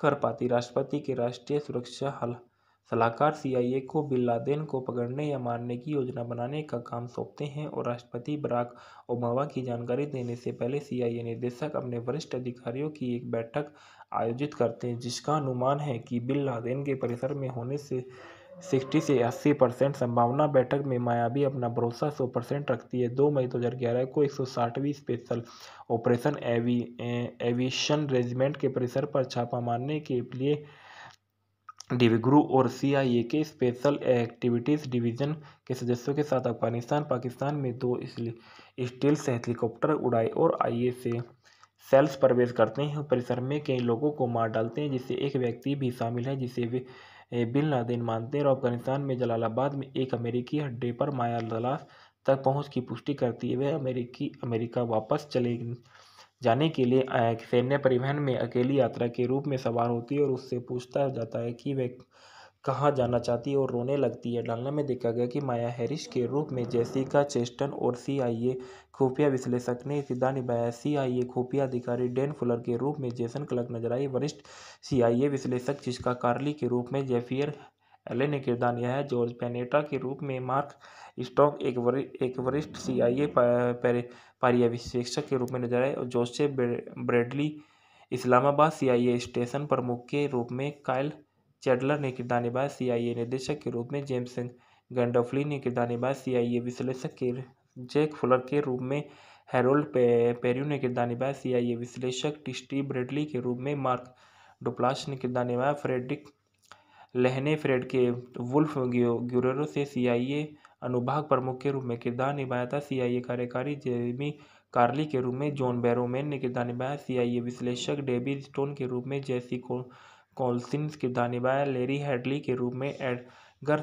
कर पाती राष्ट्रपति के राष्ट्रीय सुरक्षा हल सलाहकार सीआईए को बिन लादेन को पकड़ने या मारने की योजना बनाने का काम सौंपते हैं और राष्ट्रपति बराक ओबामा की जानकारी देने से पहले सीआईए निदेशक अपने वरिष्ठ अधिकारियों की एक बैठक आयोजित करते हैं जिसका अनुमान है कि बिन लादेन के परिसर में होने से सिक्सटी से अस्सी परसेंट संभावना बैठक में मायावी अपना भरोसा सौ परसेंट रखती है दो मई दो हज़ार ग्यारह को एक सौ साठवीं स्पेशल ऑपरेशन एवी एविशन रेजिमेंट के परिसर पर छापा मारने के लिए डिविग्रू और सीआईए के स्पेशल एक्टिविटीज़ डिवीज़न के सदस्यों के साथ अफगानिस्तान पाकिस्तान में दो स्टील्स हेलीकॉप्टर उड़ाए और आई से सेल्स प्रवेश करते हैं परिसर में कई लोगों को मार डालते हैं जिससे एक व्यक्ति भी शामिल है जिसे वे बिन लादेन मानते और अफगानिस्तान में जलालाबाद में एक अमेरिकी अड्डे पर माया दलास तक पहुंच की पुष्टि करती है वह अमेरिकी अमेरिका वापस चले जाने के लिए सैन्य परिवहन में अकेली यात्रा के रूप में सवार होती है और उससे पूछता जाता है कि वह कहाँ जाना चाहती है और रोने लगती है डालना में देखा गया कि माया हैरिस के रूप में जेसिका चेस्टन और सीआईए खुफिया विश्लेषक ने किरदार निभाया सीआईए खुफिया अधिकारी डेन फुलर के रूप में जेसन क्लर्क नजर आई वरिष्ठ सीआईए विश्लेषक जिसका कार्ली के रूप में जेफियर एले ने किरदार है जॉर्ज पेनेटा के रूप में मार्क स्टॉक एक वरि एक वरिष्ठ ए पर्यवेक्षक के रूप में नजर आए और Joseph Bradley Islamabad C I A station प्रमुख के रूप में कायल चैडलर ने किरदार किरदारनिभाया सीआईए निदेशक के रूप में जेम्स सिंह गैंडोफली ने किरदारनिभाया सीआईए विश्लेषक के जैक फुलर के रूप में हेरोल्ड पे, पेरियो ने किरदार निभाया सीआईए विश्लेषक टिस्टी ब्रेडली के रूप में मार्क डुप्लाश ने किरदार निभाया फ्रेडरिक लहने फ्रेड के वुल्फ ग्यूरो से सीआईए अनुभाग प्रमुख के रूप में किरदार निभाया था सीआईए कार्यकारी जेमी कार्ली के रूप में जॉन बैरोमैन ने किरदार निभाया सीआईए विश्लेषक डेविड स्टोन के रूप में जैसी को कोल्सिंस किरदार निभाया लेरी हेडली के रूप में Edgar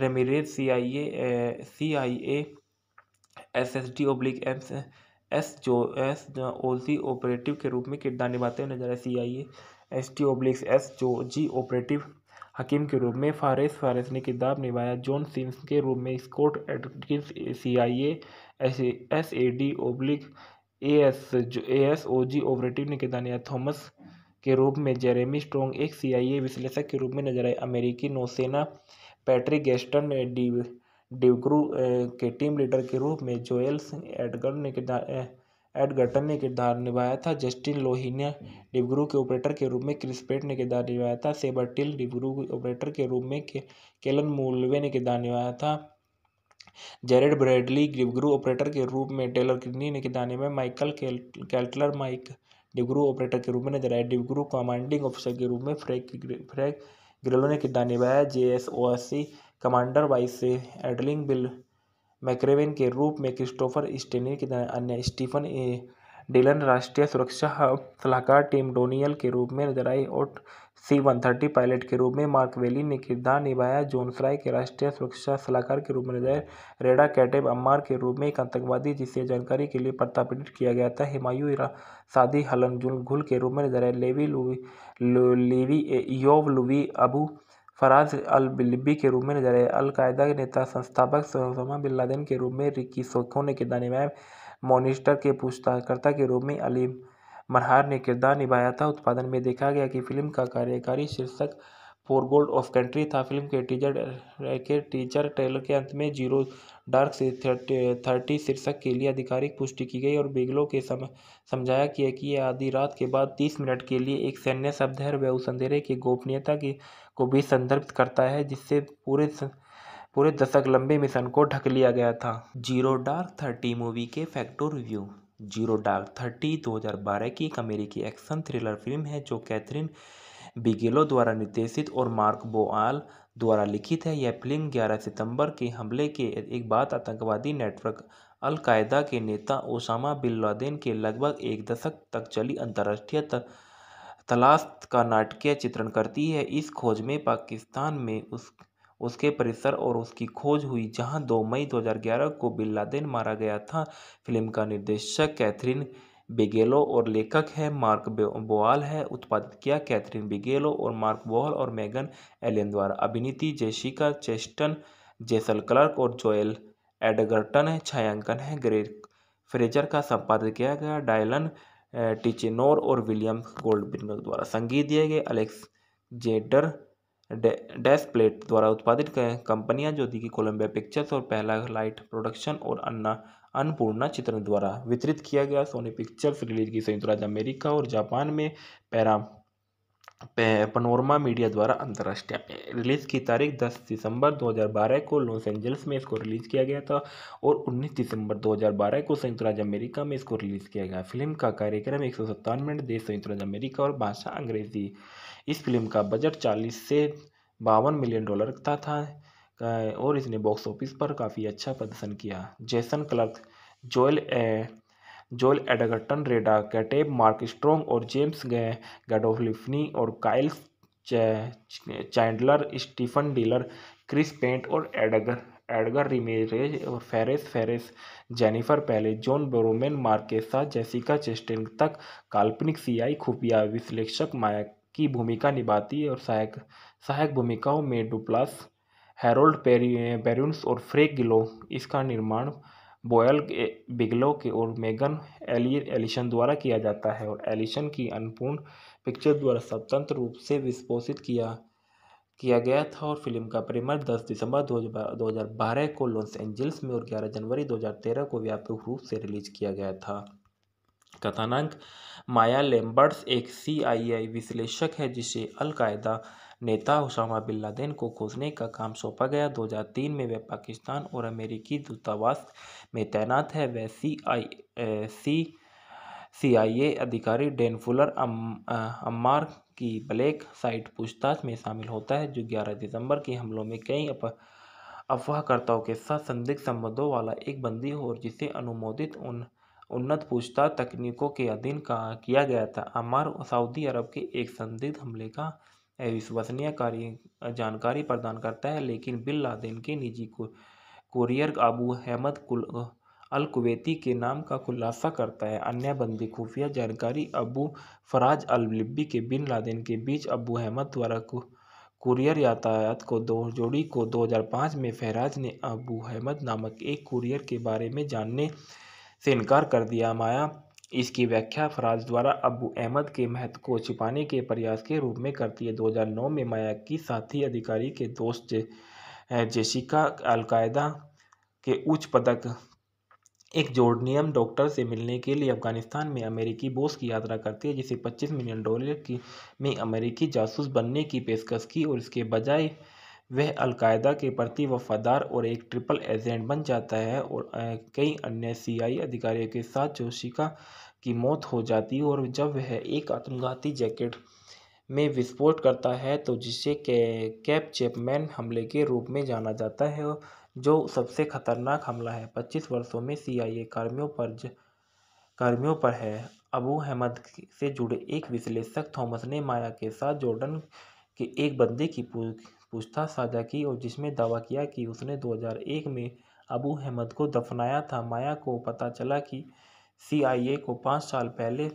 Ramirez C I A C I A S S D oblique S S जो एस सी ऑपरेटिव के रूप में किरदार निभाते हुए नजर आए C I A S T obliques S जो जी ऑपरेटिव हकीम के रूप में फारेस फारेस ने किरदार निभाया जॉन सिंस के रूप में Scott Adkins C I A S S A D oblique A S जो A S O G operative ने किरदार निभाया थॉमस के रूप में जेरेमी स्ट्रोंग एक सीआईए विश्लेषक के रूप में नजर आए अमेरिकी नौसेना पैट्रिक गेस्टन डिव डिवक्रू के टीम लीडर के रूप में जोएल्स एडगर ने किरदार एडगर्टन ने किरदार निभाया था जस्टिन लोहिनिया डिब्रू के ऑपरेटर के रूप में क्रिस पेट ने किरदार निभाया था टिल डिब्रू के ऑपरेटर के रूप में के, केलन मूलवे ने किरदार निभाया था जेरेड ब्रैडली डिब्रू ऑपरेटर के रूप में टेलर किडनी ने किरदार निभाया माइकल कैल्टलर माइक डिब्रू ऑपरेटर के रूप में नजर आए डिग्रू कमांडिंग ऑफिसर के रूप में फ्रैक फ्रैक ग्रेलो ने किरदार निभाया J S O C commander vice से एडलिंग बिल मैक्रेवेन के रूप में क्रिस्टोफर स्टेनिन के अन्य स्टीफन ए डिलन राष्ट्रीय सुरक्षा सलाहकार टीम डोनियल के रूप में नजर आई और सी वन थर्टी पायलट के रूप में मार्क वेली ने किरदार निभाया जोन फ्राई के राष्ट्रीय सुरक्षा सलाहकार के रूप में रिटायर रेडा कैटेब अम्मार के रूप में एक आतंकवादी जिसे जानकारी के लिए प्रतापित किया गया था हिमायू इरा सादी हलन घुल के रूप में आए लेवी लुवी लेवी योव लुवी अबू फराज अल बिल्बी के रूप में नजर आए अलकायदा के नेता संस्थापक सोसमा बिन लादेन के रूप में रिकी सोखो ने किरदार निभाया मोनिस्टर के पूछताछकर्ता के रूप में अलीम मनहार ने किरदार निभाया था उत्पादन में देखा गया कि फिल्म का कार्यकारी शीर्षक फोर गोल्ड ऑफ कंट्री था फिल्म के टीजर के टीजर ट्रेलर के अंत में जीरो डार्क से थर्टी शीर्षक के लिए आधिकारिक पुष्टि की गई और बेगलों के सम समझाया कि यह आधी रात के बाद तीस मिनट के लिए एक सैन्य शब्द है वह उस अंधेरे की गोपनीयता की को भी संदर्भित करता है जिससे पूरे पूरे दशक लंबे मिशन को ढक लिया गया था जीरो डार्क थर्टी मूवी के फैक्टो रिव्यू जीरो डार्क थर्टी दो हज़ार बारह की एक अमेरिकी एक्शन थ्रिलर फिल्म है जो कैथरीन बिगेलो द्वारा निर्देशित और मार्क बोआल द्वारा लिखित है यह फिल्म 11 सितंबर के हमले के एक बाद आतंकवादी नेटवर्क अलकायदा के नेता ओसामा बिन लादेन के लगभग एक दशक तक चली अंतर्राष्ट्रीय तलाश का नाटकीय चित्रण करती है इस खोज में पाकिस्तान में उस उसके परिसर और उसकी खोज हुई जहां 2 मई 2011 को बिन लादेन मारा गया था फिल्म का निर्देशक कैथरीन बिगेलो और लेखक है मार्क बोआल है उत्पादित किया कैथरीन बिगेलो और मार्क बोआल और मेगन एलियन द्वारा अभिनीति जेसिका चेस्टन जेसल क्लर्क और जोएल एडगर्टन है छायांकन है ग्रेट फ्रेजर का संपादन किया गया डायलन टिचिनोर और विलियम गोल्डबिनर द्वारा संगीत दिए गए अलेक्स जेडर डैश प्लेट द्वारा उत्पादित कंपनियां ज्योति की कोलंबिया पिक्चर्स और पहला लाइट प्रोडक्शन और अन्ना अन्नपूर्णा चित्र द्वारा वितरित किया गया सोनी पिक्चर्स रिलीज की संयुक्त राज्य अमेरिका और जापान में पैरा पनोरमा मीडिया द्वारा अंतर्राष्ट्रीय रिलीज की तारीख 10 दिसंबर 2012 को लॉस एंजल्स में इसको रिलीज किया गया था और 19 दिसंबर 2012 को संयुक्त राज्य अमेरिका में इसको रिलीज किया गया फिल्म का कार्यक्रम एक मिनट देश संयुक्त राज्य अमेरिका और भाषा अंग्रेजी इस फिल्म का बजट चालीस से बावन मिलियन डॉलर का था और इसने बॉक्स ऑफिस पर काफ़ी अच्छा प्रदर्शन किया जैसन क्लर्क जोएल ए, Joel Edgerton Reda Kateb Mark Strong और जेम्स गैडोफलिफनी और Kyle Chandler Stephen Dillane Chris Pratt और एडगर एडगर रिमेरेज और फेरेस फेरेस जेनिफर पहले जॉन बोरोमैन मार्केसा जेसिका चेस्टेन तक काल्पनिक सीआई खुफिया विश्लेषक माया की भूमिका निभाती है और सहायक सहायक भूमिकाओं में डुप्लास हेरोल्ड पेरी और फ्रेक गिलो इसका निर्माण बोयल बिगलो के और मेगन एली एलिशन द्वारा किया जाता है और एलिशन की अनपूर्ण पिक्चर द्वारा स्वतंत्र रूप से विस्फोषित किया किया गया था और फिल्म का प्रीमियर 10 दिसंबर 2012 को लॉस एंजल्स में और 11 जनवरी 2013 को व्यापक रूप से रिलीज किया गया था कथानांक माया लेम्बर्ट्स एक सीआईआई विश्लेषक है जिसे अलकायदा नेता उसामा बिन लादेन को खोजने का काम सौंपा गया 2003 में वह पाकिस्तान और अमेरिकी दूतावास में तैनात है वह C I C C I A अधिकारी डेन फुलर अम, अम्मार की ब्लैक साइट पूछताछ में शामिल होता है जो 11 दिसंबर के हमलों में कई अप, अफवाहकर्ताओं के साथ संदिग्ध संबंधों वाला एक बंदी हो और जिसे अनुमोदित उन उन्नत पूछताछ तकनीकों के अधीन का किया गया था अमार सऊदी अरब के एक संदिग्ध हमले का अविश्वसनीय कार्य जानकारी प्रदान करता है लेकिन बिन लादेन के निजी को अबू अहमद कुल अल कुवैती के नाम का खुलासा करता है अन्य बंदी खुफिया जानकारी अबू फराज अल लिब्बी के बिन लादेन के बीच अबू अहमद द्वारा कुरियर यातायात को दो जोड़ी को 2005 में फहराज ने अबू अहमद नामक एक कुरियर के बारे में जानने से इनकार कर दिया माया इसकी व्याख्या फराज द्वारा अबू अहमद के महत्व को छिपाने के प्रयास के रूप में करती है 2009 में माया की साथी अधिकारी के दोस्त जे, जेसिका अलकायदा के उच्च पदक एक जोर्डनियम डॉक्टर से मिलने के लिए अफगानिस्तान में अमेरिकी बोस की यात्रा करती है जिसे 25 मिलियन डॉलर की में अमेरिकी जासूस बनने की पेशकश की और इसके बजाय वह अलकायदा के प्रति वफादार और एक ट्रिपल एजेंट बन जाता है और कई अन्य सीआई अधिकारियों के साथ जोशिका की मौत हो जाती है और जब वह एक आत्मघाती जैकेट में विस्फोट करता है तो जिसे के, कैप चैपमैन हमले के रूप में जाना जाता है जो सबसे खतरनाक हमला है पच्चीस वर्षों में सीआईए कर्मियों पर कर्मियों पर है अबू अहमद से जुड़े एक विश्लेषक थॉमस ने माया के साथ जॉर्डन के एक बंदे की पूछताछ साझा की और जिसमें दावा किया कि उसने 2001 में अबू अहमद को दफनाया था माया को पता चला कि सीआईए को पाँच साल पहले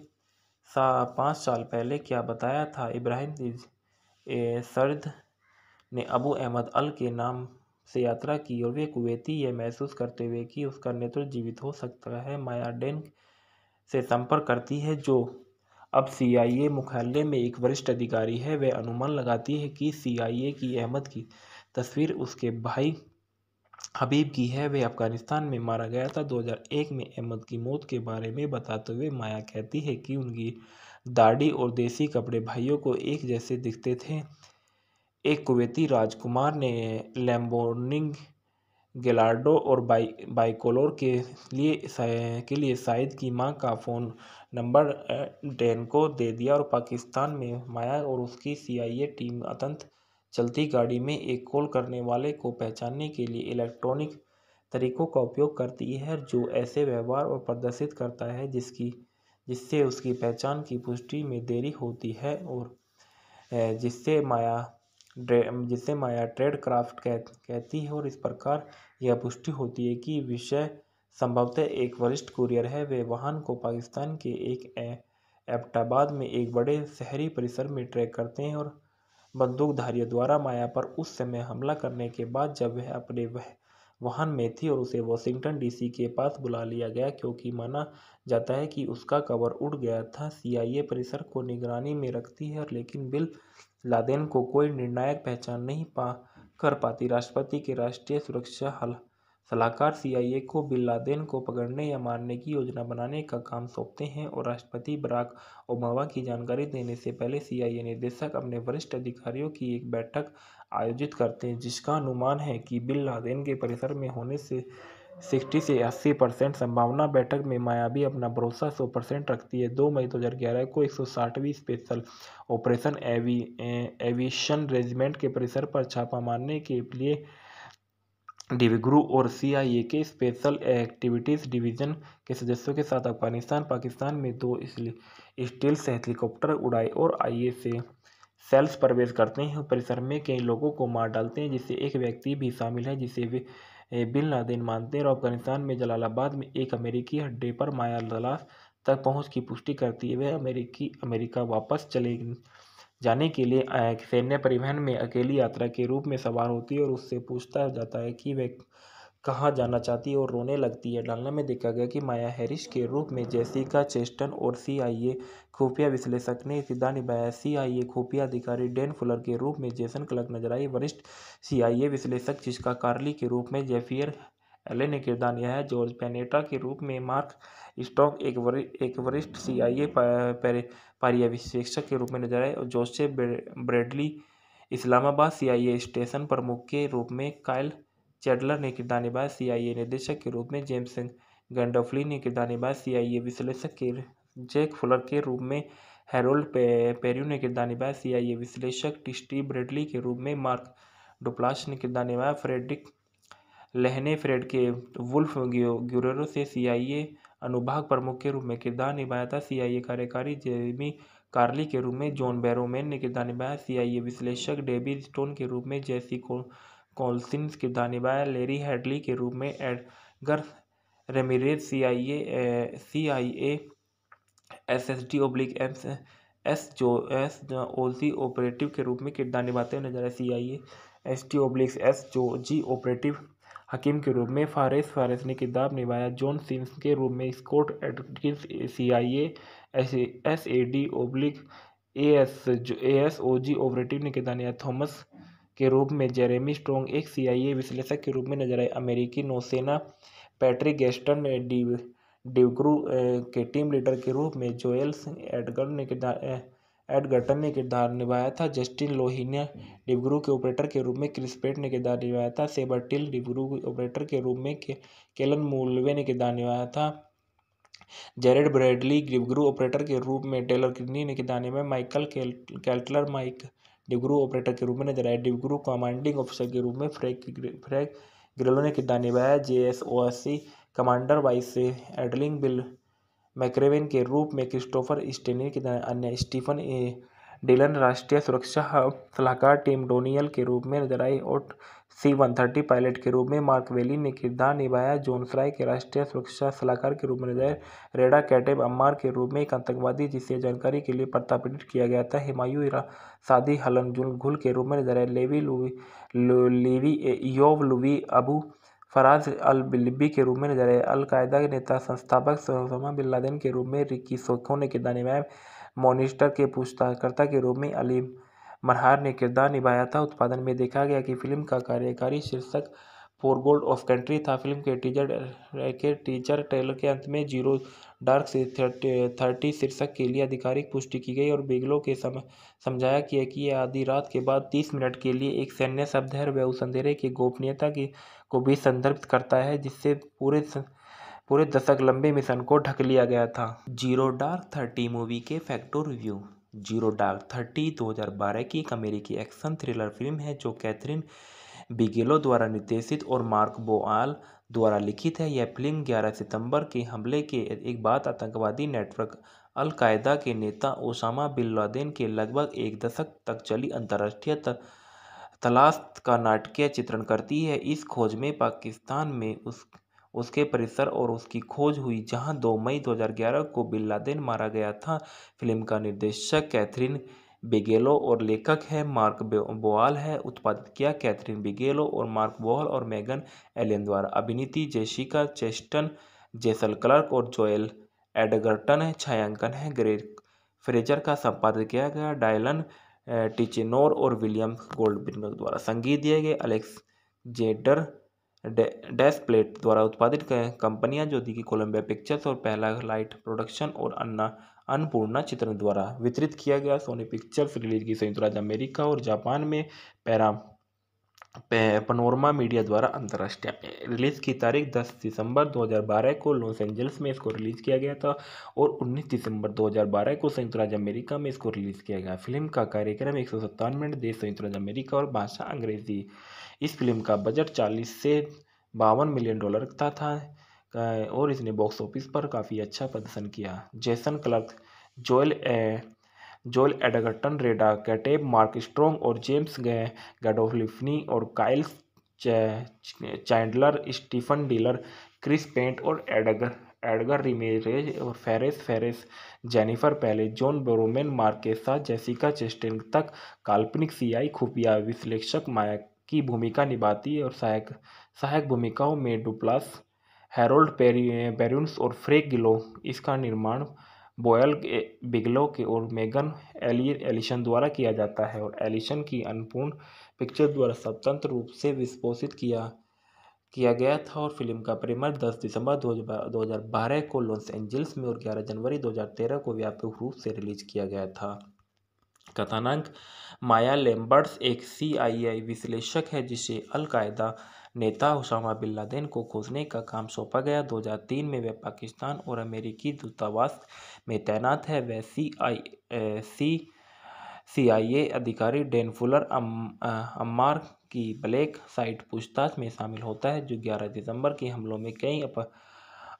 सा पाँच साल पहले क्या बताया था इब्राहिम सर्द ने अबू अहमद अल के नाम से यात्रा की और वे कुवैती यह महसूस करते हुए कि उसका नेतृत्व जीवित हो सकता है माया डेन से संपर्क करती है जो अब सीआईए मुख्यालय में एक वरिष्ठ अधिकारी है वह अनुमान लगाती है कि सीआईए की अहमद की तस्वीर उसके भाई हबीब की है वह अफगानिस्तान में मारा गया था 2001 में अहमद की मौत के बारे में बताते हुए माया कहती है कि उनकी दाढ़ी और देसी कपड़े भाइयों को एक जैसे दिखते थे एक कुवैती राजकुमार ने लैम्बोर्निंग गेलार्डो और बाई बाइकोलोर के लिए के लिए शाहिद की मां का फ़ोन नंबर डैन को दे दिया और पाकिस्तान में माया और उसकी सीआईए टीम अतंत चलती गाड़ी में एक कॉल करने वाले को पहचानने के लिए इलेक्ट्रॉनिक तरीकों का उपयोग करती है जो ऐसे व्यवहार और प्रदर्शित करता है जिसकी जिससे उसकी पहचान की पुष्टि में देरी होती है और जिससे माया जिससे माया ट्रेड क्राफ्ट कह, कहती है और इस प्रकार यह पुष्टि होती है कि विषय संभवतः एक वरिष्ठ कुरियर है वे वाहन को पाकिस्तान के एक एबटाबाद में एक बड़े शहरी परिसर में ट्रैक करते हैं और बंदूकधारियों द्वारा माया पर उस समय हमला करने के बाद जब वह अपने वह वाहन में थी और उसे वॉशिंगटन डीसी के पास बुला लिया गया क्योंकि माना जाता है कि उसका कवर उड़ गया था सीआईए परिसर को निगरानी में रखती है लेकिन बिल लादेन को कोई निर्णायक पहचान नहीं पा कर पाती राष्ट्रपति के राष्ट्रीय सुरक्षा हल सलाहकार सीआईए को बिन लादेन को पकड़ने या मारने की योजना बनाने का काम सौंपते हैं और राष्ट्रपति बराक ओबामा की जानकारी देने से पहले सीआईए निदेशक अपने वरिष्ठ अधिकारियों की एक बैठक आयोजित करते हैं जिसका अनुमान है कि बिन लादेन के परिसर में होने से सिक्सटी से अस्सी परसेंट संभावना बैठक में मायावी अपना भरोसा सौ परसेंट रखती है दो मई दो हज़ार ग्यारह को एक सौ साठवीं स्पेशल ऑपरेशन एवी एविशन रेजिमेंट के परिसर पर छापा मारने के लिए डिविग्रू और सीआईए के स्पेशल एक्टिविटीज़ डिवीज़न के सदस्यों के साथ अफगानिस्तान पाकिस्तान में दो स्टील्स हेलीकॉप्टर उड़ाए और आईए से सेल्स प्रवेश करते हैं परिसर में कई लोगों को मार डालते हैं जिससे एक व्यक्ति भी शामिल है जिसे वे बिन लादेन मानते हैं और अफगानिस्तान में जलालाबाद में एक अमेरिकी अड्डे पर माया दलास तक पहुंच की पुष्टि करती है वह अमेरिकी अमेरिका वापस चले जाने के लिए सैन्य परिवहन में अकेली यात्रा के रूप में सवार होती है और उससे पूछता जाता है कि वह कहाँ जाना चाहती है और रोने लगती है डालना में देखा गया कि माया हैरिस के रूप में जेसिका चेस्टन और सीआईए खुफिया विश्लेषक ने सिद्धा निभाया सीआईए खुफिया अधिकारी डेन फुलर के रूप में जेसन क्लर्क नजर आई वरिष्ठ सीआईए विश्लेषक जिसका कार्ली के रूप में जेफियर एले ने किरदार है जॉर्ज पेनेटा के रूप में मार्क स्टॉक एक वरि एक वरिष्ठ ए पर्यवेक्षक के रूप में नजर आए और Joseph Bradley Islamabad C I A station प्रमुख के रूप में कायल चैडलर ने किरदार निभाया सीआईए निदेशक के रूप में जेम्स गंडोफली ने किरदार निभाया सीआईए विश्लेषक के जैक फुलर के रूप में हेरोल्ड पे, पेरियो ने किरदार निभाया सीआईए विश्लेषक टिस्टी ब्रेडली के रूप में मार्क डुप्लास ने किरदार निभाया फ्रेडरिक लहने फ्रेड के वुल्फ ग्यूरो से सीआईए अनुभाग प्रमुख के रूप में किरदार निभाया था सीआईए कार्यकारी जेमी कार्ली के रूप में जॉन बैरोमैन ने किरदार निभाया सीआईए विश्लेषक डेविड स्टोन के रूप में जैसी को कोलसिन्स के निभाया लेरी हेडली के रूप में Edgar Ramirez C I A C I A S S D oblique AIIMS S जो एस ओ जी ऑपरेटिव के रूप में किरदार निभाते हुए नजर आए C I A S T obliques S जो जी ऑपरेटिव हकीम के रूप में फारेस फारेस ने किरदार निभाया जॉन सिंस के रूप में Scott Adkins C I A S A D oblique A S जो A S O G operative ने किरदार निभाया थॉमस के रूप में जेरेमी स्ट्रोंग एक सीआईए विश्लेषक के रूप में नजर आए अमेरिकी नौसेना पैट्रिक गेस्टन ने डिवक्रू के टीम लीडर के रूप में जोएल्स एडगर ने किरदार एडगर्टन ने किरदार निभाया था जस्टिन लोहिनिया डिब्रू के ऑपरेटर के रूप में क्रिसपेट ने किरदार निभाया था सेबरटिल डिब्रू के ऑपरेटर के रूप में के, केलन मूलवे ने किरदार निभाया था जेरेड ब्रैडली डिब्रू ऑपरेटर के रूप में टेलर किडनी ने किरदार निभाया माइकल कैल्टलर माइक डिग्रू ऑपरेटर के रूप में नजर आए डिग्रू कमांडिंग ऑफिसर के रूप में फ्रैक फ्रैक ग्रेलो ने किरदार निभाया J S O S C commander vice से एडलिंग बिल मैक्रेवेन के रूप में क्रिस्टोफर स्टेनी के अन्य स्टीफन ए डिलन राष्ट्रीय सुरक्षा सलाहकार टीम डोनियल के रूप में नजर आई और सी वन थर्टी पायलट के रूप में मार्क वेली ने किरदार निभाया जोन के राष्ट्रीय सुरक्षा सलाहकार के रूप में नजर रेडा कैटेब अम्मार के रूप में एक आतंकवादी जिसे जानकारी के लिए प्रताड़ित किया गया था हिमायू सादी हलन जुल के रूप में नजर आए लेवी लुवी लेवी योव लुवी अबू फराज अल बिल्बी के रूप में नजर आए अलकायदा के नेता संस्थापक सोमा बिन लादेन के रूप में रिकी सोखो ने किरदार निभाया मॉनिस्टर के पूछताछकर्ता के रूप में अली मरहार ने किरदार निभाया था उत्पादन में देखा गया कि फिल्म का कार्यकारी शीर्षक फोर गोल्ड ऑफ कंट्री था फिल्म के टीजर के टीचर ट्रेलर के अंत में जीरो डार्क से थर्टी शीर्षक के लिए आधिकारिक पुष्टि की गई और बिगलो के सम समझाया कि कि यह आधी रात के बाद तीस मिनट के लिए एक सैन्य शब्द है और वह उस अंधेरे की गोपनीयता की को भी संदर्भित करता है जिससे पूरे पूरे दशक लंबे मिशन को ढक लिया गया था जीरो डार्क थर्टी मूवी के फैक्टो रिव्यू जीरो डार्क थर्टी 2012 की एक अमेरिकी एक्शन थ्रिलर फिल्म है जो कैथरीन बिगेलो द्वारा निर्देशित और मार्क बोआल द्वारा लिखित है यह फिल्म 11 सितंबर के हमले के एक बाद आतंकवादी नेटवर्क अलकायदा के नेता ओसामा बिन लादेन के लगभग एक दशक तक चली अंतर्राष्ट्रीय तलाश का नाटकीय चित्रण करती है इस खोज में पाकिस्तान में उस उसके परिसर और उसकी खोज हुई जहां 2 मई 2011 को बिन लादेन मारा गया था फिल्म का निर्देशक कैथरीन बिगेलो और लेखक है मार्क बोआल है उत्पादित किया कैथरीन बिगेलो और मार्क बोआल और मेगन एलियन द्वारा अभिनीति जेसिका चेस्टन जेसल क्लर्क और जोएल एडगर्टन है छायांकन है ग्रेट फ्रेजर का संपादन किया गया डायलन टिचिनोर और विलियम गोल्डबिनर द्वारा संगीत दिए गए अलेक्स जेडर डैश प्लेट द्वारा उत्पादित कंपनियां ज्योति की कोलंबिया पिक्चर्स और पहला लाइट प्रोडक्शन और अन्ना अन्नपूर्णा चित्रण द्वारा वितरित किया गया सोनी पिक्चर्स रिलीज की संयुक्त राज्य अमेरिका और जापान में पैराम पनोरमा मीडिया द्वारा अंतर्राष्ट्रीय रिलीज़ की तारीख 10 दिसंबर 2012 को लॉस एंजल्स में इसको रिलीज़ किया गया था और 19 दिसंबर 2012 को संयुक्त राज्य अमेरिका में इसको रिलीज़ किया गया फिल्म का कार्यक्रम एक मिनट देश संयुक्त राज्य अमेरिका और भाषा अंग्रेजी इस फिल्म का बजट चालीस से बावन मिलियन डॉलर का था और इसने बॉक्स ऑफिस पर काफ़ी अच्छा प्रदर्शन किया जैसन क्लर्क जोएल ए, Joel Edgerton Reda Kateb Mark Strong और जेम्स गे गडोलिफनी और Kyle Chandler Stephen Dillane Chris Pratt और एडगर एडगर रिमेरेज और फेरेस फेरेस जेनिफर पहले जॉन बोरोमेन मार्केसा जेसिका चेस्टिन तक काल्पनिक सीआई खुफिया विश्लेषक माया की भूमिका निभाती है और सहायक सहायक भूमिकाओं में डुप्लास हेरोल्ड पेरी पेरूंस और फ्रेक गिलो इसका निर्माण बोयल बिगलो के और मेगन एली एलिशन द्वारा किया जाता है और एलिशन की अन्नपूर्ण पिक्चर द्वारा स्वतंत्र रूप से विस्पोषित किया किया गया था और फिल्म का प्रीमियर 10 दिसंबर 2012 को लॉस एंजल्स में और 11 जनवरी 2013 को व्यापक रूप से रिलीज किया गया था कथानक माया लेम्बर्ट्स एक सीआईआई विश्लेषक है जिसे अलकायदा नेता उसामा बिन लादेन को खोजने का काम सौंपा गया 2003 में वह पाकिस्तान और अमेरिकी दूतावास में तैनात है वह सी आई सी ए अधिकारी डेन फुलर अम, अम्मार की ब्लैक साइट पूछताछ में शामिल होता है जो 11 दिसंबर के हमलों में कई अप,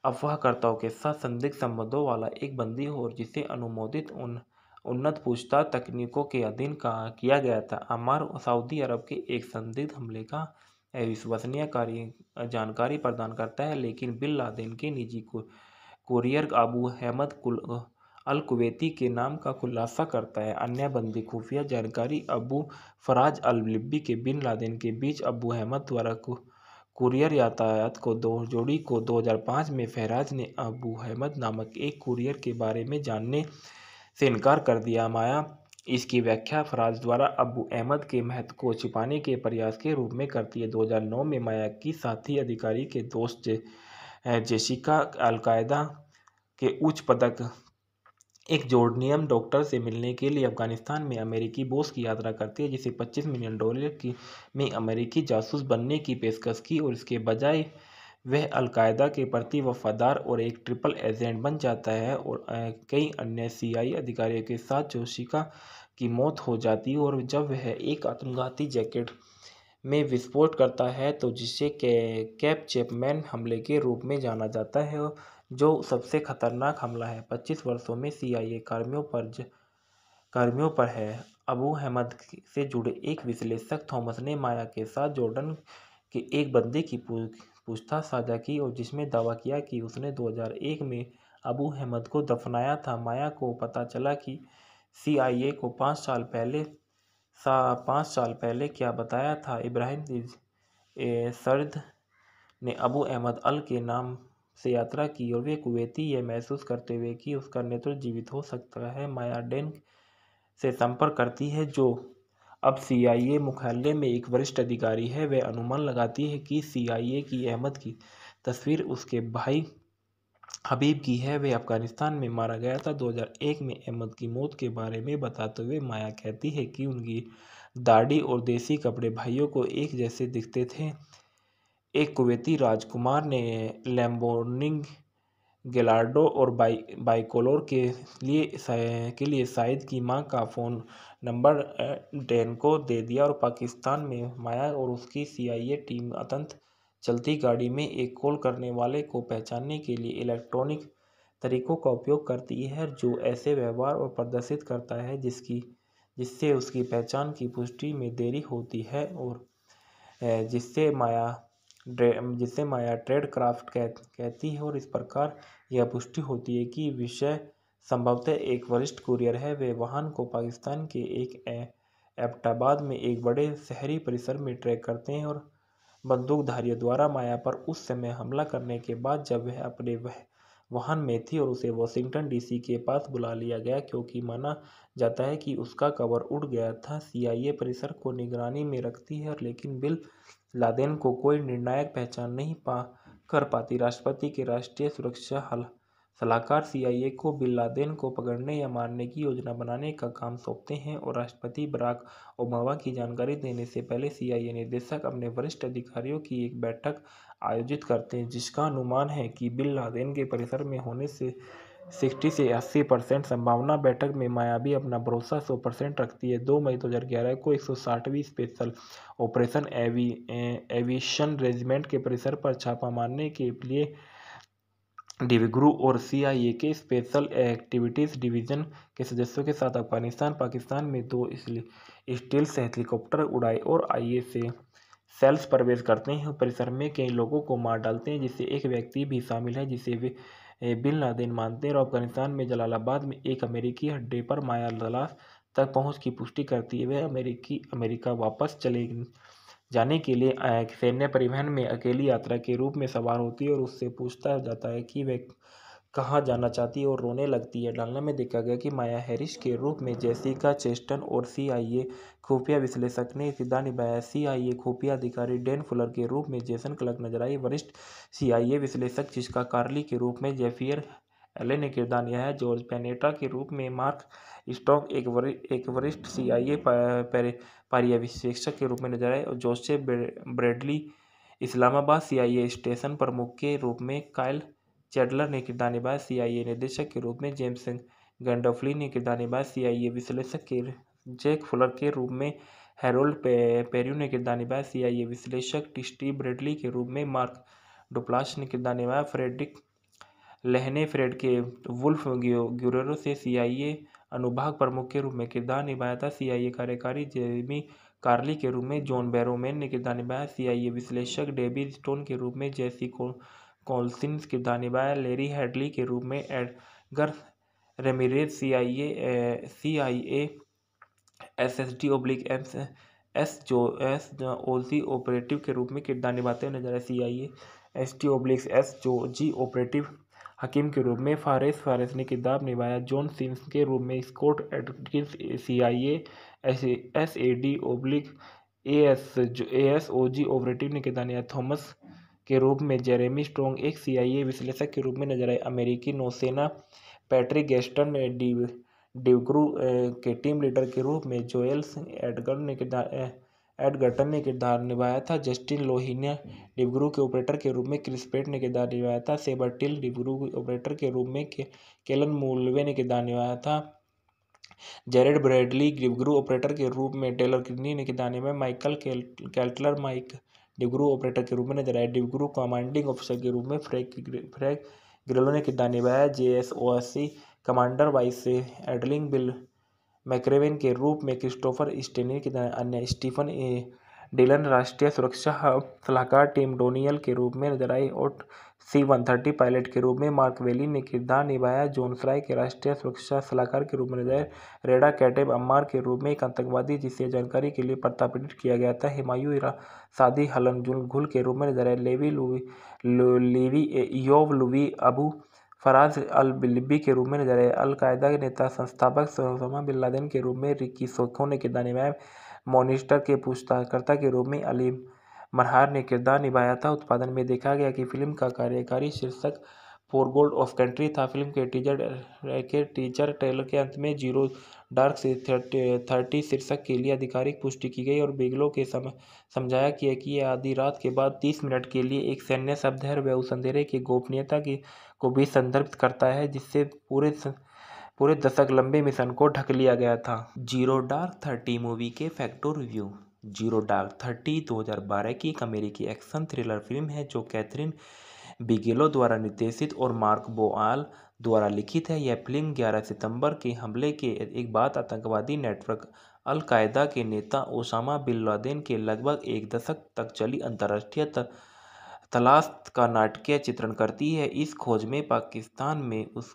अफवाहकर्ताओं के साथ संदिग्ध संबंधों वाला एक बंदी हो और जिसे अनुमोदित उन उन्नत पूछताछ तकनीकों के अधीन का किया गया था अमार सऊदी अरब के एक संदिग्ध हमले का अविश्वसनीय कार्य जानकारी प्रदान करता है लेकिन बिन लादेन के निजी को अबू अहमद कुल अल कुवैती के नाम का खुलासा करता है अन्य बंदी खुफिया जानकारी अबू फराज अल लिब्बी के बिन लादेन के बीच अबू अहमद द्वारा कुरियर यातायात को दो जोड़ी को 2005 में फहराज ने अबू अहमद नामक एक कुरियर के बारे में जानने से इनकार कर दिया माया इसकी व्याख्या फराज द्वारा अबू अहमद के महत्व को छिपाने के प्रयास के रूप में करती है 2009 में माया की साथी अधिकारी के दोस्त जेशिका अलकायदा के उच्च पदक एक जोर्डनियम डॉक्टर से मिलने के लिए अफगानिस्तान में अमेरिकी बोस की यात्रा करती है जिसे 25 मिलियन डॉलर की में अमेरिकी जासूस बनने की पेशकश की और इसके बजाय वह अलकायदा के प्रति वफादार और एक ट्रिपल एजेंट बन जाता है और कई अन्य सीआई अधिकारियों के साथ जोशिका की मौत हो जाती है और जब वह एक आत्मघाती जैकेट में विस्फोट करता है तो जिसे कैप चैपमैन हमले के रूप में जाना जाता है जो सबसे खतरनाक हमला है पच्चीस वर्षों में सीआईए कर्मियों पर ज, कर्मियों पर है अबू अहमद से जुड़े एक विश्लेषक थॉमस ने माया के साथ जॉर्डन के एक बंदे की पूछताछ साझा की और जिसमें दावा किया कि उसने 2001 में अबू अहमद को दफनाया था माया को पता चला कि सीआईए को पाँच साल पहले सा पाँच साल पहले क्या बताया था इब्राहिम सर्द ने अबू अहमद अल के नाम से यात्रा की और वे कुवैती यह महसूस करते हुए कि उसका नेतृत्व जीवित हो सकता है डेन से संपर्क करती है जो अब सीआईए मुख्यालय में एक वरिष्ठ अधिकारी है वह अनुमान लगाती है कि सीआईए की अहमद की तस्वीर उसके भाई हबीब की है वे अफगानिस्तान में मारा गया था 2001 में अहमद की मौत के बारे में बताते हुए माया कहती है कि उनकी दाढ़ी और देसी कपड़े भाइयों को एक जैसे दिखते थे एक कुवैती राजकुमार ने लैम्बोर्निंग गलार्डो और बाई बाइकोलोर के लिए के लिए शायद की मां का फ़ोन नंबर डेन को दे दिया और पाकिस्तान में माया और उसकी सीआईए टीम अतंत चलती गाड़ी में एक कॉल करने वाले को पहचानने के लिए इलेक्ट्रॉनिक तरीकों का उपयोग करती है जो ऐसे व्यवहार और प्रदर्शित करता है जिसकी जिससे उसकी पहचान की पुष्टि में देरी होती है और जिससे माया जिससे माया ट्रेड क्राफ्ट कह, कहती है और इस प्रकार यह पुष्टि होती है कि विषय संभवतः एक वरिष्ठ कुरियर है वे वाहन को पाकिस्तान के एक एबटाबाद में एक बड़े शहरी परिसर में ट्रैक करते हैं और बंदूकधारियों द्वारा माया पर उस समय हमला करने के बाद जब वह अपने वह वाहन में थी और उसे वॉशिंगटन डीसी के पास बुला लिया गया क्योंकि माना जाता है कि उसका कवर उड़ गया था सीआईए परिसर को निगरानी में रखती है लेकिन बिल लादेन को कोई निर्णायक पहचान नहीं पा कर पाती राष्ट्रपति के राष्ट्रीय सुरक्षा हल सलाहकार सीआईए को बिन लादेन को पकड़ने या मारने की योजना बनाने का काम सौंपते हैं और राष्ट्रपति बराक ओबामा की जानकारी देने से पहले सीआईए निदेशक अपने वरिष्ठ अधिकारियों की एक बैठक आयोजित करते हैं जिसका अनुमान है कि बिन लादेन के परिसर में होने से सिक्सटी से अस्सी परसेंट संभावना बैठक में मायावी अपना भरोसा सौ परसेंट रखती है दो मई दो हज़ार ग्यारह को एक सौ साठवीं स्पेशल ऑपरेशन एवी एविएशन रेजिमेंट के परिसर पर छापा मारने के लिए डिविग्रू और सीआईए के स्पेशल एक्टिविटीज़ डिवीज़न के सदस्यों के साथ अफगानिस्तान पाकिस्तान में दो स्टील्स हेलीकॉप्टर उड़ाए और आईए से सेल्स प्रवेश करते हैं परिसर में कई लोगों को मार डालते हैं जिससे एक व्यक्ति भी शामिल है जिसे वे बिन लादेन मानते हैं और अफगानिस्तान में जलालाबाद में एक अमेरिकी अड्डे पर माया दलास तक पहुँच की पुष्टि करती है वह अमेरिकी अमेरिका वापस चले जाने के लिए सैन्य परिवहन में अकेली यात्रा के रूप में सवार होती है और उससे पूछता जाता है कि वह कहाँ जाना चाहती है और रोने लगती है डालना में देखा गया कि माया हैरिस के रूप में जेसिका चेस्टन और सीआईए खुफिया विश्लेषक ने सिद्धा निभाया सीआईए खुफिया अधिकारी डेन फुलर के रूप में जेसन क्लर्क नजर आई वरिष्ठ सीआईए विश्लेषक जिसका कार्ली के रूप में जेफियर एले ने किरदार है जॉर्ज पेनेटा के रूप में मार्क स्टॉक एक वरिष्ठ सी आई ए पर्यवेक्षक के रूप में नजर आए और Joseph Bradley Islamabad CIA station प्रमुख के रूप में कायल चैडलर ने किरदार निभाया सीआईए निदेशक के रूप में जेम्स गंडोफली ने किरदार निभाया सीआईए विश्लेषक के जैक फुलर के रूप में हेरोल्ड पे, पेरियो ने किरदार निभाया सीआईए विश्लेषक टिस्टी ब्रेडली के रूप में मार्क डुप्लास ने किरदार निभाया फ्रेडरिक लहने फ्रेड के वुल्फ ग्यूरो से सीआईए अनुभाग प्रमुख के रूप में किरदार निभाया था सीआईए कार्यकारी जेरेमी कार्ली के रूप में जॉन बैरोमैन ने किरदार निभाया सीआईए विश्लेषक डेविड स्टोन के रूप में जेसी कॉल्सिन किरदार निभाया लेरी हेडली के रूप में Edgar Ramirez C I A C I A S S D oblique S S जो एस ओ ऑपरेटिव के रूप में किरदार निभाते हुए नजर आए C I A S T oblique S जो जी ऑपरेटिव हकीम के रूप में फारेस फारेस ने किरदार निभाया जॉन सिंस के रूप में Scott Adkins C I S S A D oblique A S A S O G operative ने किरदार निभाया थॉमस के रूप में जेरेमी स्ट्रॉन्ग एक सी आई ए विश्लेषक के रूप में नजर आए अमेरिकी नौसेना पैट्रिक गेस्टन ने डी डिवक्रू के टीम लीडर के रूप में जोएल्स एडगर ने किरदार एडगर्टन ने किरदार निभाया था जस्टिन लोहिनिया डिब्रू के ऑपरेटर के रूप में क्रिस पेट ने किरदार निभाया था सेबर टिल डिब्रू ऑपरेटर के रूप में के, केलन मूलवे ने किरदार निभाया था जेरेड ब्रेडली डिब्रू ऑपरेटर के रूप में टेलर किडनी ने किरदार निभाया माइकल कैल्टलर माइक डिब्रू ऑपरेटर के रूप में नजर आया डिब्रू कमांडिंग ऑफिसर के रूप में फ्रैक फ्रैक ग्रिलो ने किरदार निभाया J S O S C commander vice एडलिंग Bill McRaven के रूप में क्रिस्टोफर स्टेनली की तरह अन्य स्टीफन डिलन राष्ट्रीय सुरक्षा सलाहकार टीम डोनियल के रूप में नजर आई और सी वन थर्टी पायलट के रूप में मार्क वेली ने किरदार निभाया जोन फ्राई के राष्ट्रीय सुरक्षा सलाहकार के रूप में नजर रेडा कैटेब अम्मार के रूप में एक आतंकवादी जिसे जानकारी के लिए प्रताड़ित किया गया था हिमायू सादी हलन जुल घुल के रूप में नजर आए लेवी लुवी लेवी योव लुवी अबू फ़राज अल बिलिबी के रूप में नजर आए अलकायदा के नेता संस्थापक सोसमा बिन लादेन के रूप में रिकी सोखो ने किरदार निभाया मोनिस्टर के पूछताछकर्ता के रूप में अली मरहार ने किरदार निभाया था उत्पादन में देखा गया कि फिल्म का कार्यकारी शीर्षक फोर गोल्ड ऑफ कंट्री था फिल्म के टीजर के टीजर ट्रेलर के अंत में जीरो डार्क से थर्टी शीर्षक के लिए आधिकारिक पुष्टि की गई और बिगलो के सम समझाया किया कि यह आधी रात के बाद तीस मिनट के लिए एक सैन्य शब्द है वह उस अंधेरे की गोपनीयता की को भी संदर्भित करता है जिससे पूरे पूरे दशक लंबे मिशन को ढक लिया गया था जीरो डार्क थर्टी मूवी के फैक्टो रिव्यू जीरो डार्क थर्टी दो की एक अमेरिकी एक्शन थ्रिलर फिल्म है जो कैथरीन बिगेलो द्वारा निर्देशित और मार्क बोआल द्वारा लिखित है यह फिल्म 11 सितंबर के हमले के एक बाद आतंकवादी नेटवर्क अलकायदा के नेता ओसामा बिन लादेन के लगभग एक दशक तक चली अंतर्राष्ट्रीय तलाश का नाटकीय चित्रण करती है इस खोज में पाकिस्तान में उस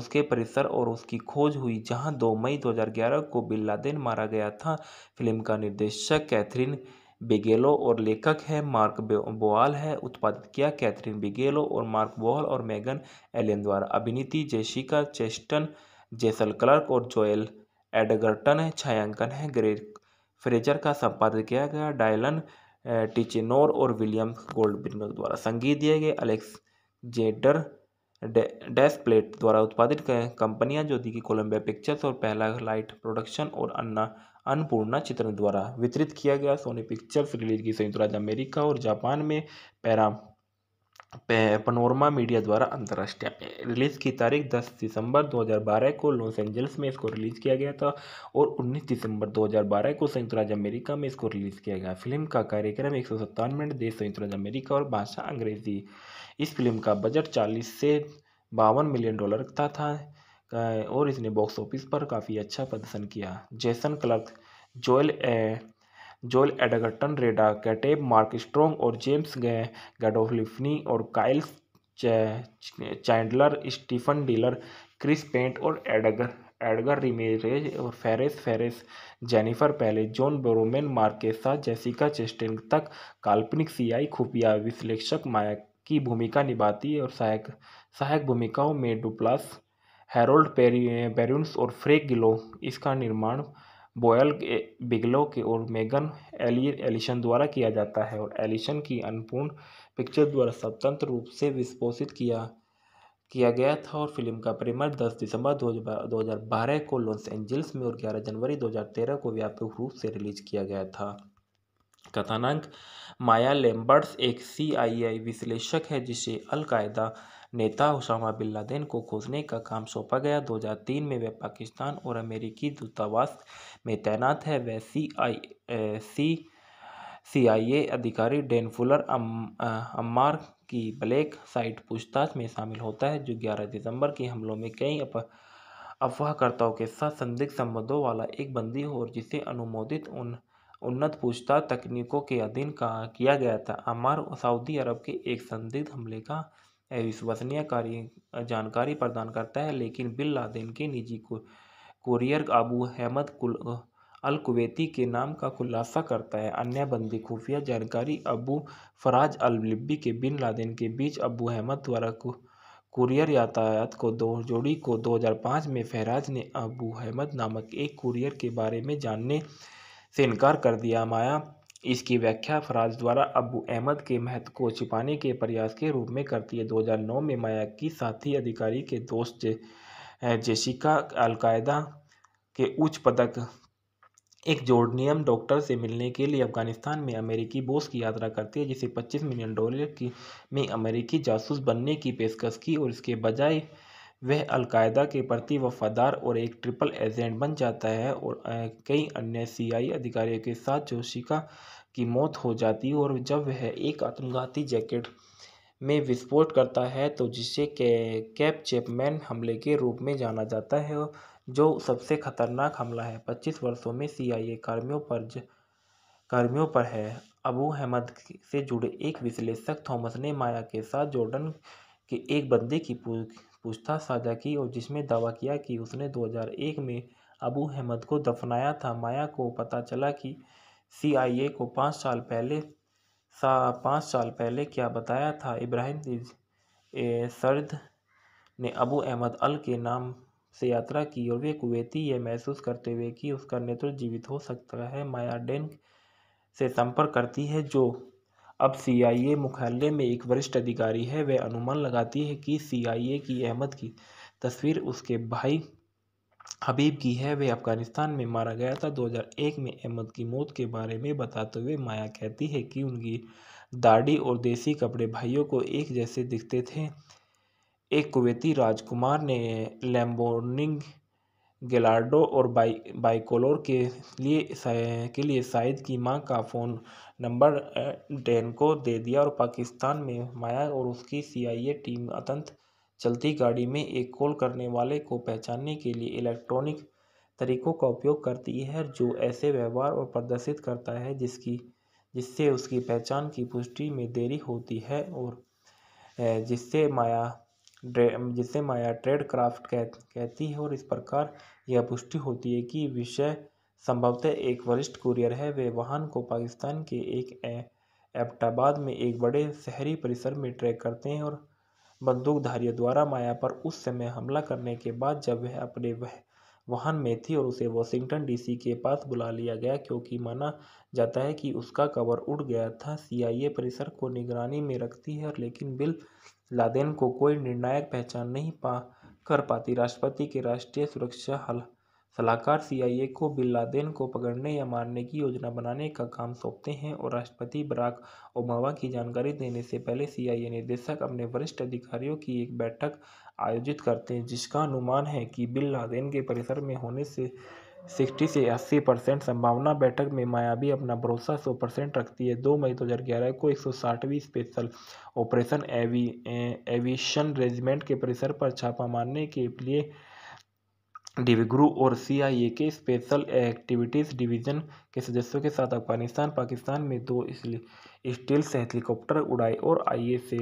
उसके परिसर और उसकी खोज हुई जहां 2 मई 2011 को बिन लादेन मारा गया था फिल्म का निर्देशक कैथरीन बिगेलो और लेखक है मार्क बोआल है उत्पादित किया कैथरीन बिगेलो और मार्क बोआल और मेगन एलियन द्वारा अभिनीति जेसिका चेस्टन जेसल क्लर्क और जोएल एडगर्टन है छायांकन है ग्रेट फ्रेजर का संपादन किया गया डायलन टिचिनोर और विलियम गोल्डबिनर द्वारा संगीत दिए गए अलेक्स जेडर डैश प्लेट द्वारा उत्पादित कंपनियां जो दी कि कोलम्बिया पिक्चर्स और पहला लाइट प्रोडक्शन और अन्ना अन्नपूर्णा चित्रण द्वारा वितरित किया गया सोनी पिक्चर्स रिलीज की संयुक्त राज्य अमेरिका और जापान में पैरा पनोरमा मीडिया द्वारा अंतर्राष्ट्रीय रिलीज़ की तारीख 10 दिसंबर 2012 को लॉस एंजल्स में इसको रिलीज़ किया गया था और 19 दिसंबर 2012 को संयुक्त राज्य अमेरिका में इसको रिलीज़ किया गया फिल्म का कार्यक्रम एक सौ मिनट देश संयुक्त राज्य अमेरिका और भाषा अंग्रेजी इस फिल्म का बजट चालीस से बावन मिलियन डॉलर का था, था और इसने बॉक्स ऑफिस पर काफ़ी अच्छा प्रदर्शन किया जैसन क्लर्क जोएल ए, Joel Edgerton Reda Kateb Mark Strong और जेम्स गे गैडोलिफनी और Kyle Chandler Stephen Dillane Chris Pratt और एडगर एडगर रिमेरेज और फेरेस फेरेस जेनिफर पहले जॉन बोरोमेन मार्क के साथ जैसिका तक काल्पनिक सीआई खुफिया विश्लेषक माया की भूमिका निभाती है और सहायक सहायक भूमिकाओं में डुप्लास हैरोल्ड बेरून्स और फ्रे गिलो इसका निर्माण बोयल बिगलो के और मेगन एली एलिशन द्वारा किया जाता है और एलिशन की अनपूर्ण पिक्चर द्वारा स्वतंत्र रूप से विस्पोषित किया किया गया था और फिल्म का प्रीमियर 10 दिसंबर 2012 को लॉस एंजल्स में और 11 जनवरी 2013 को व्यापक रूप से रिलीज किया गया था कथानक माया लेम्बर्ट्स एक सीआईआई विश्लेषक है जिसे अलकायदा नेता उसामा बिन लादेन को खोजने का काम सौंपा गया 2003 में वह पाकिस्तान और अमेरिकी दूतावास में तैनात है वह सी आई सी ए अधिकारी डेन फुलर अम, अम्मार की ब्लैक साइट पूछताछ में शामिल होता है जो 11 दिसंबर के हमलों में कई अफवाहकर्ताओं के साथ संदिग्ध संबंधों वाला एक बंदी हो और जिसे अनुमोदित उन उन्नत पूछताछ तकनीकों के अधीन का किया गया था अमार सऊदी अरब के एक संदिग्ध हमले का विश्वसनीय कार्य जानकारी प्रदान करता है लेकिन बिन लादेन के निजी को अबू अहमद कुल अल कुवैती के नाम का खुलासा करता है अन्य बंदी खुफिया जानकारी अबू फराज अल लिब्बी के बिन लादेन के बीच अबू अहमद द्वारा कुरियर यातायात को दो जोड़ी को 2005 में फहराज ने अबू अहमद नामक एक कुरियर के बारे में जानने से इनकार कर दिया माया इसकी व्याख्या फराज द्वारा अबू अहमद के महत्व को छिपाने के प्रयास के रूप में करती है 2009 में माया की साथी अधिकारी के दोस्त जे, जेसिका अलकायदा के उच्च पदक एक जोर्डनियम डॉक्टर से मिलने के लिए अफगानिस्तान में अमेरिकी बोस की यात्रा करती है जिसे 25 मिलियन डॉलर की में अमेरिकी जासूस बनने की पेशकश की और इसके बजाय वह अलकायदा के प्रति वफ़ादार और एक ट्रिपल एजेंट बन जाता है और कई अन्य सीआई अधिकारियों के साथ जोशिका की मौत हो जाती है और जब वह एक आत्मघाती जैकेट में विस्फोट करता है तो जिसे कैप चैपमैन हमले के रूप में जाना जाता है जो सबसे खतरनाक हमला है पच्चीस वर्षों में सीआईए कर्मियों पर कर्मियों पर है अबू अहमद से जुड़े एक विश्लेषक थॉमस ने माया के साथ जॉर्डन के एक बंदे की पूछताछ साझा की और जिसमें दावा किया कि उसने 2001 में अबू अहमद को दफनाया था माया को पता चला कि सीआईए को पाँच साल पहले सा पाँच साल पहले क्या बताया था इब्राहिम सर्द ने अबू अहमद अल के नाम से यात्रा की और वे कुवैती यह महसूस करते हुए कि उसका नेतृत्व जीवित हो सकता है माया डेन से संपर्क करती है जो अब सीआईए मुख्यालय में एक वरिष्ठ अधिकारी है वह अनुमान लगाती है कि सीआईए की अहमद की तस्वीर उसके भाई हबीब की है वह अफगानिस्तान में मारा गया था 2001 में अहमद की मौत के बारे में बताते हुए माया कहती है कि उनकी दाढ़ी और देसी कपड़े भाइयों को एक जैसे दिखते थे एक कुवैती राजकुमार ने लैम्बोर्निंग गेलार्डो और बाई बाइकोलोर के लिए के लिए शाहिद की मां का फ़ोन नंबर डैन को दे दिया और पाकिस्तान में माया और उसकी सीआईए टीम अतंत चलती गाड़ी में एक कॉल करने वाले को पहचानने के लिए इलेक्ट्रॉनिक तरीकों का उपयोग करती है जो ऐसे व्यवहार और प्रदर्शित करता है जिसकी जिससे उसकी पहचान की पुष्टि में देरी होती है और जिससे माया जिससे माया ट्रेड क्राफ्ट कह, कहती है और इस प्रकार यह पुष्टि होती है कि विषय संभवतः एक वरिष्ठ कुरियर है वे वाहन को पाकिस्तान के एक एबटाबाद में एक बड़े शहरी परिसर में ट्रैक करते हैं और बंदूकधारियों द्वारा माया पर उस समय हमला करने के बाद जब वह अपने वह वाहन में थी और उसे वॉशिंगटन डीसी के पास बुला लिया गया क्योंकि माना जाता है कि उसका कवर उड़ गया था सीआईए परिसर को निगरानी में रखती है लेकिन बिल लादेन को कोई निर्णायक पहचान नहीं पा कर पाती राष्ट्रपति के राष्ट्रीय सुरक्षा सलाहकार सीआईए को बिन लादेन को पकड़ने या मारने की योजना बनाने का काम सौंपते हैं और राष्ट्रपति बराक ओबामा की जानकारी देने से पहले सीआईए निदेशक अपने वरिष्ठ अधिकारियों की एक बैठक आयोजित करते हैं जिसका अनुमान है कि बिन लादेन के परिसर में होने से सिक्सटी से अस्सी परसेंट संभावना बैठक में मायावी अपना भरोसा सौ परसेंट रखती है दो मई दो हज़ार ग्यारह को एक सौ साठवीं स्पेशल ऑपरेशन एवी एविशन रेजिमेंट के परिसर पर छापा मारने के लिए डिविग्रू और सीआईए के स्पेशल एक्टिविटीज़ डिवीज़न के सदस्यों के साथ अफगानिस्तान पाकिस्तान में दो स्टील्स हेलीकॉप्टर उड़ाए और आई से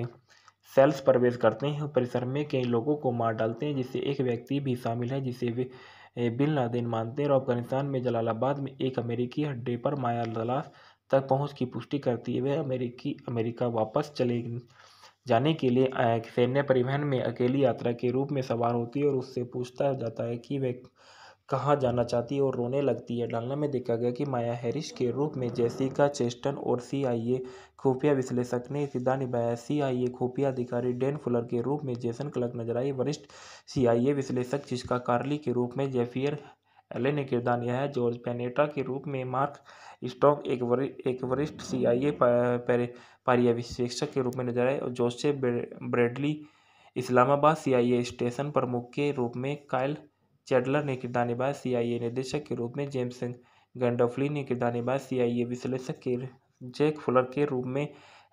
सेल्स प्रवेश करते हैं परिसर में कई लोगों को मार डालते हैं जिससे एक व्यक्ति भी शामिल है जिसे वे बिन लादेन मानते हैं और अफगानिस्तान में जलालाबाद में एक अमेरिकी अड्डे पर माया दलास तक पहुंच की पुष्टि करती है वह अमेरिकी अमेरिका वापस चले जाने के लिए सैन्य परिवहन में अकेली यात्रा के रूप में सवार होती है और उससे पूछता जाता है कि वह कहाँ जाना चाहती है और रोने लगती है डालना में देखा गया कि माया हैरिस के रूप में जेसिका चेस्टन और सीआईए खुफिया विश्लेषक ने किरदार निभाया सीआईए खुफिया अधिकारी डेन फुलर के रूप में जेसन क्लर्क नजर आई वरिष्ठ सीआईए विश्लेषक जिसका कार्ली के रूप में जेफियर एले ने किरदार है जॉर्ज पेनेटा के रूप में मार्क स्टॉक एक वरि एक वरिष्ठ पारिया विश्लेषक के रूप में नजर आए और जोसे Bradley Islamabad C I A station प्रमुख के रूप में कायल चैडलर ने किरदार निभाया सीआईए निदेशक के रूप में जेम्स गंडोफली ने किरदार निभाया सीआईए विश्लेषक के जैक फुलर के रूप में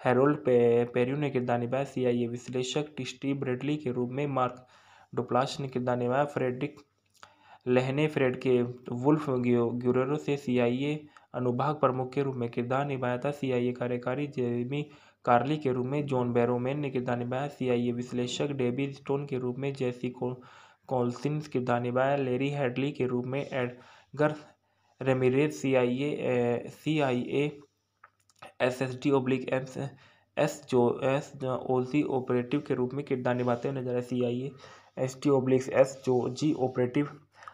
हेरोल्ड पे, पेरियो ने किरदार निभाया सीआईए विश्लेषक टिस्टी ब्रेडली के रूप में मार्क डुप्लास ने किरदार निभाया फ्रेडरिक लहने फ्रेड के वुल्फ ग्यूरो से सीआईए अनुभाग प्रमुख के रूप में किरदार निभाया था सीआईए कार्यकारी जेमी कार्ली के रूप में जॉन बैरोमैन ने किरदार निभाया सीआईए विश्लेषक डेविड स्टोन के रूप में जैसी को कॉलसिंस किरदार निभाया लेरी हेडली के रूप में Edgar Ramirez C I A C I A S S D oblique AIIMS S जो एस ओजी ऑपरेटिव के रूप में किरदार निभाते हुए नजर आए C I A S T obliques S जो जी ऑपरेटिव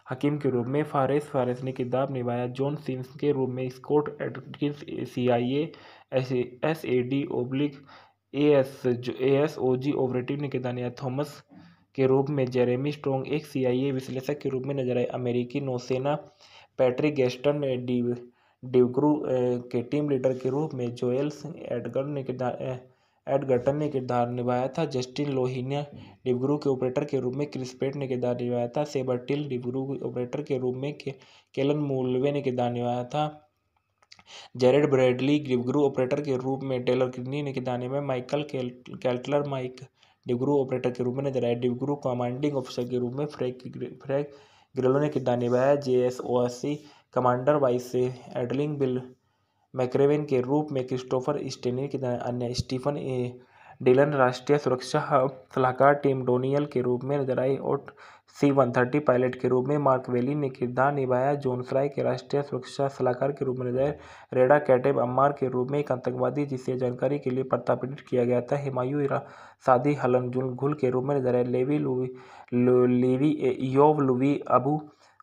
हकीम के रूप में फारेस फारेस ने किरदार निभाया जॉन सिंस के रूप में Scott Adkins C I A S S A D oblique A S जो A S O G operative ने किरदार निभाया थॉमस के रूप में जेरेमी स्ट्रोंग एक सीआईए विश्लेषक के रूप में नजर आए अमेरिकी नौसेना पैट्रिक गेस्टन ने डिव डिवक्रू के टीम लीडर के रूप में जोएल्स एडगर ने किरदार एडगर्टन ने किरदार निभाया था जस्टिन लोहिनिया डिब्रू के ऑपरेटर के रूप में क्रिसपेट ने किरदार निभाया था टिल डिब्रू के ऑपरेटर के रूप में के, केलन मूलवे ने किरदार निभाया था जेरेड ब्रैडली डिब्रू ऑपरेटर के रूप में टेलर किडनी ने किरदार निभाया माइकल कैल्टलर माइक डिब्रू ऑपरेटर के रूप में नजर आए डिब्रू कमांडिंग ऑफिसर के रूप में फ्रैक फ्रैक ग्रिलो ने किरदार निभाया J S O S C commander vice से एडलिंग बिल मैक्रेवेन के रूप में क्रिस्टोफर स्टेनिन के अन्य स्टीफन डिलन राष्ट्रीय सुरक्षा सलाहकार टीम डोनियल के रूप में नजर आई और सी वन थर्टी पायलट के रूप में मार्क वेली ने किरदार निभाया जोनसराय के राष्ट्रीय सुरक्षा सलाहकार के रूप में नजर रेडा कैटेब अम्मार के रूप में एक आतंकवादी जिसे जानकारी के लिए प्रताड़ित किया गया था हिमायू सादी हलन घुल के रूप में नजर लेवी लुवी लेवी योव लुवी अबू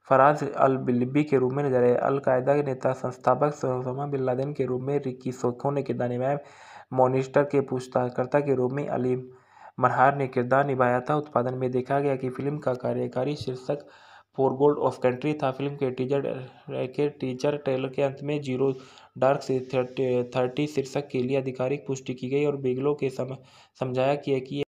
फराज अल बिल्बी के रूप में नजर आए अलकायदा के नेता संस्थापक सोसमा बिन लादेन के रूप में रिक्की सोखों ने किरदार निभाया मोनिस्टर के पूछताछकर्ता के रूप में अलीम मरहार ने किरदार निभाया था उत्पादन में देखा गया कि फिल्म का कार्यकारी शीर्षक फोर गोल्ड ऑफ कंट्री था फिल्म के टीजर के टीजर ट्रेलर के अंत में जीरो डार्क से थर्टी शीर्षक के लिए आधिकारिक पुष्टि की गई और बिगलो के समझाया कि